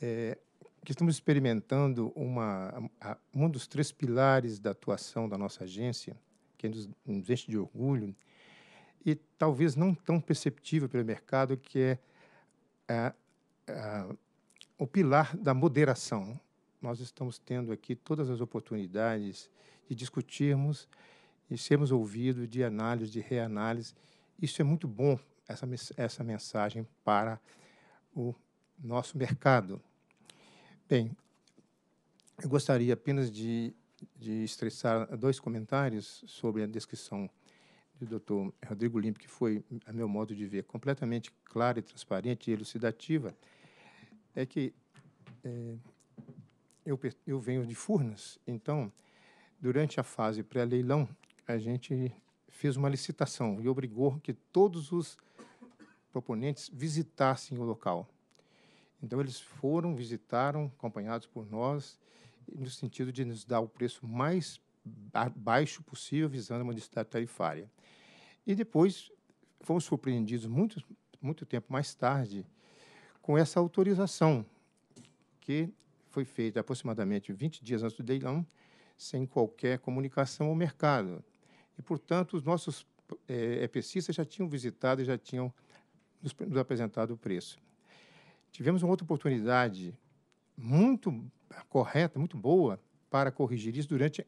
eh, que estamos experimentando uma, um dos três pilares da atuação da nossa agência, que nos, é nos enche de orgulho, e talvez não tão perceptível pelo mercado, que é a, a, o pilar da moderação nós estamos tendo aqui todas as oportunidades de discutirmos e sermos ouvidos de análise, de reanálise. Isso é muito bom, essa, essa mensagem para o nosso mercado. Bem, eu gostaria apenas de, de estressar dois comentários sobre a descrição do Dr. Rodrigo Limpe que foi, a meu modo de ver, completamente clara e transparente e elucidativa, é que eh, eu, eu venho de Furnas, então, durante a fase pré-leilão, a gente fez uma licitação e obrigou que todos os proponentes visitassem o local. Então, eles foram, visitaram, acompanhados por nós, no sentido de nos dar o preço mais baixo possível, visando uma densidade tarifária. E depois fomos surpreendidos muito, muito tempo mais tarde com essa autorização que foi feita aproximadamente 20 dias antes do leilão, sem qualquer comunicação ao mercado. E, portanto, os nossos é, eh, EPCistas já tinham visitado e já tinham nos, nos apresentado o preço. Tivemos uma outra oportunidade muito correta, muito boa, para corrigir isso durante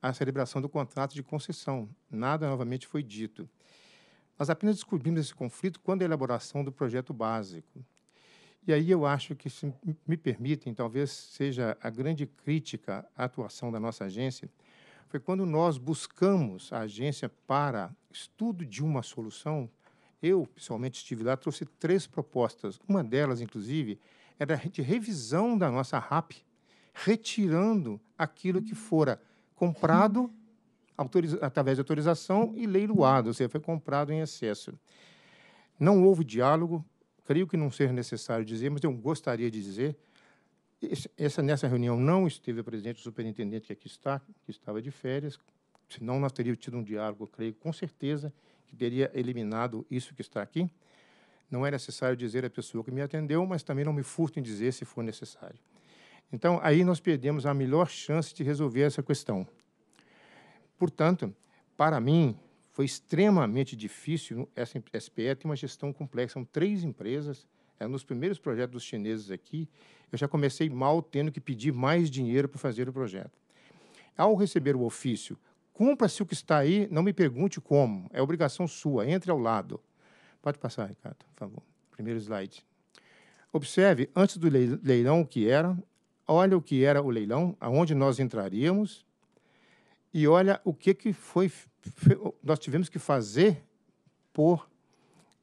a celebração do contrato de concessão. Nada novamente foi dito. Nós apenas descobrimos esse conflito quando a elaboração do projeto básico. E aí eu acho que, se me permitem, talvez seja a grande crítica à atuação da nossa agência, foi quando nós buscamos a agência para estudo de uma solução. Eu, pessoalmente, estive lá, trouxe três propostas. Uma delas, inclusive, era de revisão da nossa RAP, retirando aquilo que fora comprado através de autorização e leiloado, ou seja, foi comprado em excesso. Não houve diálogo, creio que não seja necessário dizer, mas eu gostaria de dizer, essa, nessa reunião não esteve presente o superintendente que aqui está, que estava de férias, senão nós teríamos tido um diálogo, creio, com certeza, que teria eliminado isso que está aqui. Não é necessário dizer a pessoa que me atendeu, mas também não me furto em dizer se for necessário. Então, aí nós perdemos a melhor chance de resolver essa questão. Portanto, para mim, foi extremamente difícil. Essa SPE tem uma gestão complexa, são três empresas. É, nos primeiros projetos dos chineses aqui, eu já comecei mal tendo que pedir mais dinheiro para fazer o projeto. Ao receber o ofício, cumpra-se o que está aí, não me pergunte como, é obrigação sua, entre ao lado. Pode passar, Ricardo, por favor. Primeiro slide. Observe, antes do leilão, o que era, olha o que era o leilão, aonde nós entraríamos, e olha o que, que foi nós tivemos que fazer por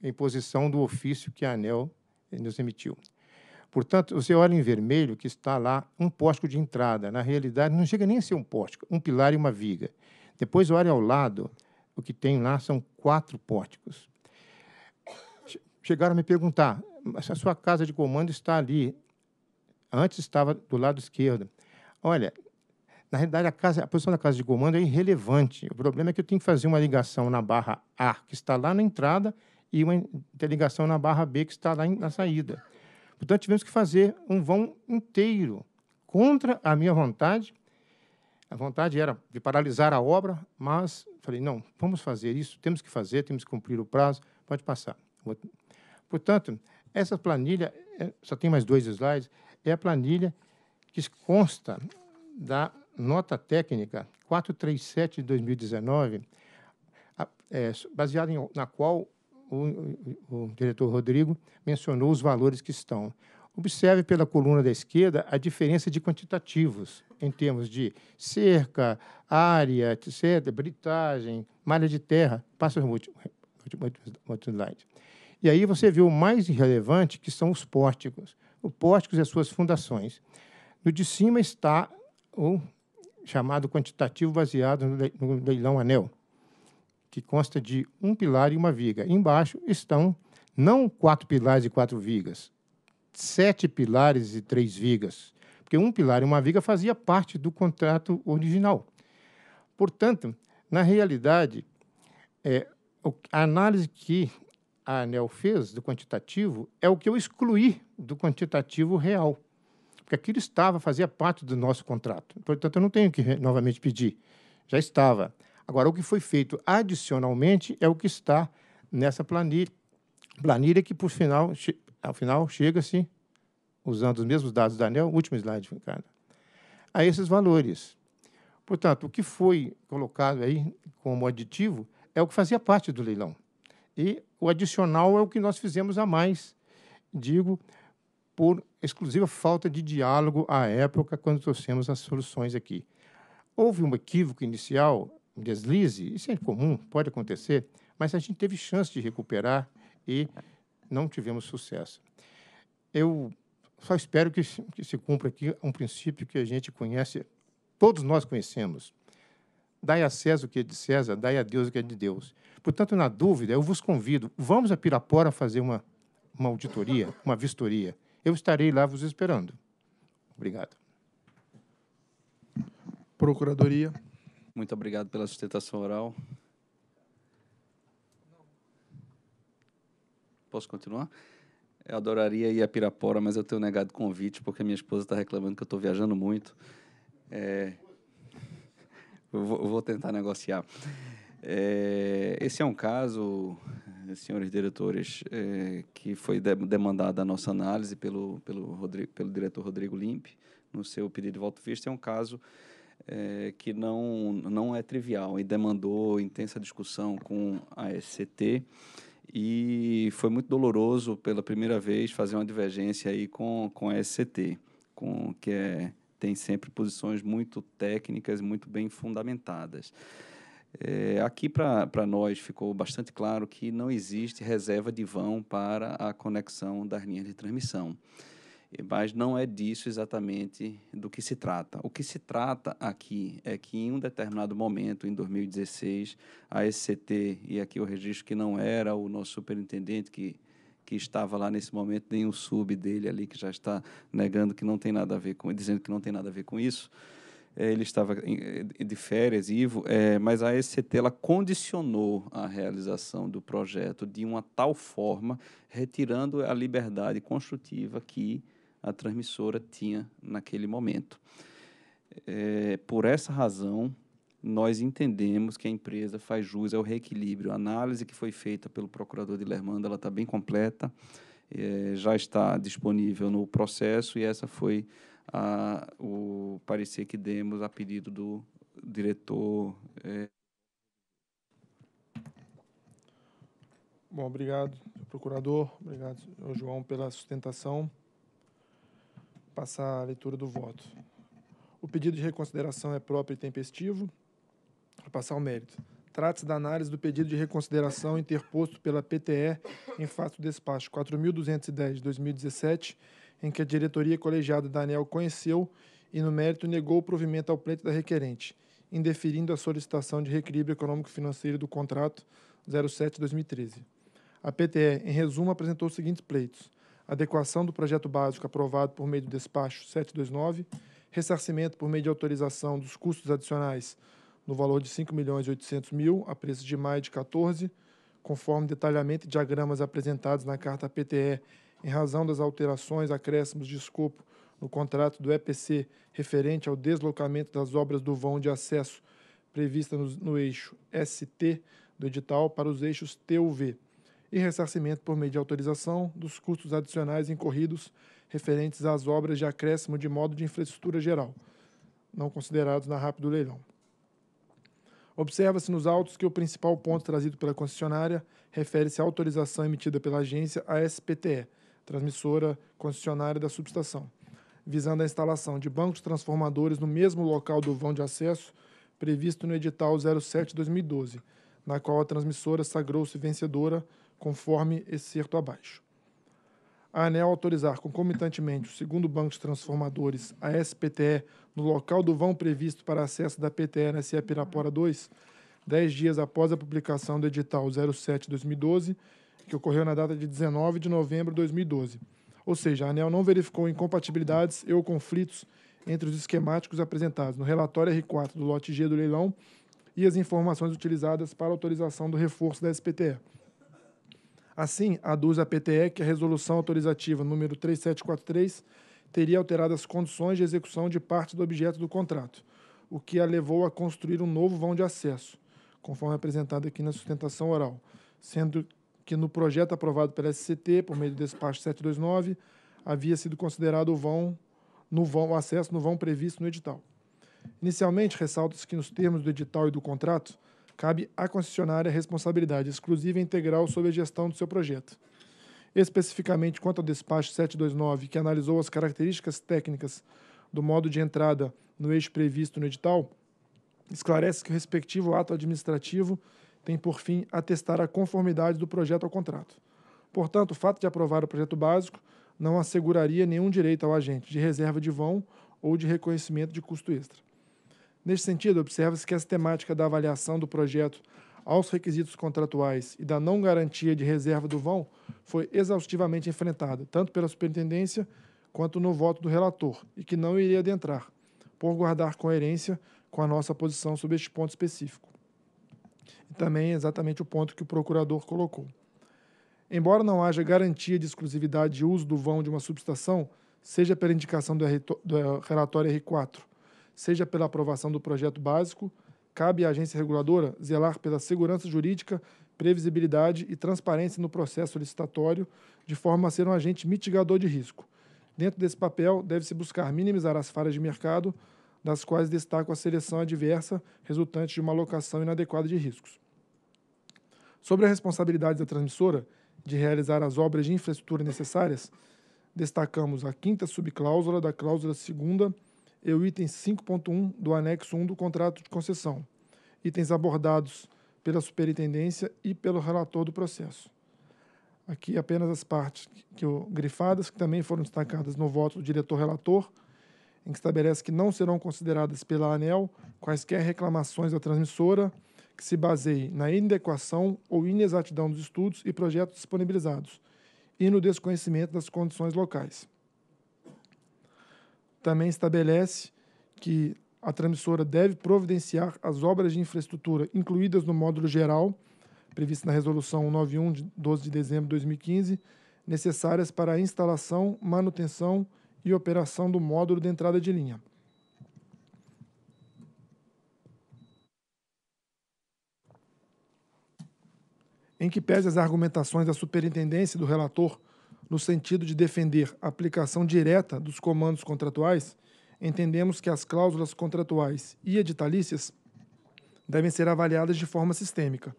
imposição do ofício que a ANEL nos emitiu. Portanto, você olha em vermelho que está lá um pórtico de entrada. Na realidade, não chega nem a ser um pórtico, um pilar e uma viga. Depois olha ao lado, o que tem lá são quatro pórticos. Chegaram a me perguntar, mas a sua casa de comando está ali. Antes estava do lado esquerdo. Olha, na realidade, a, casa, a posição da casa de comando é irrelevante. O problema é que eu tenho que fazer uma ligação na barra A, que está lá na entrada, e uma interligação na barra B, que está lá na saída. Portanto, tivemos que fazer um vão inteiro contra a minha vontade. A vontade era de paralisar a obra, mas falei: não, vamos fazer isso, temos que fazer, temos que cumprir o prazo, pode passar. Portanto, essa planilha, eh, só tem mais dois slides, é a planilha que consta da nota técnica 437 de 2019, é, baseada em, na qual o, o, o diretor Rodrigo mencionou os valores que estão. Observe pela coluna da esquerda a diferença de quantitativos em termos de cerca, área, etc., britagem, malha de terra, muito slide. E aí você vê o mais relevante, que são os pórticos. O pórticos e as suas fundações. No de cima está o chamado quantitativo baseado no leilão anel, que consta de um pilar e uma viga. Embaixo estão não quatro pilares e quatro vigas, sete pilares e três vigas, porque um pilar e uma viga fazia parte do contrato original. Portanto, na realidade, é, a análise que a ANEL fez do quantitativo é o que eu excluí do quantitativo real porque aquilo estava, fazia parte do nosso contrato. Portanto, eu não tenho que novamente pedir, já estava. Agora, o que foi feito adicionalmente é o que está nessa planilha, planilha que, por final, ao final, chega-se, usando os mesmos dados da ANEL, último slide, Ricardo, né, a esses valores. Portanto, o que foi colocado aí como aditivo é o que fazia parte do leilão. E o adicional é o que nós fizemos a mais, digo, por exclusiva falta de diálogo à época quando trouxemos as soluções aqui. Houve um equívoco inicial, um deslize, isso é comum, pode acontecer, mas a gente teve chance de recuperar e não tivemos sucesso. Eu só espero que, que se cumpra aqui um princípio que a gente conhece, todos nós conhecemos. Dai a César o que é de César, dai a Deus o que é de Deus. Portanto, na dúvida, eu vos convido, vamos a Pirapora fazer uma, uma auditoria, uma vistoria. Eu estarei lá vos esperando. Obrigado. Procuradoria. Muito obrigado pela sustentação oral. Posso continuar? Eu adoraria ir a Pirapora, mas eu tenho negado o convite porque minha esposa está reclamando que eu estou viajando muito. É... Eu vou tentar negociar. É... Esse é um caso eh, senhores diretores, é, que foi de demandada a nossa análise pelo, pelo, Rodrigo, pelo diretor Rodrigo Limpe, no seu pedido de volta vista, é um caso é, que não, não é trivial e demandou intensa discussão com a SCT e foi muito doloroso pela primeira vez fazer uma divergência aí com, com a SCT, com, que é, tem sempre posições muito técnicas, muito bem fundamentadas. É, aqui para nós ficou bastante claro que não existe reserva de vão para a conexão das linhas de transmissão. É, mas não é disso exatamente do que se trata. O que se trata aqui é que em um determinado momento, em 2016, a SCT, e aqui eu registro que não era o nosso superintendente que, que estava lá nesse momento, nem o sub dele ali, que já está negando que não tem nada a ver com, dizendo que não tem nada a ver com isso, é, ele estava eh, de férias, Ivo, é, mas a SCT ela condicionou a realização do projeto de uma tal forma, retirando a liberdade construtiva que a transmissora tinha naquele momento. É, por essa razão, nós entendemos que a empresa faz jus ao reequilíbrio. A análise que foi feita pelo procurador de Lermando ela está bem completa, é, já está disponível no processo e essa foi a, o parecer que demos a pedido do diretor. É... Bom, obrigado, procurador. Obrigado, João, pela sustentação. Passar a leitura do voto. O pedido de reconsideração é próprio e tempestivo. Vou passar o mérito. Trata-se da análise do pedido de reconsideração interposto pela PTE em face do despacho 4.210 de 2017 em que a diretoria colegiada da ANEL conheceu e, no mérito, negou o provimento ao pleito da requerente, indeferindo a solicitação de reequilíbrio econômico-financeiro do contrato 07-2013. A PTE, em resumo, apresentou os seguintes pleitos: adequação do projeto básico aprovado por meio do despacho 729, ressarcimento por meio de autorização dos custos adicionais no valor de R$ 5.800.000, a preço de maio de 14, conforme detalhamento e diagramas apresentados na carta PTE em razão das alterações, acréscimos de escopo no contrato do EPC referente ao deslocamento das obras do vão de acesso prevista no, no eixo ST do edital para os eixos TUV e ressarcimento por meio de autorização dos custos adicionais incorridos referentes às obras de acréscimo de modo de infraestrutura geral, não considerados na rápido leilão. Observa-se nos autos que o principal ponto trazido pela concessionária refere-se à autorização emitida pela agência, à SPTE, transmissora concessionária da subestação, visando a instalação de bancos transformadores no mesmo local do vão de acesso previsto no edital 07-2012, na qual a transmissora sagrou-se vencedora, conforme excerto abaixo. A ANEL autorizar concomitantemente o segundo banco de transformadores, a SPTE, no local do vão previsto para acesso da PTE na SE Pirapora 2, dez dias após a publicação do edital 07-2012, que ocorreu na data de 19 de novembro de 2012. Ou seja, a ANEL não verificou incompatibilidades e ou conflitos entre os esquemáticos apresentados no relatório R4 do lote G do leilão e as informações utilizadas para autorização do reforço da SPTE. Assim, aduz a PTE que é a resolução autorizativa número 3743 teria alterado as condições de execução de parte do objeto do contrato, o que a levou a construir um novo vão de acesso, conforme apresentado aqui na sustentação oral, sendo que no projeto aprovado pela SCT, por meio do despacho 729, havia sido considerado o vão, no vão, acesso no vão previsto no edital. Inicialmente, ressalta-se que nos termos do edital e do contrato, cabe à concessionária responsabilidade exclusiva e integral sobre a gestão do seu projeto. Especificamente quanto ao despacho 729, que analisou as características técnicas do modo de entrada no eixo previsto no edital, esclarece que o respectivo ato administrativo tem por fim atestar a conformidade do projeto ao contrato. Portanto, o fato de aprovar o projeto básico não asseguraria nenhum direito ao agente de reserva de vão ou de reconhecimento de custo extra. Neste sentido, observa-se que essa temática da avaliação do projeto aos requisitos contratuais e da não garantia de reserva do vão foi exaustivamente enfrentada, tanto pela superintendência quanto no voto do relator, e que não iria adentrar, por guardar coerência com a nossa posição sobre este ponto específico. E também é exatamente o ponto que o procurador colocou. Embora não haja garantia de exclusividade de uso do vão de uma subestação, seja pela indicação do relatório R4, seja pela aprovação do projeto básico, cabe à agência reguladora zelar pela segurança jurídica, previsibilidade e transparência no processo licitatório, de forma a ser um agente mitigador de risco. Dentro desse papel, deve-se buscar minimizar as falhas de mercado das quais destaco a seleção adversa resultante de uma alocação inadequada de riscos. Sobre a responsabilidade da transmissora de realizar as obras de infraestrutura necessárias, destacamos a quinta subcláusula da cláusula segunda e o item 5.1 do anexo 1 do contrato de concessão, itens abordados pela superintendência e pelo relator do processo. Aqui apenas as partes que, que, grifadas, que também foram destacadas no voto do diretor-relator, em que estabelece que não serão consideradas pela ANEL quaisquer reclamações da transmissora que se baseie na inadequação ou inexatidão dos estudos e projetos disponibilizados e no desconhecimento das condições locais. Também estabelece que a transmissora deve providenciar as obras de infraestrutura incluídas no módulo geral, previsto na Resolução 91 de 12 de dezembro de 2015, necessárias para a instalação, manutenção e e operação do módulo de entrada de linha. Em que pese as argumentações da superintendência e do relator no sentido de defender a aplicação direta dos comandos contratuais, entendemos que as cláusulas contratuais e editalícias devem ser avaliadas de forma sistêmica,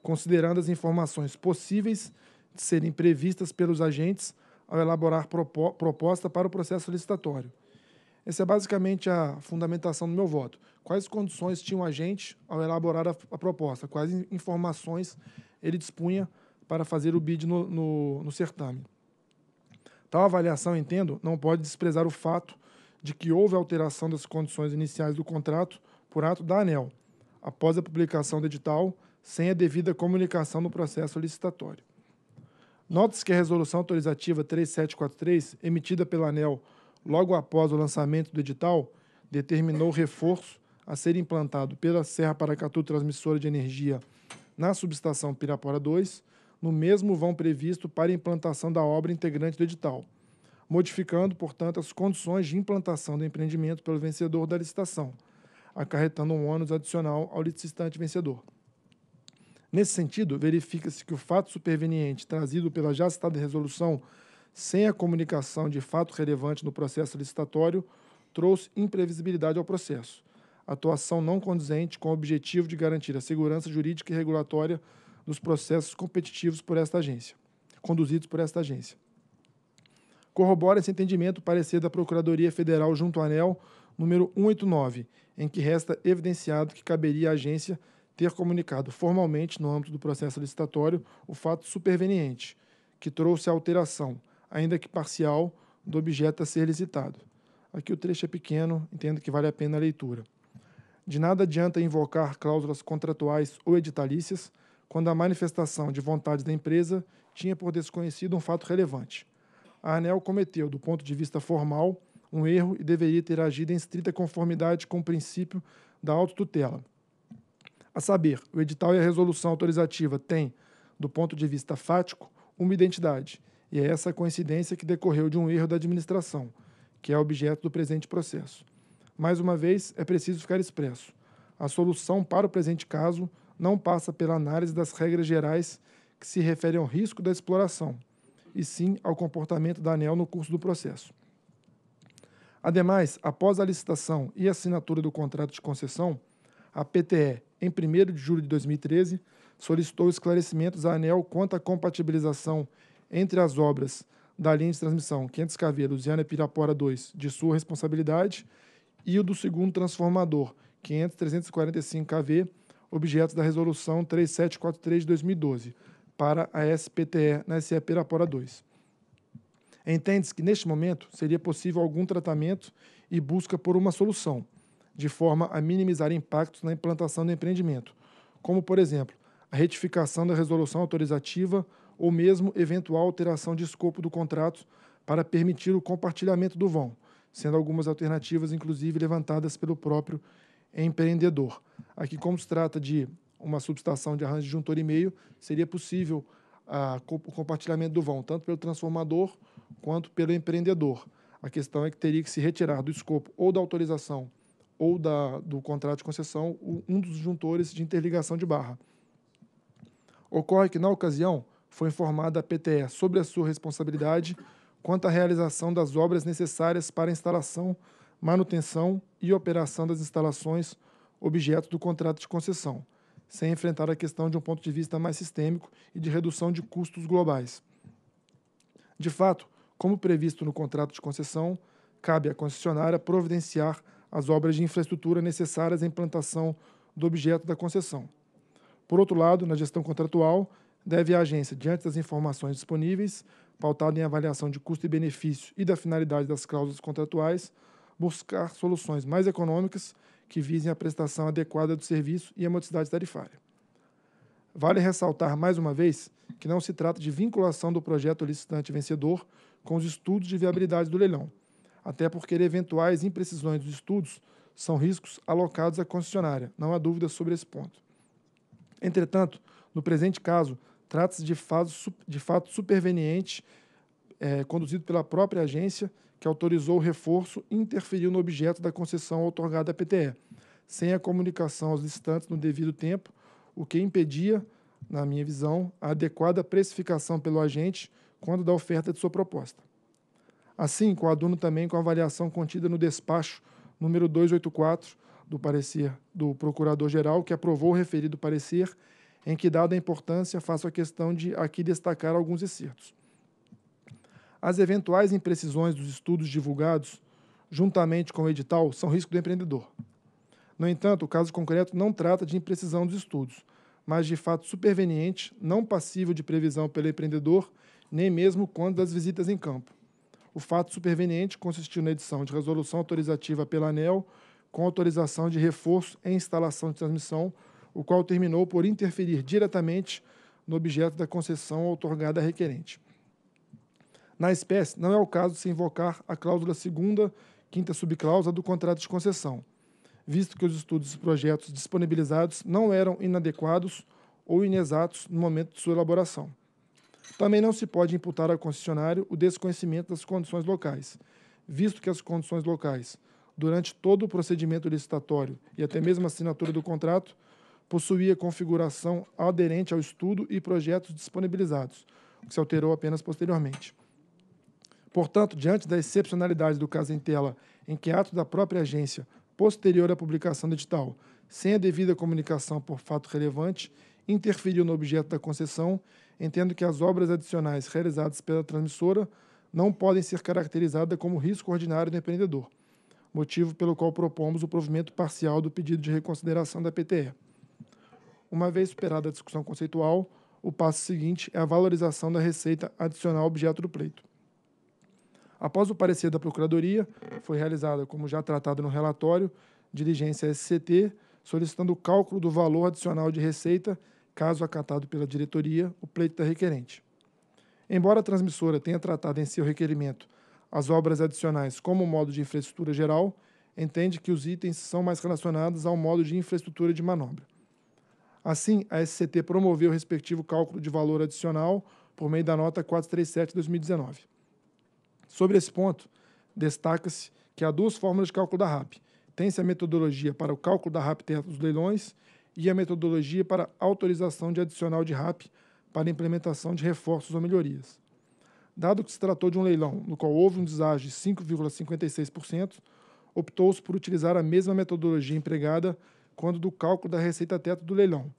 considerando as informações possíveis de serem previstas pelos agentes ao elaborar proposta para o processo licitatório. Essa é basicamente a fundamentação do meu voto. Quais condições tinha o agente ao elaborar a, a proposta? Quais informações ele dispunha para fazer o bid no, no, no certame? Tal avaliação, entendo, não pode desprezar o fato de que houve alteração das condições iniciais do contrato por ato da ANEL, após a publicação do edital, sem a devida comunicação no processo licitatório. Note-se que a Resolução Autorizativa 3743, emitida pela ANEL logo após o lançamento do edital, determinou reforço a ser implantado pela Serra Paracatu Transmissora de Energia na subestação Pirapora 2, no mesmo vão previsto para implantação da obra integrante do edital, modificando, portanto, as condições de implantação do empreendimento pelo vencedor da licitação, acarretando um ônus adicional ao licitante vencedor. Nesse sentido, verifica-se que o fato superveniente trazido pela já citada resolução, sem a comunicação de fato relevante no processo licitatório, trouxe imprevisibilidade ao processo. Atuação não condizente com o objetivo de garantir a segurança jurídica e regulatória dos processos competitivos por esta agência, conduzidos por esta agência. Corrobora esse entendimento o parecer da Procuradoria Federal junto ao ANEL número 189, em que resta evidenciado que caberia à agência ter comunicado formalmente, no âmbito do processo licitatório, o fato superveniente, que trouxe a alteração, ainda que parcial, do objeto a ser licitado. Aqui o trecho é pequeno, entendo que vale a pena a leitura. De nada adianta invocar cláusulas contratuais ou editalícias quando a manifestação de vontade da empresa tinha por desconhecido um fato relevante. A ANEL cometeu, do ponto de vista formal, um erro e deveria ter agido em estrita conformidade com o princípio da autotutela, a saber, o edital e a resolução autorizativa têm, do ponto de vista fático, uma identidade, e é essa coincidência que decorreu de um erro da administração, que é objeto do presente processo. Mais uma vez, é preciso ficar expresso. A solução para o presente caso não passa pela análise das regras gerais que se referem ao risco da exploração, e sim ao comportamento da ANEL no curso do processo. Ademais, após a licitação e assinatura do contrato de concessão, a PTE, em 1 de julho de 2013, solicitou esclarecimentos à ANEL quanto à compatibilização entre as obras da linha de transmissão 500 kV Luziana Pirapora 2 de sua responsabilidade e o do segundo transformador 500-345 kV, objeto da resolução 3743 de 2012 para a SPTE na SE Pirapora 2. Entende-se que neste momento seria possível algum tratamento e busca por uma solução de forma a minimizar impactos na implantação do empreendimento, como, por exemplo, a retificação da resolução autorizativa ou mesmo eventual alteração de escopo do contrato para permitir o compartilhamento do vão, sendo algumas alternativas, inclusive, levantadas pelo próprio empreendedor. Aqui, como se trata de uma subestação de arranjo de juntor e meio, seria possível ah, o compartilhamento do vão, tanto pelo transformador quanto pelo empreendedor. A questão é que teria que se retirar do escopo ou da autorização ou da, do contrato de concessão um dos juntores de interligação de barra. Ocorre que, na ocasião, foi informada a PTE sobre a sua responsabilidade quanto à realização das obras necessárias para a instalação, manutenção e operação das instalações objeto do contrato de concessão, sem enfrentar a questão de um ponto de vista mais sistêmico e de redução de custos globais. De fato, como previsto no contrato de concessão, cabe à concessionária providenciar as obras de infraestrutura necessárias à implantação do objeto da concessão. Por outro lado, na gestão contratual, deve a agência, diante das informações disponíveis, pautada em avaliação de custo e benefício e da finalidade das cláusulas contratuais, buscar soluções mais econômicas que visem a prestação adequada do serviço e a modicidade tarifária. Vale ressaltar mais uma vez que não se trata de vinculação do projeto licitante vencedor com os estudos de viabilidade do leilão, até porque eventuais imprecisões dos estudos são riscos alocados à concessionária, não há dúvida sobre esse ponto. Entretanto, no presente caso, trata-se de, de, fato superveniente é, conduzido pela própria agência que autorizou o reforço e interferiu no objeto da concessão otorgada à PTE, sem a comunicação aos licitantes no devido tempo, o que impedia, na minha visão, a adequada precificação pelo agente quando da oferta de sua proposta. Assim, coaduno também com a avaliação contida no despacho número 284 do parecer do Procurador-Geral, que aprovou o referido parecer, em que, dada a importância, faço a questão de aqui destacar alguns excertos. As eventuais imprecisões dos estudos divulgados, juntamente com o edital, são risco do empreendedor. No entanto, o caso concreto não trata de imprecisão dos estudos, mas de fato superveniente, não passível de previsão pelo empreendedor, nem mesmo quando das visitas em campo. O fato superveniente consistiu na edição de resolução autorizativa pela ANEL com autorização de reforço em instalação de transmissão, o qual terminou por interferir diretamente no objeto da concessão otorgada à requerente. Na espécie, não é o caso de se invocar a cláusula segunda, quinta subcláusula do contrato de concessão, visto que os estudos e projetos disponibilizados não eram inadequados ou inexatos no momento de sua elaboração. Também não se pode imputar ao concessionário o desconhecimento das condições locais, visto que as condições locais, durante todo o procedimento licitatório e até mesmo a assinatura do contrato, possuía configuração aderente ao estudo e projetos disponibilizados, o que se alterou apenas posteriormente. Portanto, diante da excepcionalidade do caso em tela, em que ato da própria agência, posterior à publicação do edital, sem a devida comunicação por fato relevante, interferiu no objeto da concessão entendo que as obras adicionais realizadas pela transmissora não podem ser caracterizadas como risco ordinário do empreendedor, motivo pelo qual propomos o provimento parcial do pedido de reconsideração da PTE. Uma vez superada a discussão conceitual, o passo seguinte é a valorização da receita adicional objeto do pleito. Após o parecer da Procuradoria, foi realizada, como já tratado no relatório, diligência SCT, solicitando o cálculo do valor adicional de receita Caso acatado pela diretoria, o pleito da requerente. Embora a transmissora tenha tratado em seu requerimento as obras adicionais como modo de infraestrutura geral, entende que os itens são mais relacionados ao modo de infraestrutura de manobra. Assim, a SCT promoveu o respectivo cálculo de valor adicional por meio da nota 437-2019. Sobre esse ponto, destaca-se que há duas fórmulas de cálculo da RAP. Tem-se a metodologia para o cálculo da RAP teto dos leilões e a metodologia para autorização de adicional de RAP para implementação de reforços ou melhorias. Dado que se tratou de um leilão no qual houve um deságio de 5,56%, optou-se por utilizar a mesma metodologia empregada quando do cálculo da receita teto do leilão,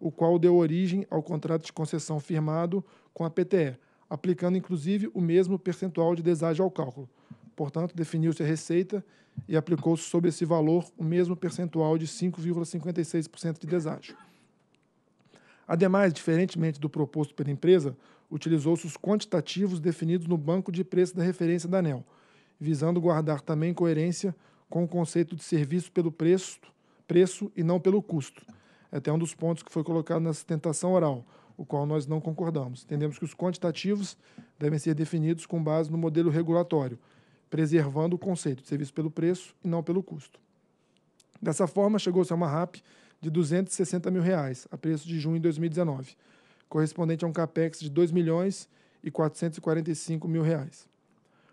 o qual deu origem ao contrato de concessão firmado com a PTE, aplicando inclusive o mesmo percentual de deságio ao cálculo, Portanto, definiu-se a receita e aplicou-se sobre esse valor o mesmo percentual de 5,56% de deságio. Ademais, diferentemente do proposto pela empresa, utilizou-se os quantitativos definidos no banco de preço da referência da ANEL, visando guardar também coerência com o conceito de serviço pelo preço, preço e não pelo custo. É até um dos pontos que foi colocado na sustentação oral, o qual nós não concordamos. Entendemos que os quantitativos devem ser definidos com base no modelo regulatório, preservando o conceito de serviço pelo preço e não pelo custo. Dessa forma, chegou-se a uma RAP de 260 mil reais, a preço de junho de 2019, correspondente a um capex de 2 milhões e 445 mil reais.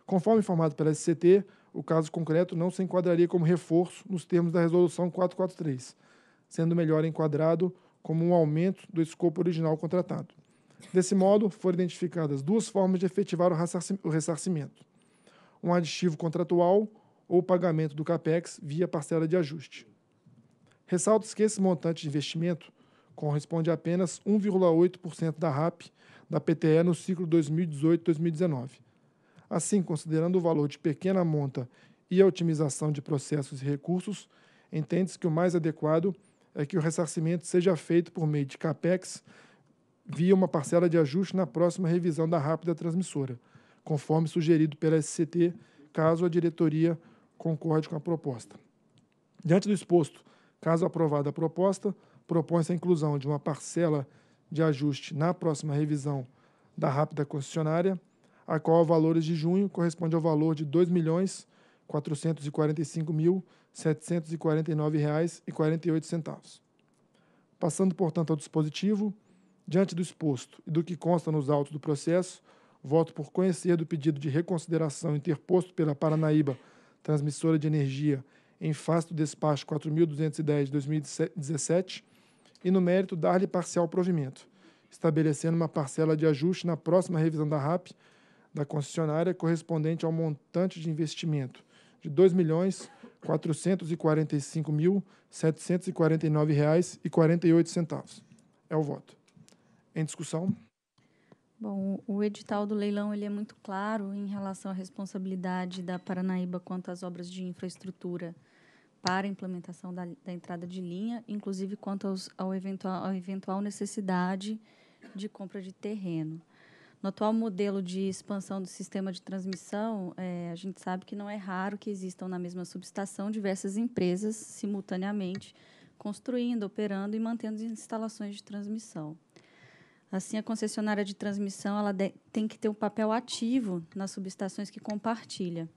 Conforme informado pela SCT, o caso concreto não se enquadraria como reforço nos termos da Resolução 443, sendo melhor enquadrado como um aumento do escopo original contratado. Desse modo, foram identificadas duas formas de efetivar o ressarcimento um aditivo contratual ou pagamento do CAPEX via parcela de ajuste. Ressalto-se que esse montante de investimento corresponde a apenas 1,8% da RAP da PTE no ciclo 2018-2019. Assim, considerando o valor de pequena monta e a otimização de processos e recursos, entende-se que o mais adequado é que o ressarcimento seja feito por meio de CAPEX via uma parcela de ajuste na próxima revisão da rap da transmissora, conforme sugerido pela SCT, caso a diretoria concorde com a proposta. Diante do exposto, caso aprovada a proposta, propõe-se a inclusão de uma parcela de ajuste na próxima revisão da rápida concessionária, a qual valores de junho corresponde ao valor de R$ 2.445.749,48. Passando, portanto, ao dispositivo, diante do exposto e do que consta nos autos do processo, voto por conhecer do pedido de reconsideração interposto pela Paranaíba Transmissora de Energia em face do despacho 4.210 de 2017 e, no mérito, dar-lhe parcial provimento, estabelecendo uma parcela de ajuste na próxima revisão da RAP da concessionária correspondente ao montante de investimento de R$ 2.445.749,48. É o voto. Em discussão? Bom, o edital do leilão ele é muito claro em relação à responsabilidade da Paranaíba quanto às obras de infraestrutura para a implementação da, da entrada de linha, inclusive quanto aos, ao eventual, à eventual necessidade de compra de terreno. No atual modelo de expansão do sistema de transmissão, é, a gente sabe que não é raro que existam na mesma subestação diversas empresas simultaneamente construindo, operando e mantendo instalações de transmissão. Assim, a concessionária de transmissão ela tem que ter um papel ativo nas subestações que compartilha,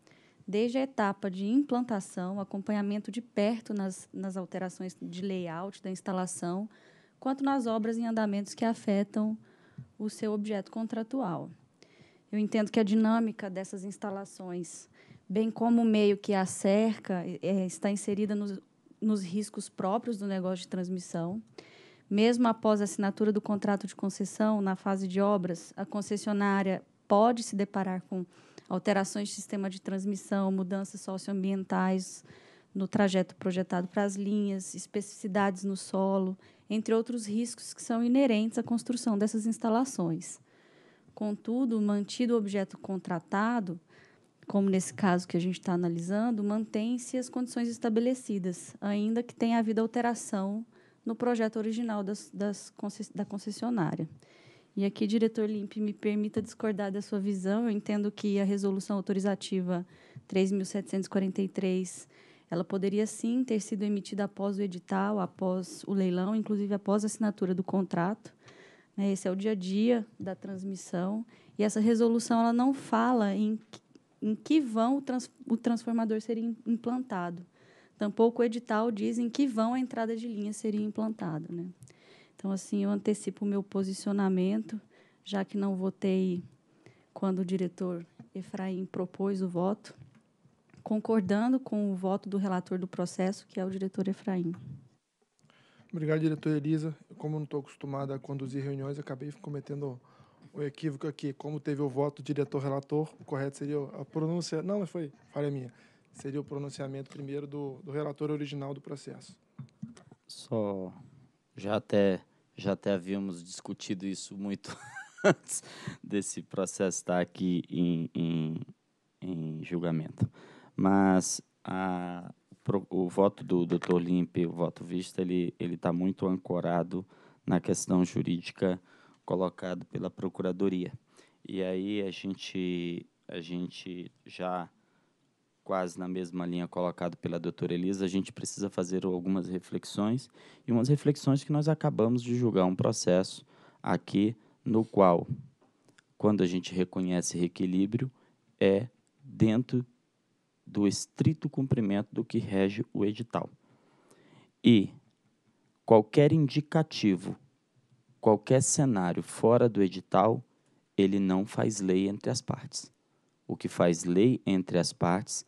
desde a etapa de implantação, acompanhamento de perto nas, nas alterações de layout da instalação, quanto nas obras em andamentos que afetam o seu objeto contratual. Eu entendo que a dinâmica dessas instalações, bem como o meio que a cerca, é, está inserida nos, nos riscos próprios do negócio de transmissão. Mesmo após a assinatura do contrato de concessão, na fase de obras, a concessionária pode se deparar com alterações de sistema de transmissão, mudanças socioambientais no trajeto projetado para as linhas, especificidades no solo, entre outros riscos que são inerentes à construção dessas instalações. Contudo, mantido o objeto contratado, como nesse caso que a gente está analisando, mantém-se as condições estabelecidas, ainda que tenha havido alteração no projeto original das, das concess da concessionária. E aqui, diretor Limpe, me permita discordar da sua visão. Eu entendo que a resolução autorizativa 3.743 ela poderia sim ter sido emitida após o edital, após o leilão, inclusive após a assinatura do contrato. Né? Esse é o dia a dia da transmissão. E essa resolução ela não fala em, em que vão o, trans, o transformador ser implantado. Tampouco o edital diz em que vão a entrada de linha seria implantada. Né? Então, assim, eu antecipo o meu posicionamento, já que não votei quando o diretor Efraim propôs o voto, concordando com o voto do relator do processo, que é o diretor Efraim. Obrigado, diretor Elisa. Como não estou acostumada a conduzir reuniões, acabei cometendo o equívoco aqui. Como teve o voto do diretor-relator, o correto seria a pronúncia. Não, mas foi falha minha seria o pronunciamento primeiro do, do relator original do processo. Só já até já até havíamos discutido isso muito antes desse processo estar aqui em, em, em julgamento. Mas a, o voto do Dr. Limpe, o voto vista, ele está muito ancorado na questão jurídica colocado pela Procuradoria. E aí a gente, a gente já quase na mesma linha colocado pela doutora Elisa, a gente precisa fazer algumas reflexões e umas reflexões que nós acabamos de julgar um processo aqui no qual, quando a gente reconhece reequilíbrio, é dentro do estrito cumprimento do que rege o edital. E qualquer indicativo, qualquer cenário fora do edital, ele não faz lei entre as partes. O que faz lei entre as partes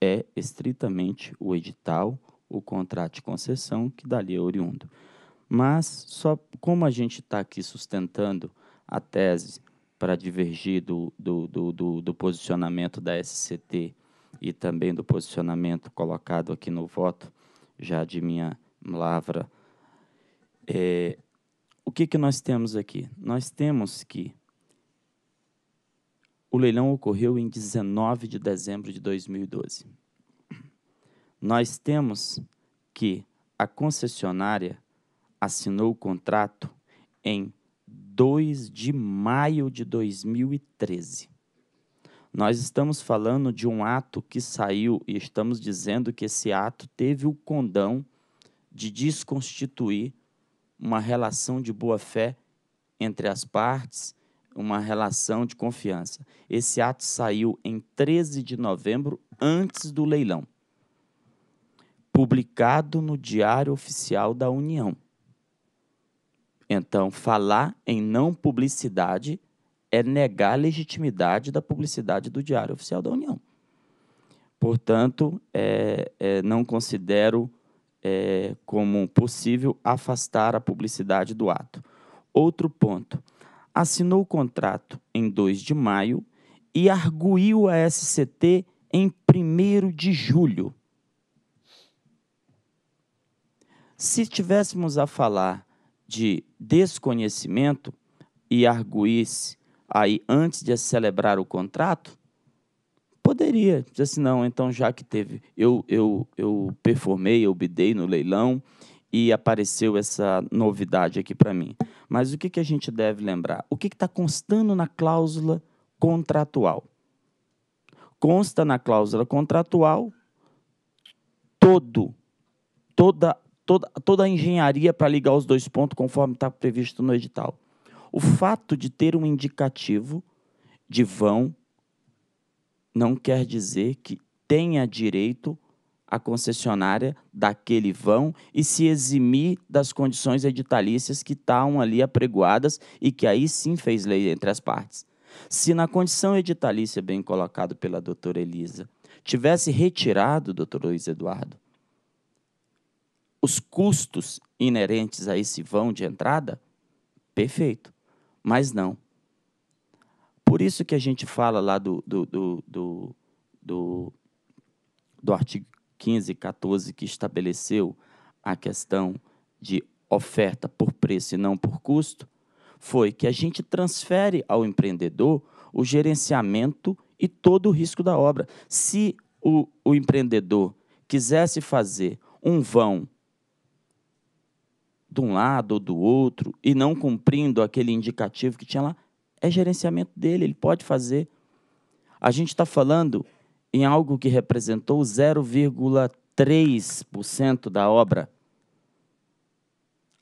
é estritamente o edital, o contrato de concessão que dali é oriundo. Mas, só como a gente está aqui sustentando a tese para divergir do, do, do, do, posicionamento da SCT e também do posicionamento colocado aqui no voto, já de minha lavra, é, o que, que nós temos aqui? Nós temos que o leilão ocorreu em 19 de dezembro de 2012. Nós temos que a concessionária assinou o contrato em 2 de maio de 2013. Nós estamos falando de um ato que saiu e estamos dizendo que esse ato teve o condão de desconstituir uma relação de boa-fé entre as partes uma relação de confiança. Esse ato saiu em 13 de novembro, antes do leilão, publicado no Diário Oficial da União. Então, falar em não publicidade é negar a legitimidade da publicidade do Diário Oficial da União. Portanto, é, é, não considero é, como possível afastar a publicidade do ato. Outro ponto assinou o contrato em 2 de maio e arguiu a SCT em 1 de julho. Se tivéssemos a falar de desconhecimento e arguísse aí antes de celebrar o contrato, poderia dizer assim, não, então já que teve, eu, eu, eu performei, eu bidei no leilão, e apareceu essa novidade aqui para mim. Mas o que, que a gente deve lembrar? O que está constando na cláusula contratual? Consta na cláusula contratual todo, toda, toda, toda a engenharia para ligar os dois pontos conforme está previsto no edital. O fato de ter um indicativo de vão não quer dizer que tenha direito a concessionária daquele vão e se eximir das condições editalícias que estavam ali apregoadas e que aí sim fez lei entre as partes. Se na condição editalícia bem colocado pela doutora Elisa tivesse retirado, doutor Luiz Eduardo, os custos inerentes a esse vão de entrada, perfeito. Mas não. Por isso que a gente fala lá do, do, do, do, do do artigo 14, que estabeleceu a questão de oferta por preço e não por custo, foi que a gente transfere ao empreendedor o gerenciamento e todo o risco da obra. Se o, o empreendedor quisesse fazer um vão de um lado ou do outro e não cumprindo aquele indicativo que tinha lá, é gerenciamento dele, ele pode fazer. A gente está falando em algo que representou 0,3% da obra.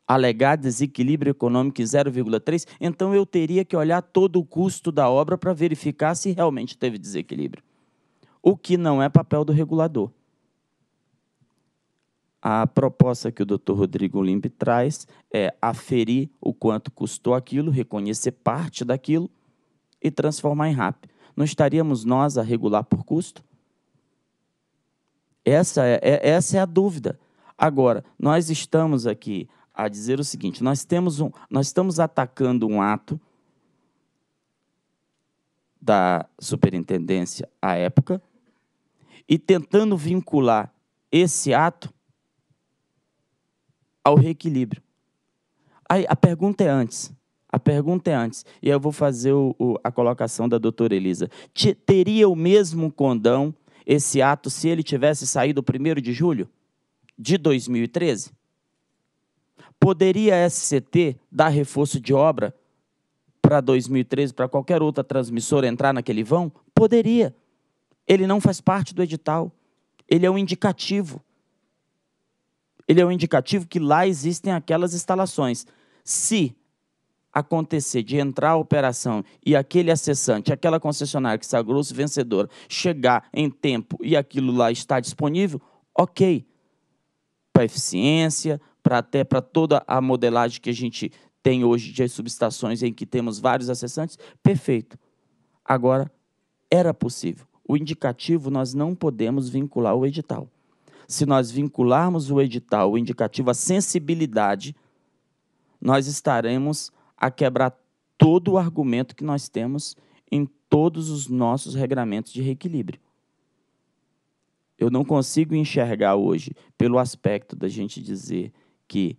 Alegar desequilíbrio econômico em 0,3%, então eu teria que olhar todo o custo da obra para verificar se realmente teve desequilíbrio. O que não é papel do regulador. A proposta que o Dr. Rodrigo Limpe traz é aferir o quanto custou aquilo, reconhecer parte daquilo e transformar em RAP não estaríamos nós a regular por custo? Essa é, é, essa é a dúvida. Agora, nós estamos aqui a dizer o seguinte: nós temos um, nós estamos atacando um ato da superintendência à época e tentando vincular esse ato ao reequilíbrio. Aí, a pergunta é antes: a pergunta é antes, e eu vou fazer o, o, a colocação da doutora Elisa. teria o mesmo condão esse ato se ele tivesse saído 1 de julho de 2013? Poderia a SCT dar reforço de obra para 2013, para qualquer outra transmissora entrar naquele vão? Poderia. Ele não faz parte do edital. Ele é um indicativo. Ele é um indicativo que lá existem aquelas instalações. Se acontecer de entrar a operação e aquele acessante, aquela concessionária que está grosso vencedora, chegar em tempo e aquilo lá está disponível, ok. Para eficiência, para até para toda a modelagem que a gente tem hoje de subestações em que temos vários acessantes, perfeito. Agora, era possível. O indicativo nós não podemos vincular o edital. Se nós vincularmos o edital, o indicativo, a sensibilidade, nós estaremos a quebrar todo o argumento que nós temos em todos os nossos regramentos de reequilíbrio. Eu não consigo enxergar hoje, pelo aspecto da gente dizer que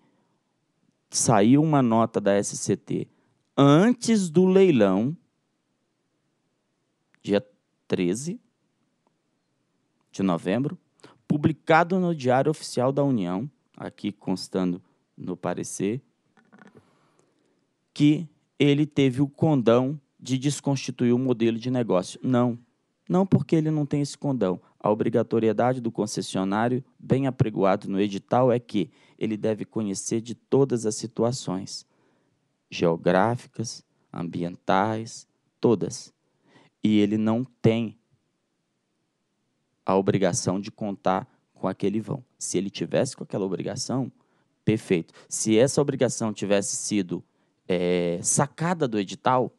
saiu uma nota da SCT antes do leilão, dia 13 de novembro, publicado no Diário Oficial da União, aqui constando no parecer, que ele teve o condão de desconstituir o modelo de negócio. Não. Não porque ele não tem esse condão. A obrigatoriedade do concessionário, bem apregoado no edital, é que ele deve conhecer de todas as situações geográficas, ambientais, todas. E ele não tem a obrigação de contar com aquele vão. Se ele tivesse com aquela obrigação, perfeito. Se essa obrigação tivesse sido é, sacada do edital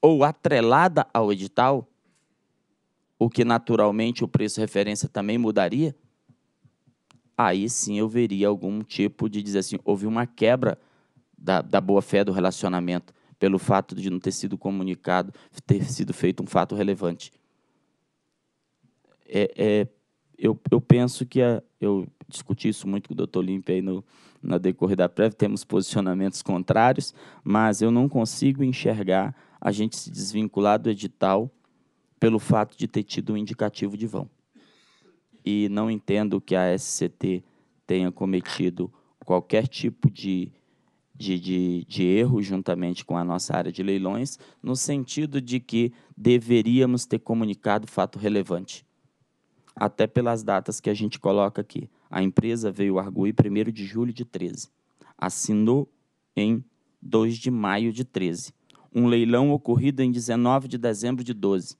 ou atrelada ao edital, o que naturalmente o preço referência também mudaria, aí sim eu veria algum tipo de dizer assim, houve uma quebra da, da boa-fé do relacionamento pelo fato de não ter sido comunicado, ter sido feito um fato relevante. É, é eu, eu penso que a, eu discuti isso muito com o doutor Olímpio aí no, na decorrer da prévia, temos posicionamentos contrários, mas eu não consigo enxergar a gente se desvincular do edital pelo fato de ter tido um indicativo de vão. E não entendo que a SCT tenha cometido qualquer tipo de, de, de, de erro juntamente com a nossa área de leilões, no sentido de que deveríamos ter comunicado fato relevante, até pelas datas que a gente coloca aqui. A empresa veio arguir 1 de julho de 13. Assinou em 2 de maio de 13. Um leilão ocorrido em 19 de dezembro de 12.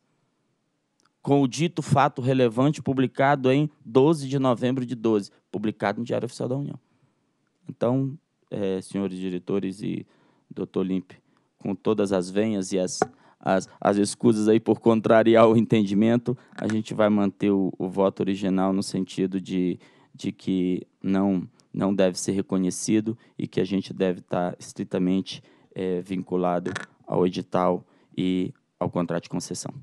Com o dito fato relevante publicado em 12 de novembro de 12, publicado no Diário Oficial da União. Então, é, senhores diretores e doutor Limpe, com todas as venhas e as, as, as escusas aí por contrariar o entendimento, a gente vai manter o, o voto original no sentido de de que não, não deve ser reconhecido e que a gente deve estar estritamente é, vinculado ao edital e ao contrato de concessão.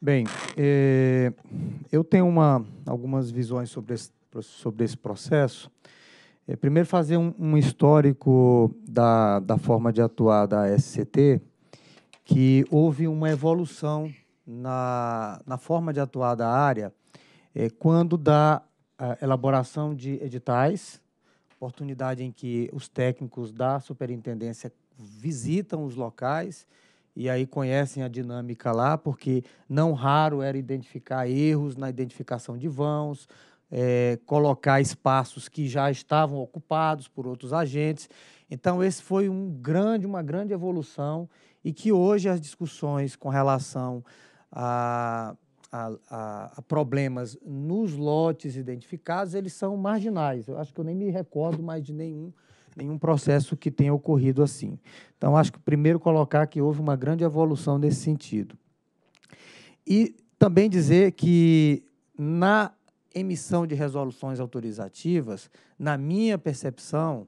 Bem, eh, eu tenho uma, algumas visões sobre esse, sobre esse processo. Eh, primeiro, fazer um, um, histórico da, da forma de atuar da SCT, que houve uma evolução na, na forma de atuar da área é, quando da elaboração de editais, oportunidade em que os técnicos da superintendência visitam os locais e aí conhecem a dinâmica lá, porque não raro era identificar erros na identificação de vãos, é, colocar espaços que já estavam ocupados por outros agentes. Então, esse foi um grande, uma grande evolução e que hoje as discussões com relação a a, a, a, problemas nos lotes identificados, eles são marginais. Eu acho que eu nem me recordo mais de nenhum, nenhum processo que tenha ocorrido assim. Então, acho que primeiro colocar que houve uma grande evolução nesse sentido. E também dizer que na emissão de resoluções autorizativas, na minha percepção,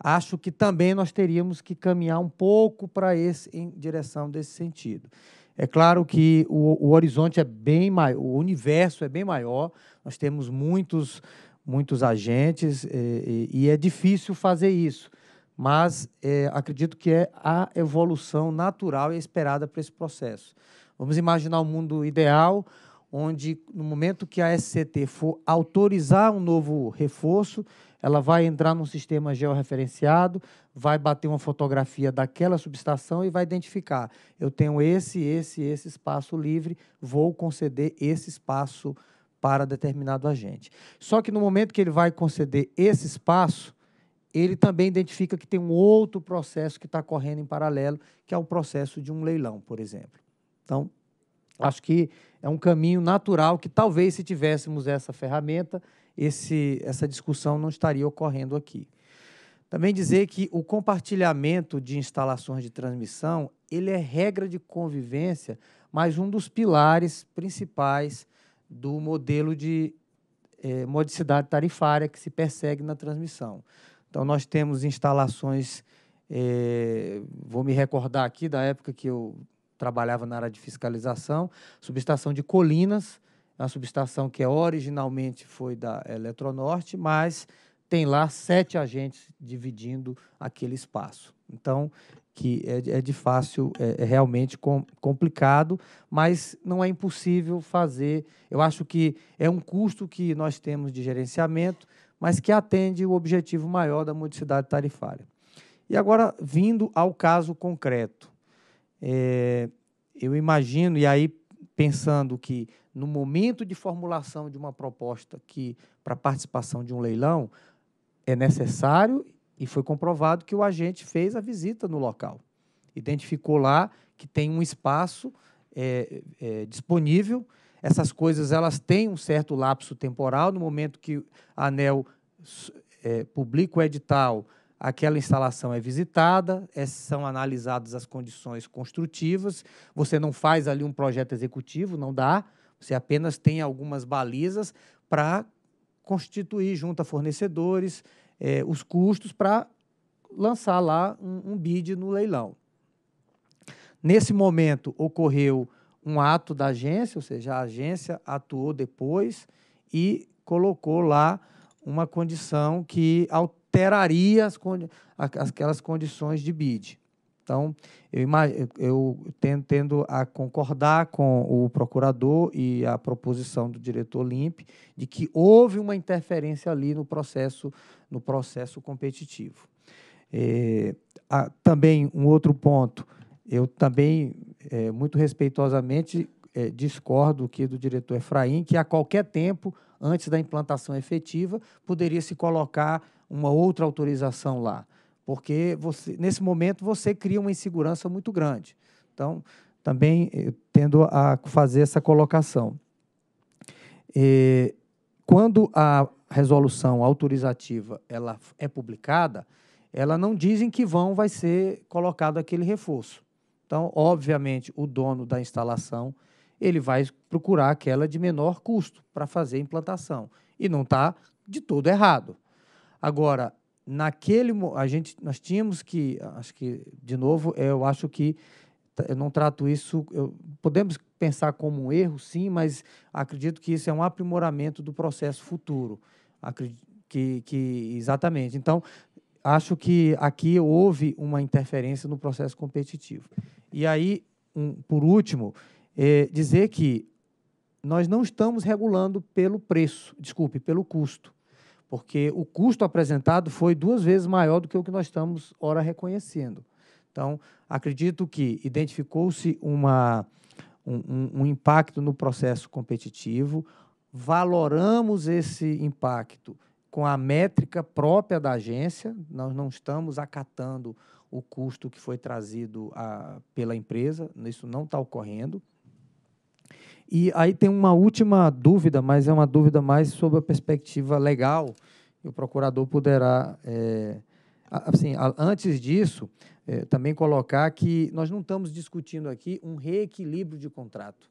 acho que também nós teríamos que caminhar um pouco para esse em direção desse sentido. É claro que o, o horizonte é bem maior, o universo é bem maior, nós temos muitos, muitos agentes eh, e, e é difícil fazer isso, mas é, acredito que é a evolução natural e esperada para esse processo. Vamos imaginar um mundo ideal, onde, no momento que a SCT for autorizar um novo reforço, ela vai entrar num sistema georreferenciado, vai bater uma fotografia daquela subestação e vai identificar. Eu tenho esse, esse, esse espaço livre, vou conceder esse espaço para determinado agente. Só que no momento que ele vai conceder esse espaço, ele também identifica que tem um outro processo que está correndo em paralelo, que é o processo de um leilão, por exemplo. Então, acho que é um caminho natural que talvez se tivéssemos essa ferramenta, esse, essa discussão não estaria ocorrendo aqui. Também dizer que o compartilhamento de instalações de transmissão ele é regra de convivência, mas um dos pilares principais do modelo de é, modicidade tarifária que se persegue na transmissão. Então, nós temos instalações, é, vou me recordar aqui da época que eu trabalhava na área de fiscalização, subestação de Colinas, a subestação que é originalmente foi da Eletronorte, mas tem lá sete agentes dividindo aquele espaço. Então, que é, é de fácil, é, é realmente com, complicado, mas não é impossível fazer. Eu acho que é um custo que nós temos de gerenciamento, mas que atende o objetivo maior da modicidade tarifária. E agora, vindo ao caso concreto, é, eu imagino, e aí pensando que no momento de formulação de uma proposta que para participação de um leilão é necessário e foi comprovado que o agente fez a visita no local, identificou lá que tem um espaço é, é, disponível. Essas coisas elas têm um certo lapso temporal no momento que a ANEL é, publica o edital. Aquela instalação é visitada, é, são analisadas as condições construtivas. Você não faz ali um projeto executivo, não dá. Você apenas tem algumas balizas para constituir junto a fornecedores é, os custos para lançar lá um, um bid no leilão. Nesse momento ocorreu um ato da agência, ou seja, a agência atuou depois e colocou lá uma condição que alteraria as, aquelas condições de bid. Então, eu, eu tendo, a concordar com o procurador e a proposição do diretor Limpe de que houve uma interferência ali no processo, no processo competitivo. É, a, também, um outro ponto, eu também, é, muito respeitosamente, é, discordo que do diretor Efraim, que a qualquer tempo, antes da implantação efetiva, poderia se colocar uma outra autorização lá porque você, nesse momento você cria uma insegurança muito grande. Então, também eh, tendo a fazer essa colocação. E, quando a resolução autorizativa ela é publicada, ela não diz em que vão vai ser colocado aquele reforço. Então, obviamente, o dono da instalação ele vai procurar aquela de menor custo para fazer a implantação. E não está de todo errado. Agora, naquele a gente nós tínhamos que acho que de novo eu acho que tá, eu não trato isso eu, podemos pensar como um erro sim mas acredito que isso é um aprimoramento do processo futuro acredito que, que exatamente então acho que aqui houve uma interferência no processo competitivo e aí um, por último é dizer que nós não estamos regulando pelo preço desculpe pelo custo porque o custo apresentado foi duas vezes maior do que o que nós estamos, ora, reconhecendo. Então, acredito que identificou-se uma, um, um, impacto no processo competitivo, valoramos esse impacto com a métrica própria da agência, nós não estamos acatando o custo que foi trazido a, pela empresa, isso não está ocorrendo. E aí tem uma última dúvida, mas é uma dúvida mais sobre a perspectiva legal. E o procurador poderá, é, assim, antes disso, é, também colocar que nós não estamos discutindo aqui um reequilíbrio de contrato.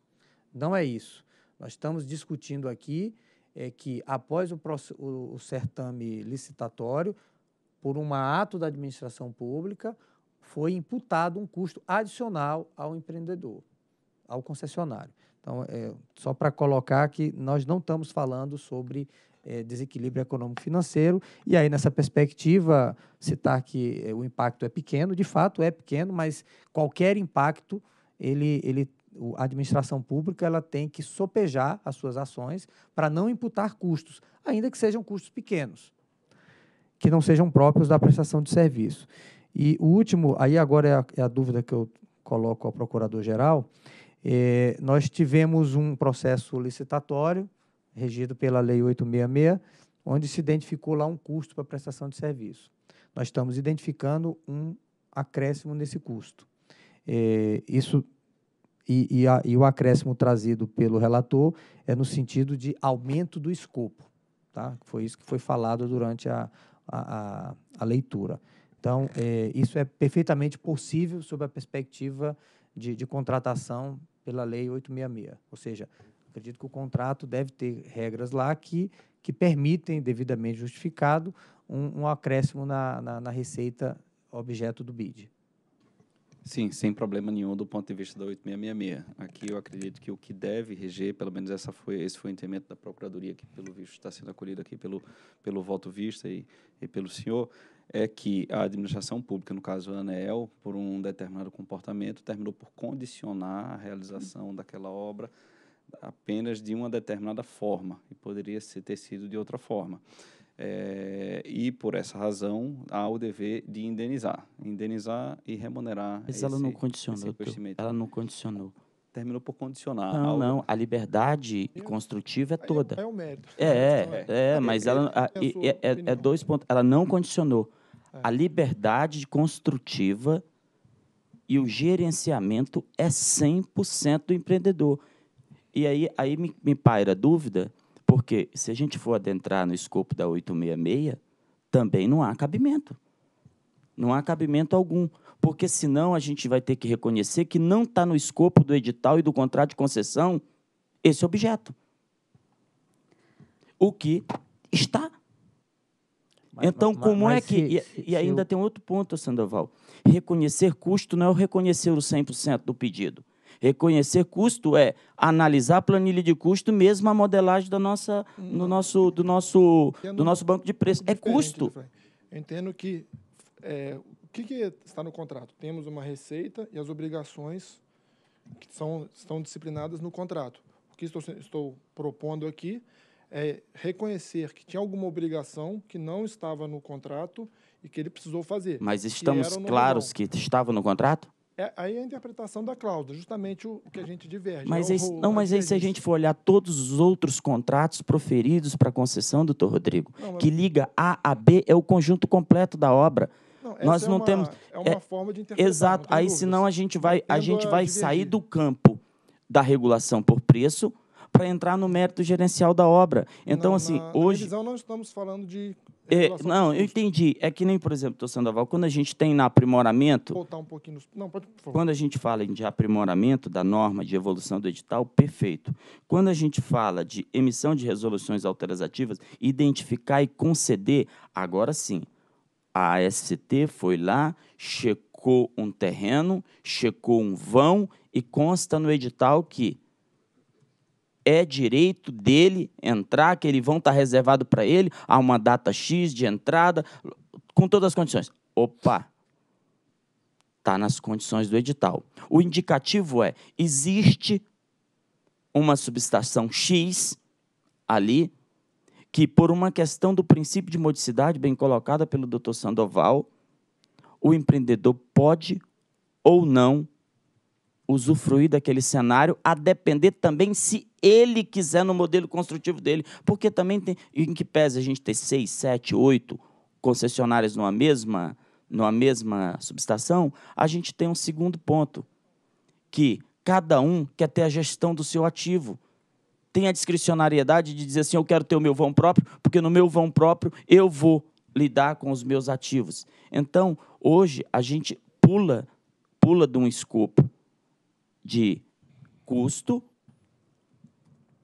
Não é isso. Nós estamos discutindo aqui é que após o, o, o certame licitatório, por um ato da administração pública, foi imputado um custo adicional ao empreendedor, ao concessionário. Então, é, só para colocar que nós não estamos falando sobre é, desequilíbrio econômico-financeiro, e aí nessa perspectiva, citar que é, o impacto é pequeno, de fato é pequeno, mas qualquer impacto, ele, ele, a administração pública ela tem que sopejar as suas ações para não imputar custos, ainda que sejam custos pequenos, que não sejam próprios da prestação de serviço. E o último, aí agora é a, é a dúvida que eu coloco ao procurador-geral, é, nós tivemos um processo licitatório, regido pela Lei 866, onde se identificou lá um custo para prestação de serviço. Nós estamos identificando um acréscimo nesse custo. E é, isso e, e, a, e, o acréscimo trazido pelo relator é no sentido de aumento do escopo. Tá? Foi isso que foi falado durante a, a, a leitura. Então, é, isso é perfeitamente possível sob a perspectiva de, de contratação pela Lei 866. Ou seja, acredito que o contrato deve ter regras lá que, que permitem, devidamente justificado, um, um acréscimo na, na, na, receita objeto do BID. Sim, sem problema nenhum do ponto de vista da 8666. Aqui eu acredito que o que deve reger, pelo menos essa foi, esse foi o entendimento da Procuradoria, que pelo visto está sendo acolhido aqui pelo, pelo voto vista e, e pelo senhor, é que a administração pública, no caso a ANEEL, por um determinado comportamento, terminou por condicionar a realização daquela obra apenas de uma determinada forma, e poderia ter sido de outra forma. É, e por essa razão há o dever de indenizar, indenizar e remunerar. Mas esse, ela não condicionou. Ela não condicionou. Terminou por condicionar. Não, algo. não. A liberdade eu, construtiva é, é toda. É, o mérito. É, é, é, é mas é, ela é, é, é dois pontos. Ela não condicionou a liberdade construtiva e o gerenciamento é 100% do empreendedor. E aí, aí me, me paira dúvida, porque se a gente for adentrar no escopo da 866, também não há cabimento. Não há cabimento algum, porque senão a gente vai ter que reconhecer que não está no escopo do edital e do contrato de concessão esse objeto. O que está então, como mas é que. Se, e, e, ainda eu... tem outro ponto, Sandoval. Reconhecer custo não é reconhecer o 100% do pedido. Reconhecer custo é analisar a planilha de custo, mesmo a modelagem da nossa, no hum. nosso, do, nosso, do nosso banco de preço. É custo. Eu entendo que é, o que, que, está no contrato? Temos uma receita e as obrigações que são, estão disciplinadas no contrato. O que estou, estou propondo aqui é reconhecer que tinha alguma obrigação que não estava no contrato e que ele precisou fazer. Mas estamos que claros que estava no contrato? É, aí é a interpretação da cláusula, justamente o, o que a gente diverge. Mas é o, não, mas aí se a gente for olhar todos os outros contratos proferidos para concessão, doutor Rodrigo, não, que liga A a B é o conjunto completo da obra. Não, Nós é não é uma, temos. É uma é forma de interpretar. Exato. Aí dúvidas. senão a gente vai, a gente vai sair do campo da regulação por preço para entrar no mérito gerencial da obra. Então, não, assim, na, hoje. Na não estamos falando de. É, não, eu entendi. É que nem, por exemplo, doutor Sandoval, quando a gente tem na aprimoramento. Voltar um pouquinho. Nos... Não, pode, Quando a gente fala de aprimoramento da norma de evolução do edital, perfeito. Quando a gente fala de emissão de resoluções alterativas, identificar e conceder, agora sim. A ST foi lá, checou um terreno, checou um vão e consta no edital que é direito dele entrar, que ele vão estar tá reservado para ele a uma data X de entrada, com todas as condições. Opa! Está nas condições do edital. O indicativo é: existe uma subestação X ali, que por uma questão do princípio de modicidade, bem colocada pelo doutor Sandoval, o empreendedor pode ou não usufruir daquele cenário, a depender também se ele quiser no modelo construtivo dele. Porque também tem, em que pese a gente ter seis, sete, oito concessionárias numa mesma, numa mesma subestação, a gente tem um segundo ponto, que cada um quer ter a gestão do seu ativo. Tem a discricionariedade de dizer assim, eu quero ter o meu vão próprio, porque no meu vão próprio eu vou lidar com os meus ativos. Então, hoje, a gente pula, pula de um escopo de custo,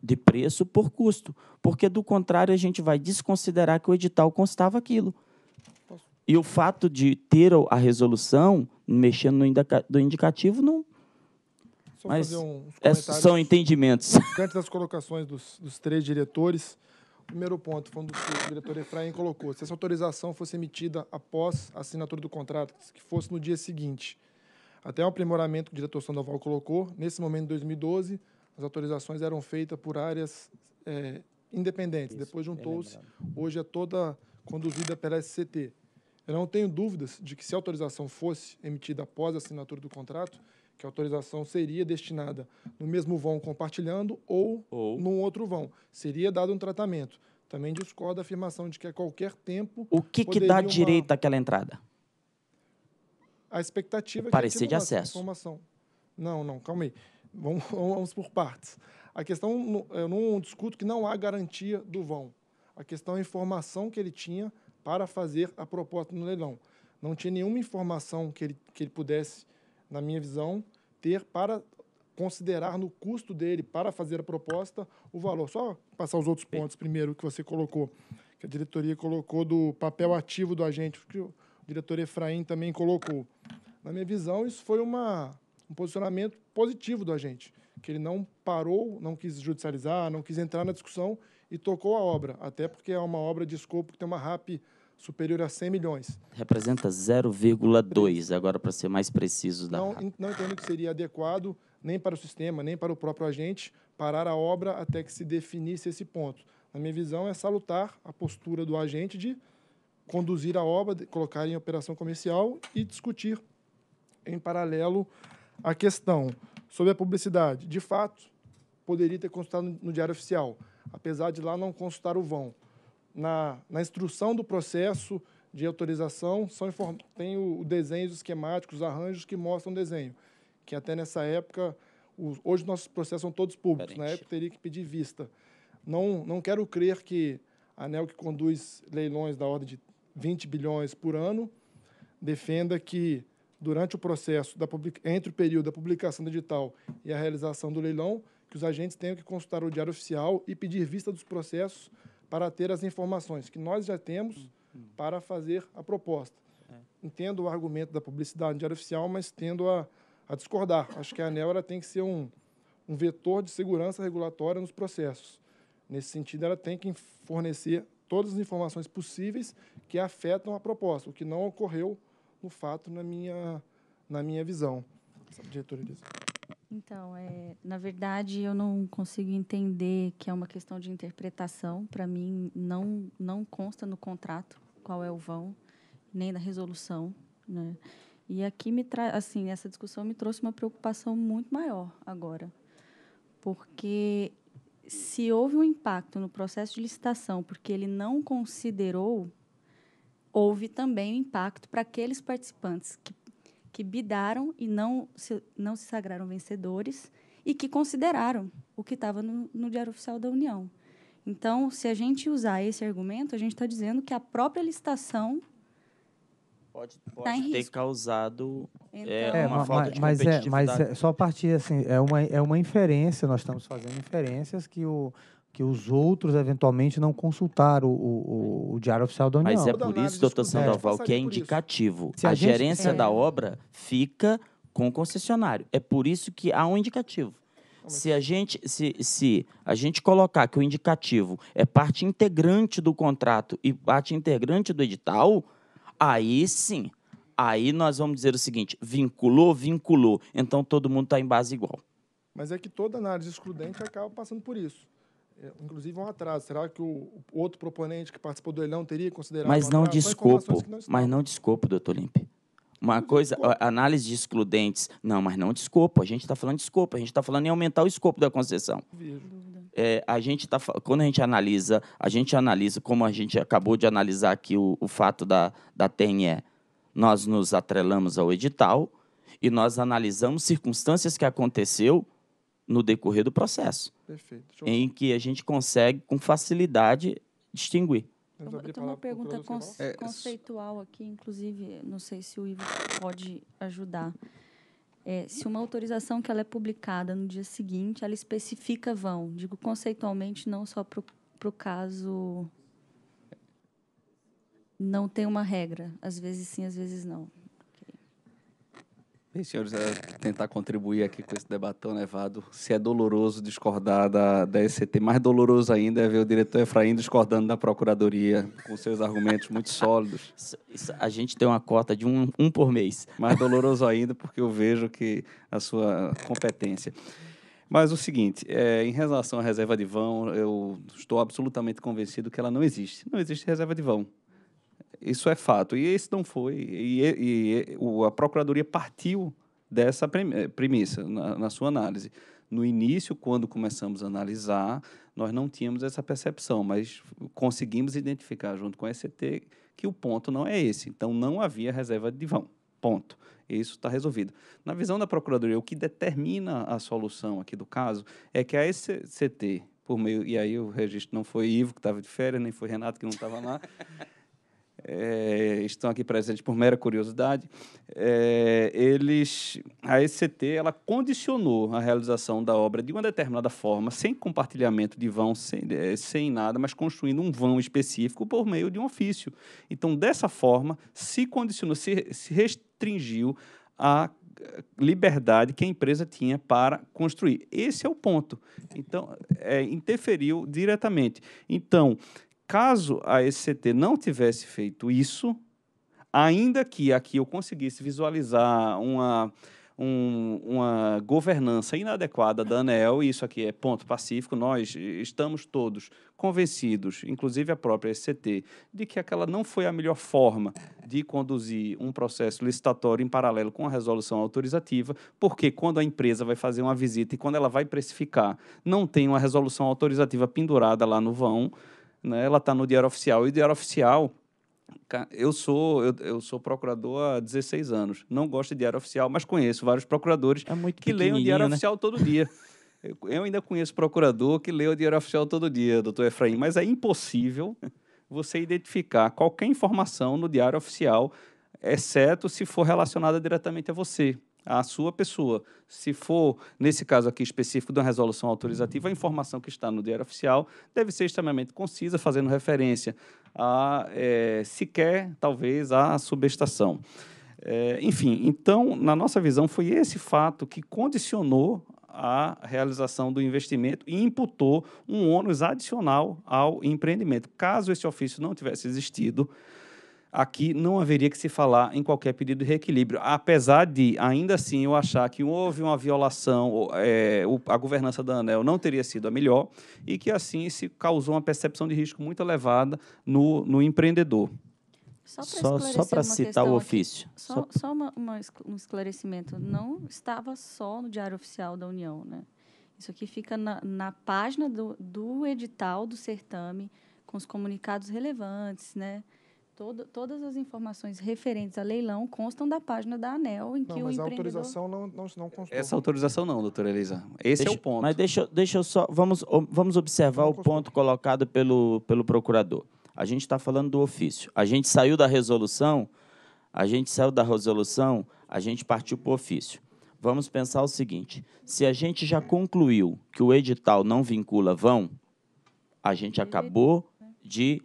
de preço por custo. Porque, do contrário, a gente vai desconsiderar que o edital constava aquilo. E o fato de ter a resolução, mexendo no indica do indicativo, não. Só Mas é, são entendimentos. Antes das colocações dos, dos três diretores, o primeiro ponto, falando do que o diretor Efraim colocou, se essa autorização fosse emitida após a assinatura do contrato, que fosse no dia seguinte, até o aprimoramento que o diretor Sandoval colocou, nesse momento, em 2012, as autorizações eram feitas por áreas é, independentes. Isso, Depois juntou-se, hoje é toda conduzida pela SCT. Eu não tenho dúvidas de que se a autorização fosse emitida após a assinatura do contrato, que a autorização seria destinada no mesmo vão compartilhando ou, ou. num outro vão. Seria dado um tratamento. Também discordo da afirmação de que a qualquer tempo. O que, que dá uma... direito àquela entrada? a expectativa parecer de acesso. Informação. Não, não, calma aí. Vamos, vamos por partes. A questão, eu não discuto que não há garantia do vão. A questão é a informação que ele tinha para fazer a proposta no leilão. Não tinha nenhuma informação que ele, que ele pudesse, na minha visão, ter para considerar no custo dele para fazer a proposta o valor. Só passar os outros pontos primeiro que você colocou, que a diretoria colocou do papel ativo do agente, diretor Efraim também colocou. Na minha visão, isso foi uma, um posicionamento positivo do agente, que ele não parou, não quis judicializar, não quis entrar na discussão e tocou a obra, até porque é uma obra de escopo que tem uma RAP superior a 100 milhões. Representa 0,2, agora para ser mais preciso. Da não, não entendo que seria adequado nem para o sistema, nem para o próprio agente, parar a obra até que se definisse esse ponto. Na minha visão, é salutar a postura do agente de conduzir a obra, colocar em operação comercial e discutir em paralelo a questão sobre a publicidade. De fato, poderia ter constado no Diário Oficial, apesar de lá não constar o vão. Na, na instrução do processo de autorização, são tem o, o desenho esquemático, os arranjos que mostram o desenho, que até nessa época, os, hoje nossos processos são todos públicos, Parente. Né? na época teria que pedir vista. Não, não quero crer que a ANEL, que conduz leilões da ordem de 20 bilhões por ano, defenda que durante o processo da entre o período da publicação digital e a realização do leilão, que os agentes tenham que consultar o diário oficial e pedir vista dos processos para ter as informações que nós já temos para fazer a proposta. É. Entendo o argumento da publicidade no diário oficial, mas tendo a, a discordar. Acho que a ANEL ela tem que ser um, um vetor de segurança regulatória nos processos. Nesse sentido, ela tem que fornecer todas as informações possíveis que afetam a proposta, o que não ocorreu no fato na minha, na minha visão. Diretora Elisa. Então, é, na verdade, eu não consigo entender que é uma questão de interpretação. Para mim, não, não consta no contrato qual é o vão, nem na resolução. Né? E aqui me traz, assim, essa discussão me trouxe uma preocupação muito maior agora, porque se houve um impacto no processo de licitação porque ele não considerou, houve também um impacto para aqueles participantes que, que bidaram e não se, não se sagraram vencedores e que consideraram o que estava no, no Diário Oficial da União. Então, se a gente usar esse argumento, a gente está dizendo que a própria licitação Pode, tá pode ter causado é, então, é, uma falta de mas é, mas é só partir assim, é uma, é uma inferência, nós estamos fazendo inferências que o que os outros eventualmente não consultaram o, o, o Diário Oficial da União. Mas é, é por isso, doutor Sandoval, é, que é indicativo. A, a gente... gerência é. da obra fica com o concessionário. É por isso que há um indicativo. Se é a, gente, se, se a gente colocar que o indicativo é parte integrante do contrato e parte integrante do edital, Aí sim, aí nós vamos dizer o seguinte: vinculou, vinculou. Então todo mundo está em base igual. Mas é que toda análise excludente acaba passando por isso. É, inclusive é um atraso. Será que o, o outro proponente que participou do leilão teria considerado? Mas não desculpo. Não mas não desculpo, doutor Limpe. Uma coisa, análise de excludentes. Não, mas não desculpa. A gente está falando de escopo. A gente está falando em aumentar o escopo da concessão. Vejo é, a gente tá, quando a gente analisa, a gente analisa, como a gente acabou de analisar aqui o, o fato da, da TNE, nós nos atrelamos ao edital e nós analisamos circunstâncias que aconteceu no decorrer do processo. Perfeito. Em que a gente consegue, com facilidade, distinguir. Eu tenho uma pergunta conce é, conceitual aqui, inclusive, não sei se o Ivo pode ajudar. É, se uma autorização que ela é publicada no dia seguinte, ela especifica vão. Digo conceitualmente, não só para o caso não tem uma regra. Às vezes sim, às vezes não. E, senhores, é tentar contribuir aqui com esse debate tão nevado, né, Se é doloroso discordar da, da ECT, mais doloroso ainda é ver o diretor Efraim discordando da Procuradoria, com seus argumentos muito sólidos. a gente tem uma cota de um, um por mês. Mais doloroso ainda, porque eu vejo que a sua competência. Mas o seguinte, é, em relação à reserva de vão, eu estou absolutamente convencido que ela não existe. Não existe reserva de vão. Isso é fato. E esse não foi. E, e, e o, a Procuradoria partiu dessa eh, premissa na, na sua análise. No início, quando começamos a analisar, nós não tínhamos essa percepção, mas conseguimos identificar junto com a SCT que o ponto não é esse. Então, não havia reserva de vão Ponto. Isso está resolvido. Na visão da Procuradoria, o que determina a solução aqui do caso é que a SCT, por meio. E aí o registro não foi Ivo, que estava de férias, nem foi Renato, que não estava lá. É, estão aqui presentes por mera curiosidade, é, eles, a ECT ela condicionou a realização da obra de uma determinada forma, sem compartilhamento de vão, sem, é, sem nada, mas construindo um vão específico por meio de um ofício. Então, dessa forma, se condicionou, se, se restringiu a eh, liberdade que a empresa tinha para construir. Esse é o ponto. Então, é, interferiu diretamente. Então, Caso a SCT não tivesse feito isso, ainda que aqui eu conseguisse visualizar uma, um, uma governança inadequada da ANEL, e isso aqui é ponto pacífico, nós estamos todos convencidos, inclusive a própria SCT, de que aquela não foi a melhor forma de conduzir um processo licitatório em paralelo com a resolução autorizativa, porque quando a empresa vai fazer uma visita e quando ela vai precificar, não tem uma resolução autorizativa pendurada lá no vão, né? Ela está no Diário Oficial. E o Diário Oficial, eu sou eu, eu, sou procurador há 16 anos. Não gosto de Diário Oficial, mas conheço vários procuradores é que leem o Diário né? Oficial todo dia. Eu, eu ainda conheço procurador que lê o Diário Oficial todo dia, doutor Efraim, mas é impossível você identificar qualquer informação no Diário Oficial, exceto se for relacionada diretamente a você à sua pessoa. Se for, nesse caso aqui específico de uma resolução autorizativa, a informação que está no Diário Oficial deve ser extremamente concisa, fazendo referência a é, sequer, talvez, à subestação. É, enfim, então, na nossa visão, foi esse fato que condicionou a realização do investimento e imputou um ônus adicional ao empreendimento. Caso esse ofício não tivesse existido, aqui não haveria que se falar em qualquer pedido de reequilíbrio, apesar de, ainda assim, eu achar que houve uma violação, é, a governança da ANEL não teria sido a melhor e que, assim, se causou uma percepção de risco muito elevada no, no empreendedor. Só para citar o ofício. Aqui, só, só... uma, uma, um esclarecimento. Não estava só no Diário Oficial da União. Né? Isso aqui fica na, na página do, do edital do certame, com os comunicados relevantes, né? Todo, todas as informações referentes a leilão constam da página da ANEL em que não, mas o empreendedor... a autorização não, não, não constou. Essa autorização não, doutora Elisa. Esse deixa, é o ponto. Mas deixa, deixa eu só... Vamos, vamos observar o ponto colocado pelo, pelo procurador. A gente está falando do ofício. A gente saiu da resolução, a gente saiu da resolução, a gente partiu para o ofício. Vamos pensar o seguinte, se a gente já concluiu que o edital não vincula vão, a gente acabou de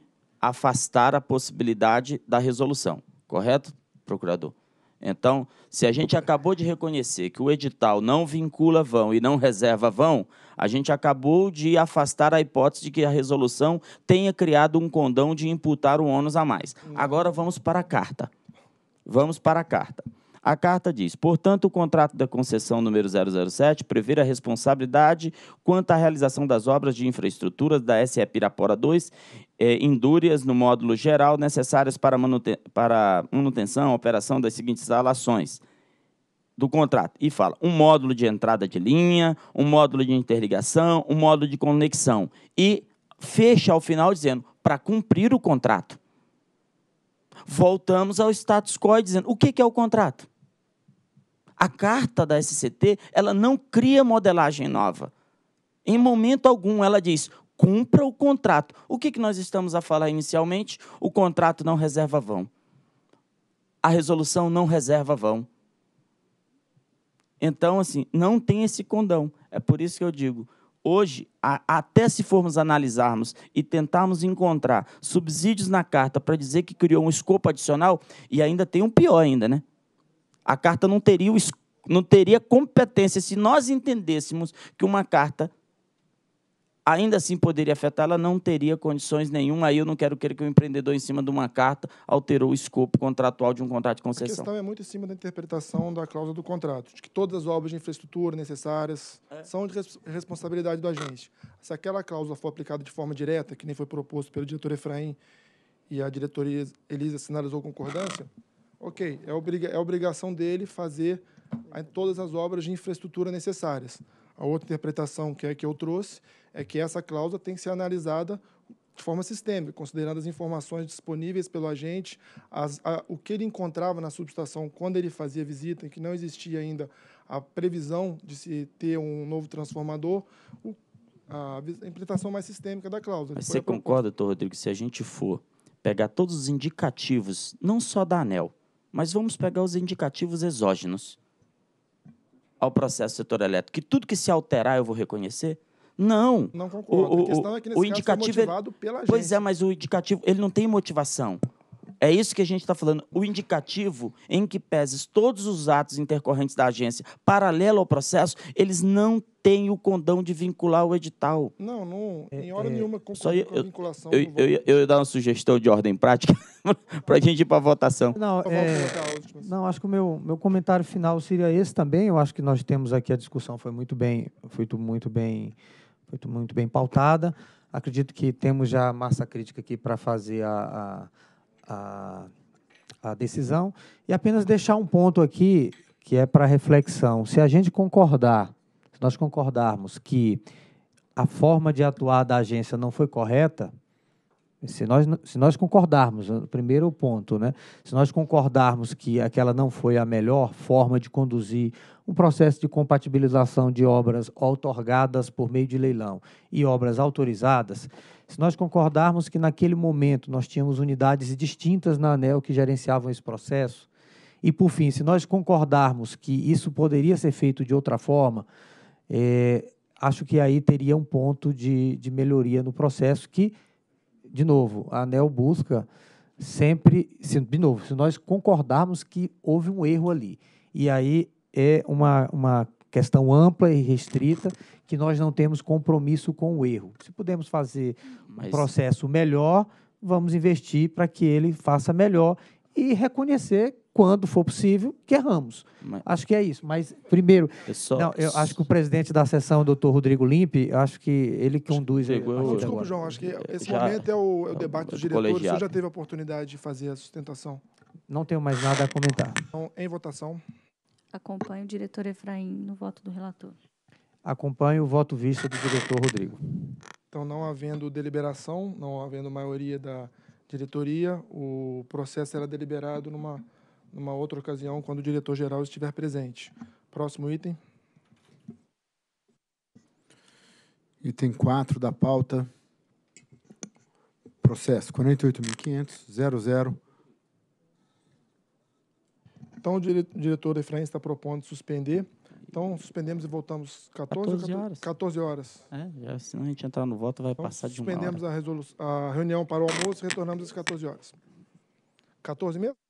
afastar a possibilidade da resolução, correto, procurador? Então, se a gente acabou de reconhecer que o edital não vincula vão e não reserva vão, a gente acabou de afastar a hipótese de que a resolução tenha criado um condão de imputar um ônus a mais. Hum. Agora vamos para a carta. Vamos para a carta. A carta diz: portanto, o contrato da concessão número 007 prevê a responsabilidade quanto à realização das obras de infraestrutura da SE Pirapora 2 eh, indúrias no módulo geral necessárias para, manuten para manutenção, operação das seguintes instalações do contrato e fala um módulo de entrada de linha, um módulo de interligação, um módulo de conexão e fecha ao final dizendo para cumprir o contrato. Voltamos ao status quo dizendo o que é o contrato a carta da SCT, ela não cria modelagem nova. Em momento algum, ela diz: cumpra o contrato. O que, nós estamos a falar inicialmente? O contrato não reserva vão. A resolução não reserva vão. Então, assim, não tem esse condão. É por isso que eu digo: hoje, a, até se formos analisarmos e tentarmos encontrar subsídios na carta para dizer que criou um escopo adicional, e ainda tem um pior ainda, né? A carta não teria, o, não teria competência se nós entendêssemos que uma carta ainda assim poderia afetá-la não teria condições nenhuma. Aí eu não quero querer que o empreendedor, em cima de uma carta, alterou o escopo contratual de um contrato de concessão. A questão é muito em cima da interpretação da cláusula do contrato, de que todas as obras de infraestrutura necessárias é. são de responsabilidade do agente. Se aquela cláusula for aplicada de forma direta, que nem foi proposto pelo diretor Efraim e a diretoria Elisa sinalizou concordância, ok, é, obriga é obrigação dele fazer todas as obras de infraestrutura necessárias. A outra interpretação que é que eu trouxe é que essa cláusula tem que ser analisada de forma sistêmica, considerando as informações disponíveis pelo agente, as, a, o que ele encontrava na subestação quando ele fazia visita, em que não existia ainda a previsão de se ter um novo transformador, o, a, a mais sistêmica da cláusula. Você concorda, doutor Rodrigo, se a gente for pegar todos os indicativos, não só da ANEL, mas vamos pegar os indicativos exógenos ao processo setor elétrico, que tudo que se alterar eu vou reconhecer? Não. Não concordo. O, o, a questão é que nesse o indicativo é motivado pela Pois é, mas o indicativo, ele não tem motivação. É isso que a gente está falando. O indicativo em que peses todos os atos intercorrentes da agência paralelo ao processo, eles não têm o condão de vincular o edital. Não, não. É, em hora é, nenhuma só eu, com a vinculação. Eu, eu, eu, eu, ia dar uma sugestão de ordem prática para a gente ir para a votação. Não, é, não, acho que o meu, meu comentário final seria esse também. Eu acho que nós temos aqui a discussão foi muito bem, foi muito bem, foi muito bem pautada. Acredito que temos já massa crítica aqui para fazer a, a a, a decisão. E apenas deixar um ponto aqui que é para reflexão. Se a gente concordar, se nós concordarmos que a forma de atuar da agência não foi correta, se nós, se nós concordarmos, primeiro ponto, né? se nós concordarmos que aquela não foi a melhor forma de conduzir um processo de compatibilização de obras outorgadas por meio de leilão e obras autorizadas, se nós concordarmos que naquele momento nós tínhamos unidades distintas na ANEL que gerenciavam esse processo, e por fim, se nós concordarmos que isso poderia ser feito de outra forma, é, acho que aí teria um ponto de, de melhoria no processo que, de novo, a ANEL busca sempre, se, de novo, se nós concordarmos que houve um erro ali, e aí é uma, uma questão ampla e restrita que nós não temos compromisso com o erro. Se pudermos fazer Mas... um processo melhor, vamos investir para que ele faça melhor e reconhecer quando for possível que erramos. Mas... Acho que é isso. Mas primeiro, eu, só... não, eu acho que o presidente da sessão, doutor Rodrigo Limpe, acho que ele conduz. Chegou, eu... Desculpa, agora. João. Acho que é, esse já... momento é o, é o é debate dos diretores. Colegiado. O senhor já teve a oportunidade de fazer a sustentação? Não tenho mais nada a comentar. Então, em votação. Acompanho o diretor Efraim no voto do relator. Acompanho o voto visto do diretor Rodrigo. Então, não havendo deliberação, não havendo maioria da diretoria, o processo será deliberado numa, numa outra ocasião, quando o diretor-geral estiver presente. Próximo item. Item 4 da pauta. Processo 48.500.00. Então, o diretor Efraim está propondo suspender então, suspendemos e voltamos 14, 14 horas. 14 horas. É, já, a gente entrar no voto vai então, passar de uma hora. Suspendemos a, a reunião para o almoço e retornamos às 14 horas. 14 mesmo?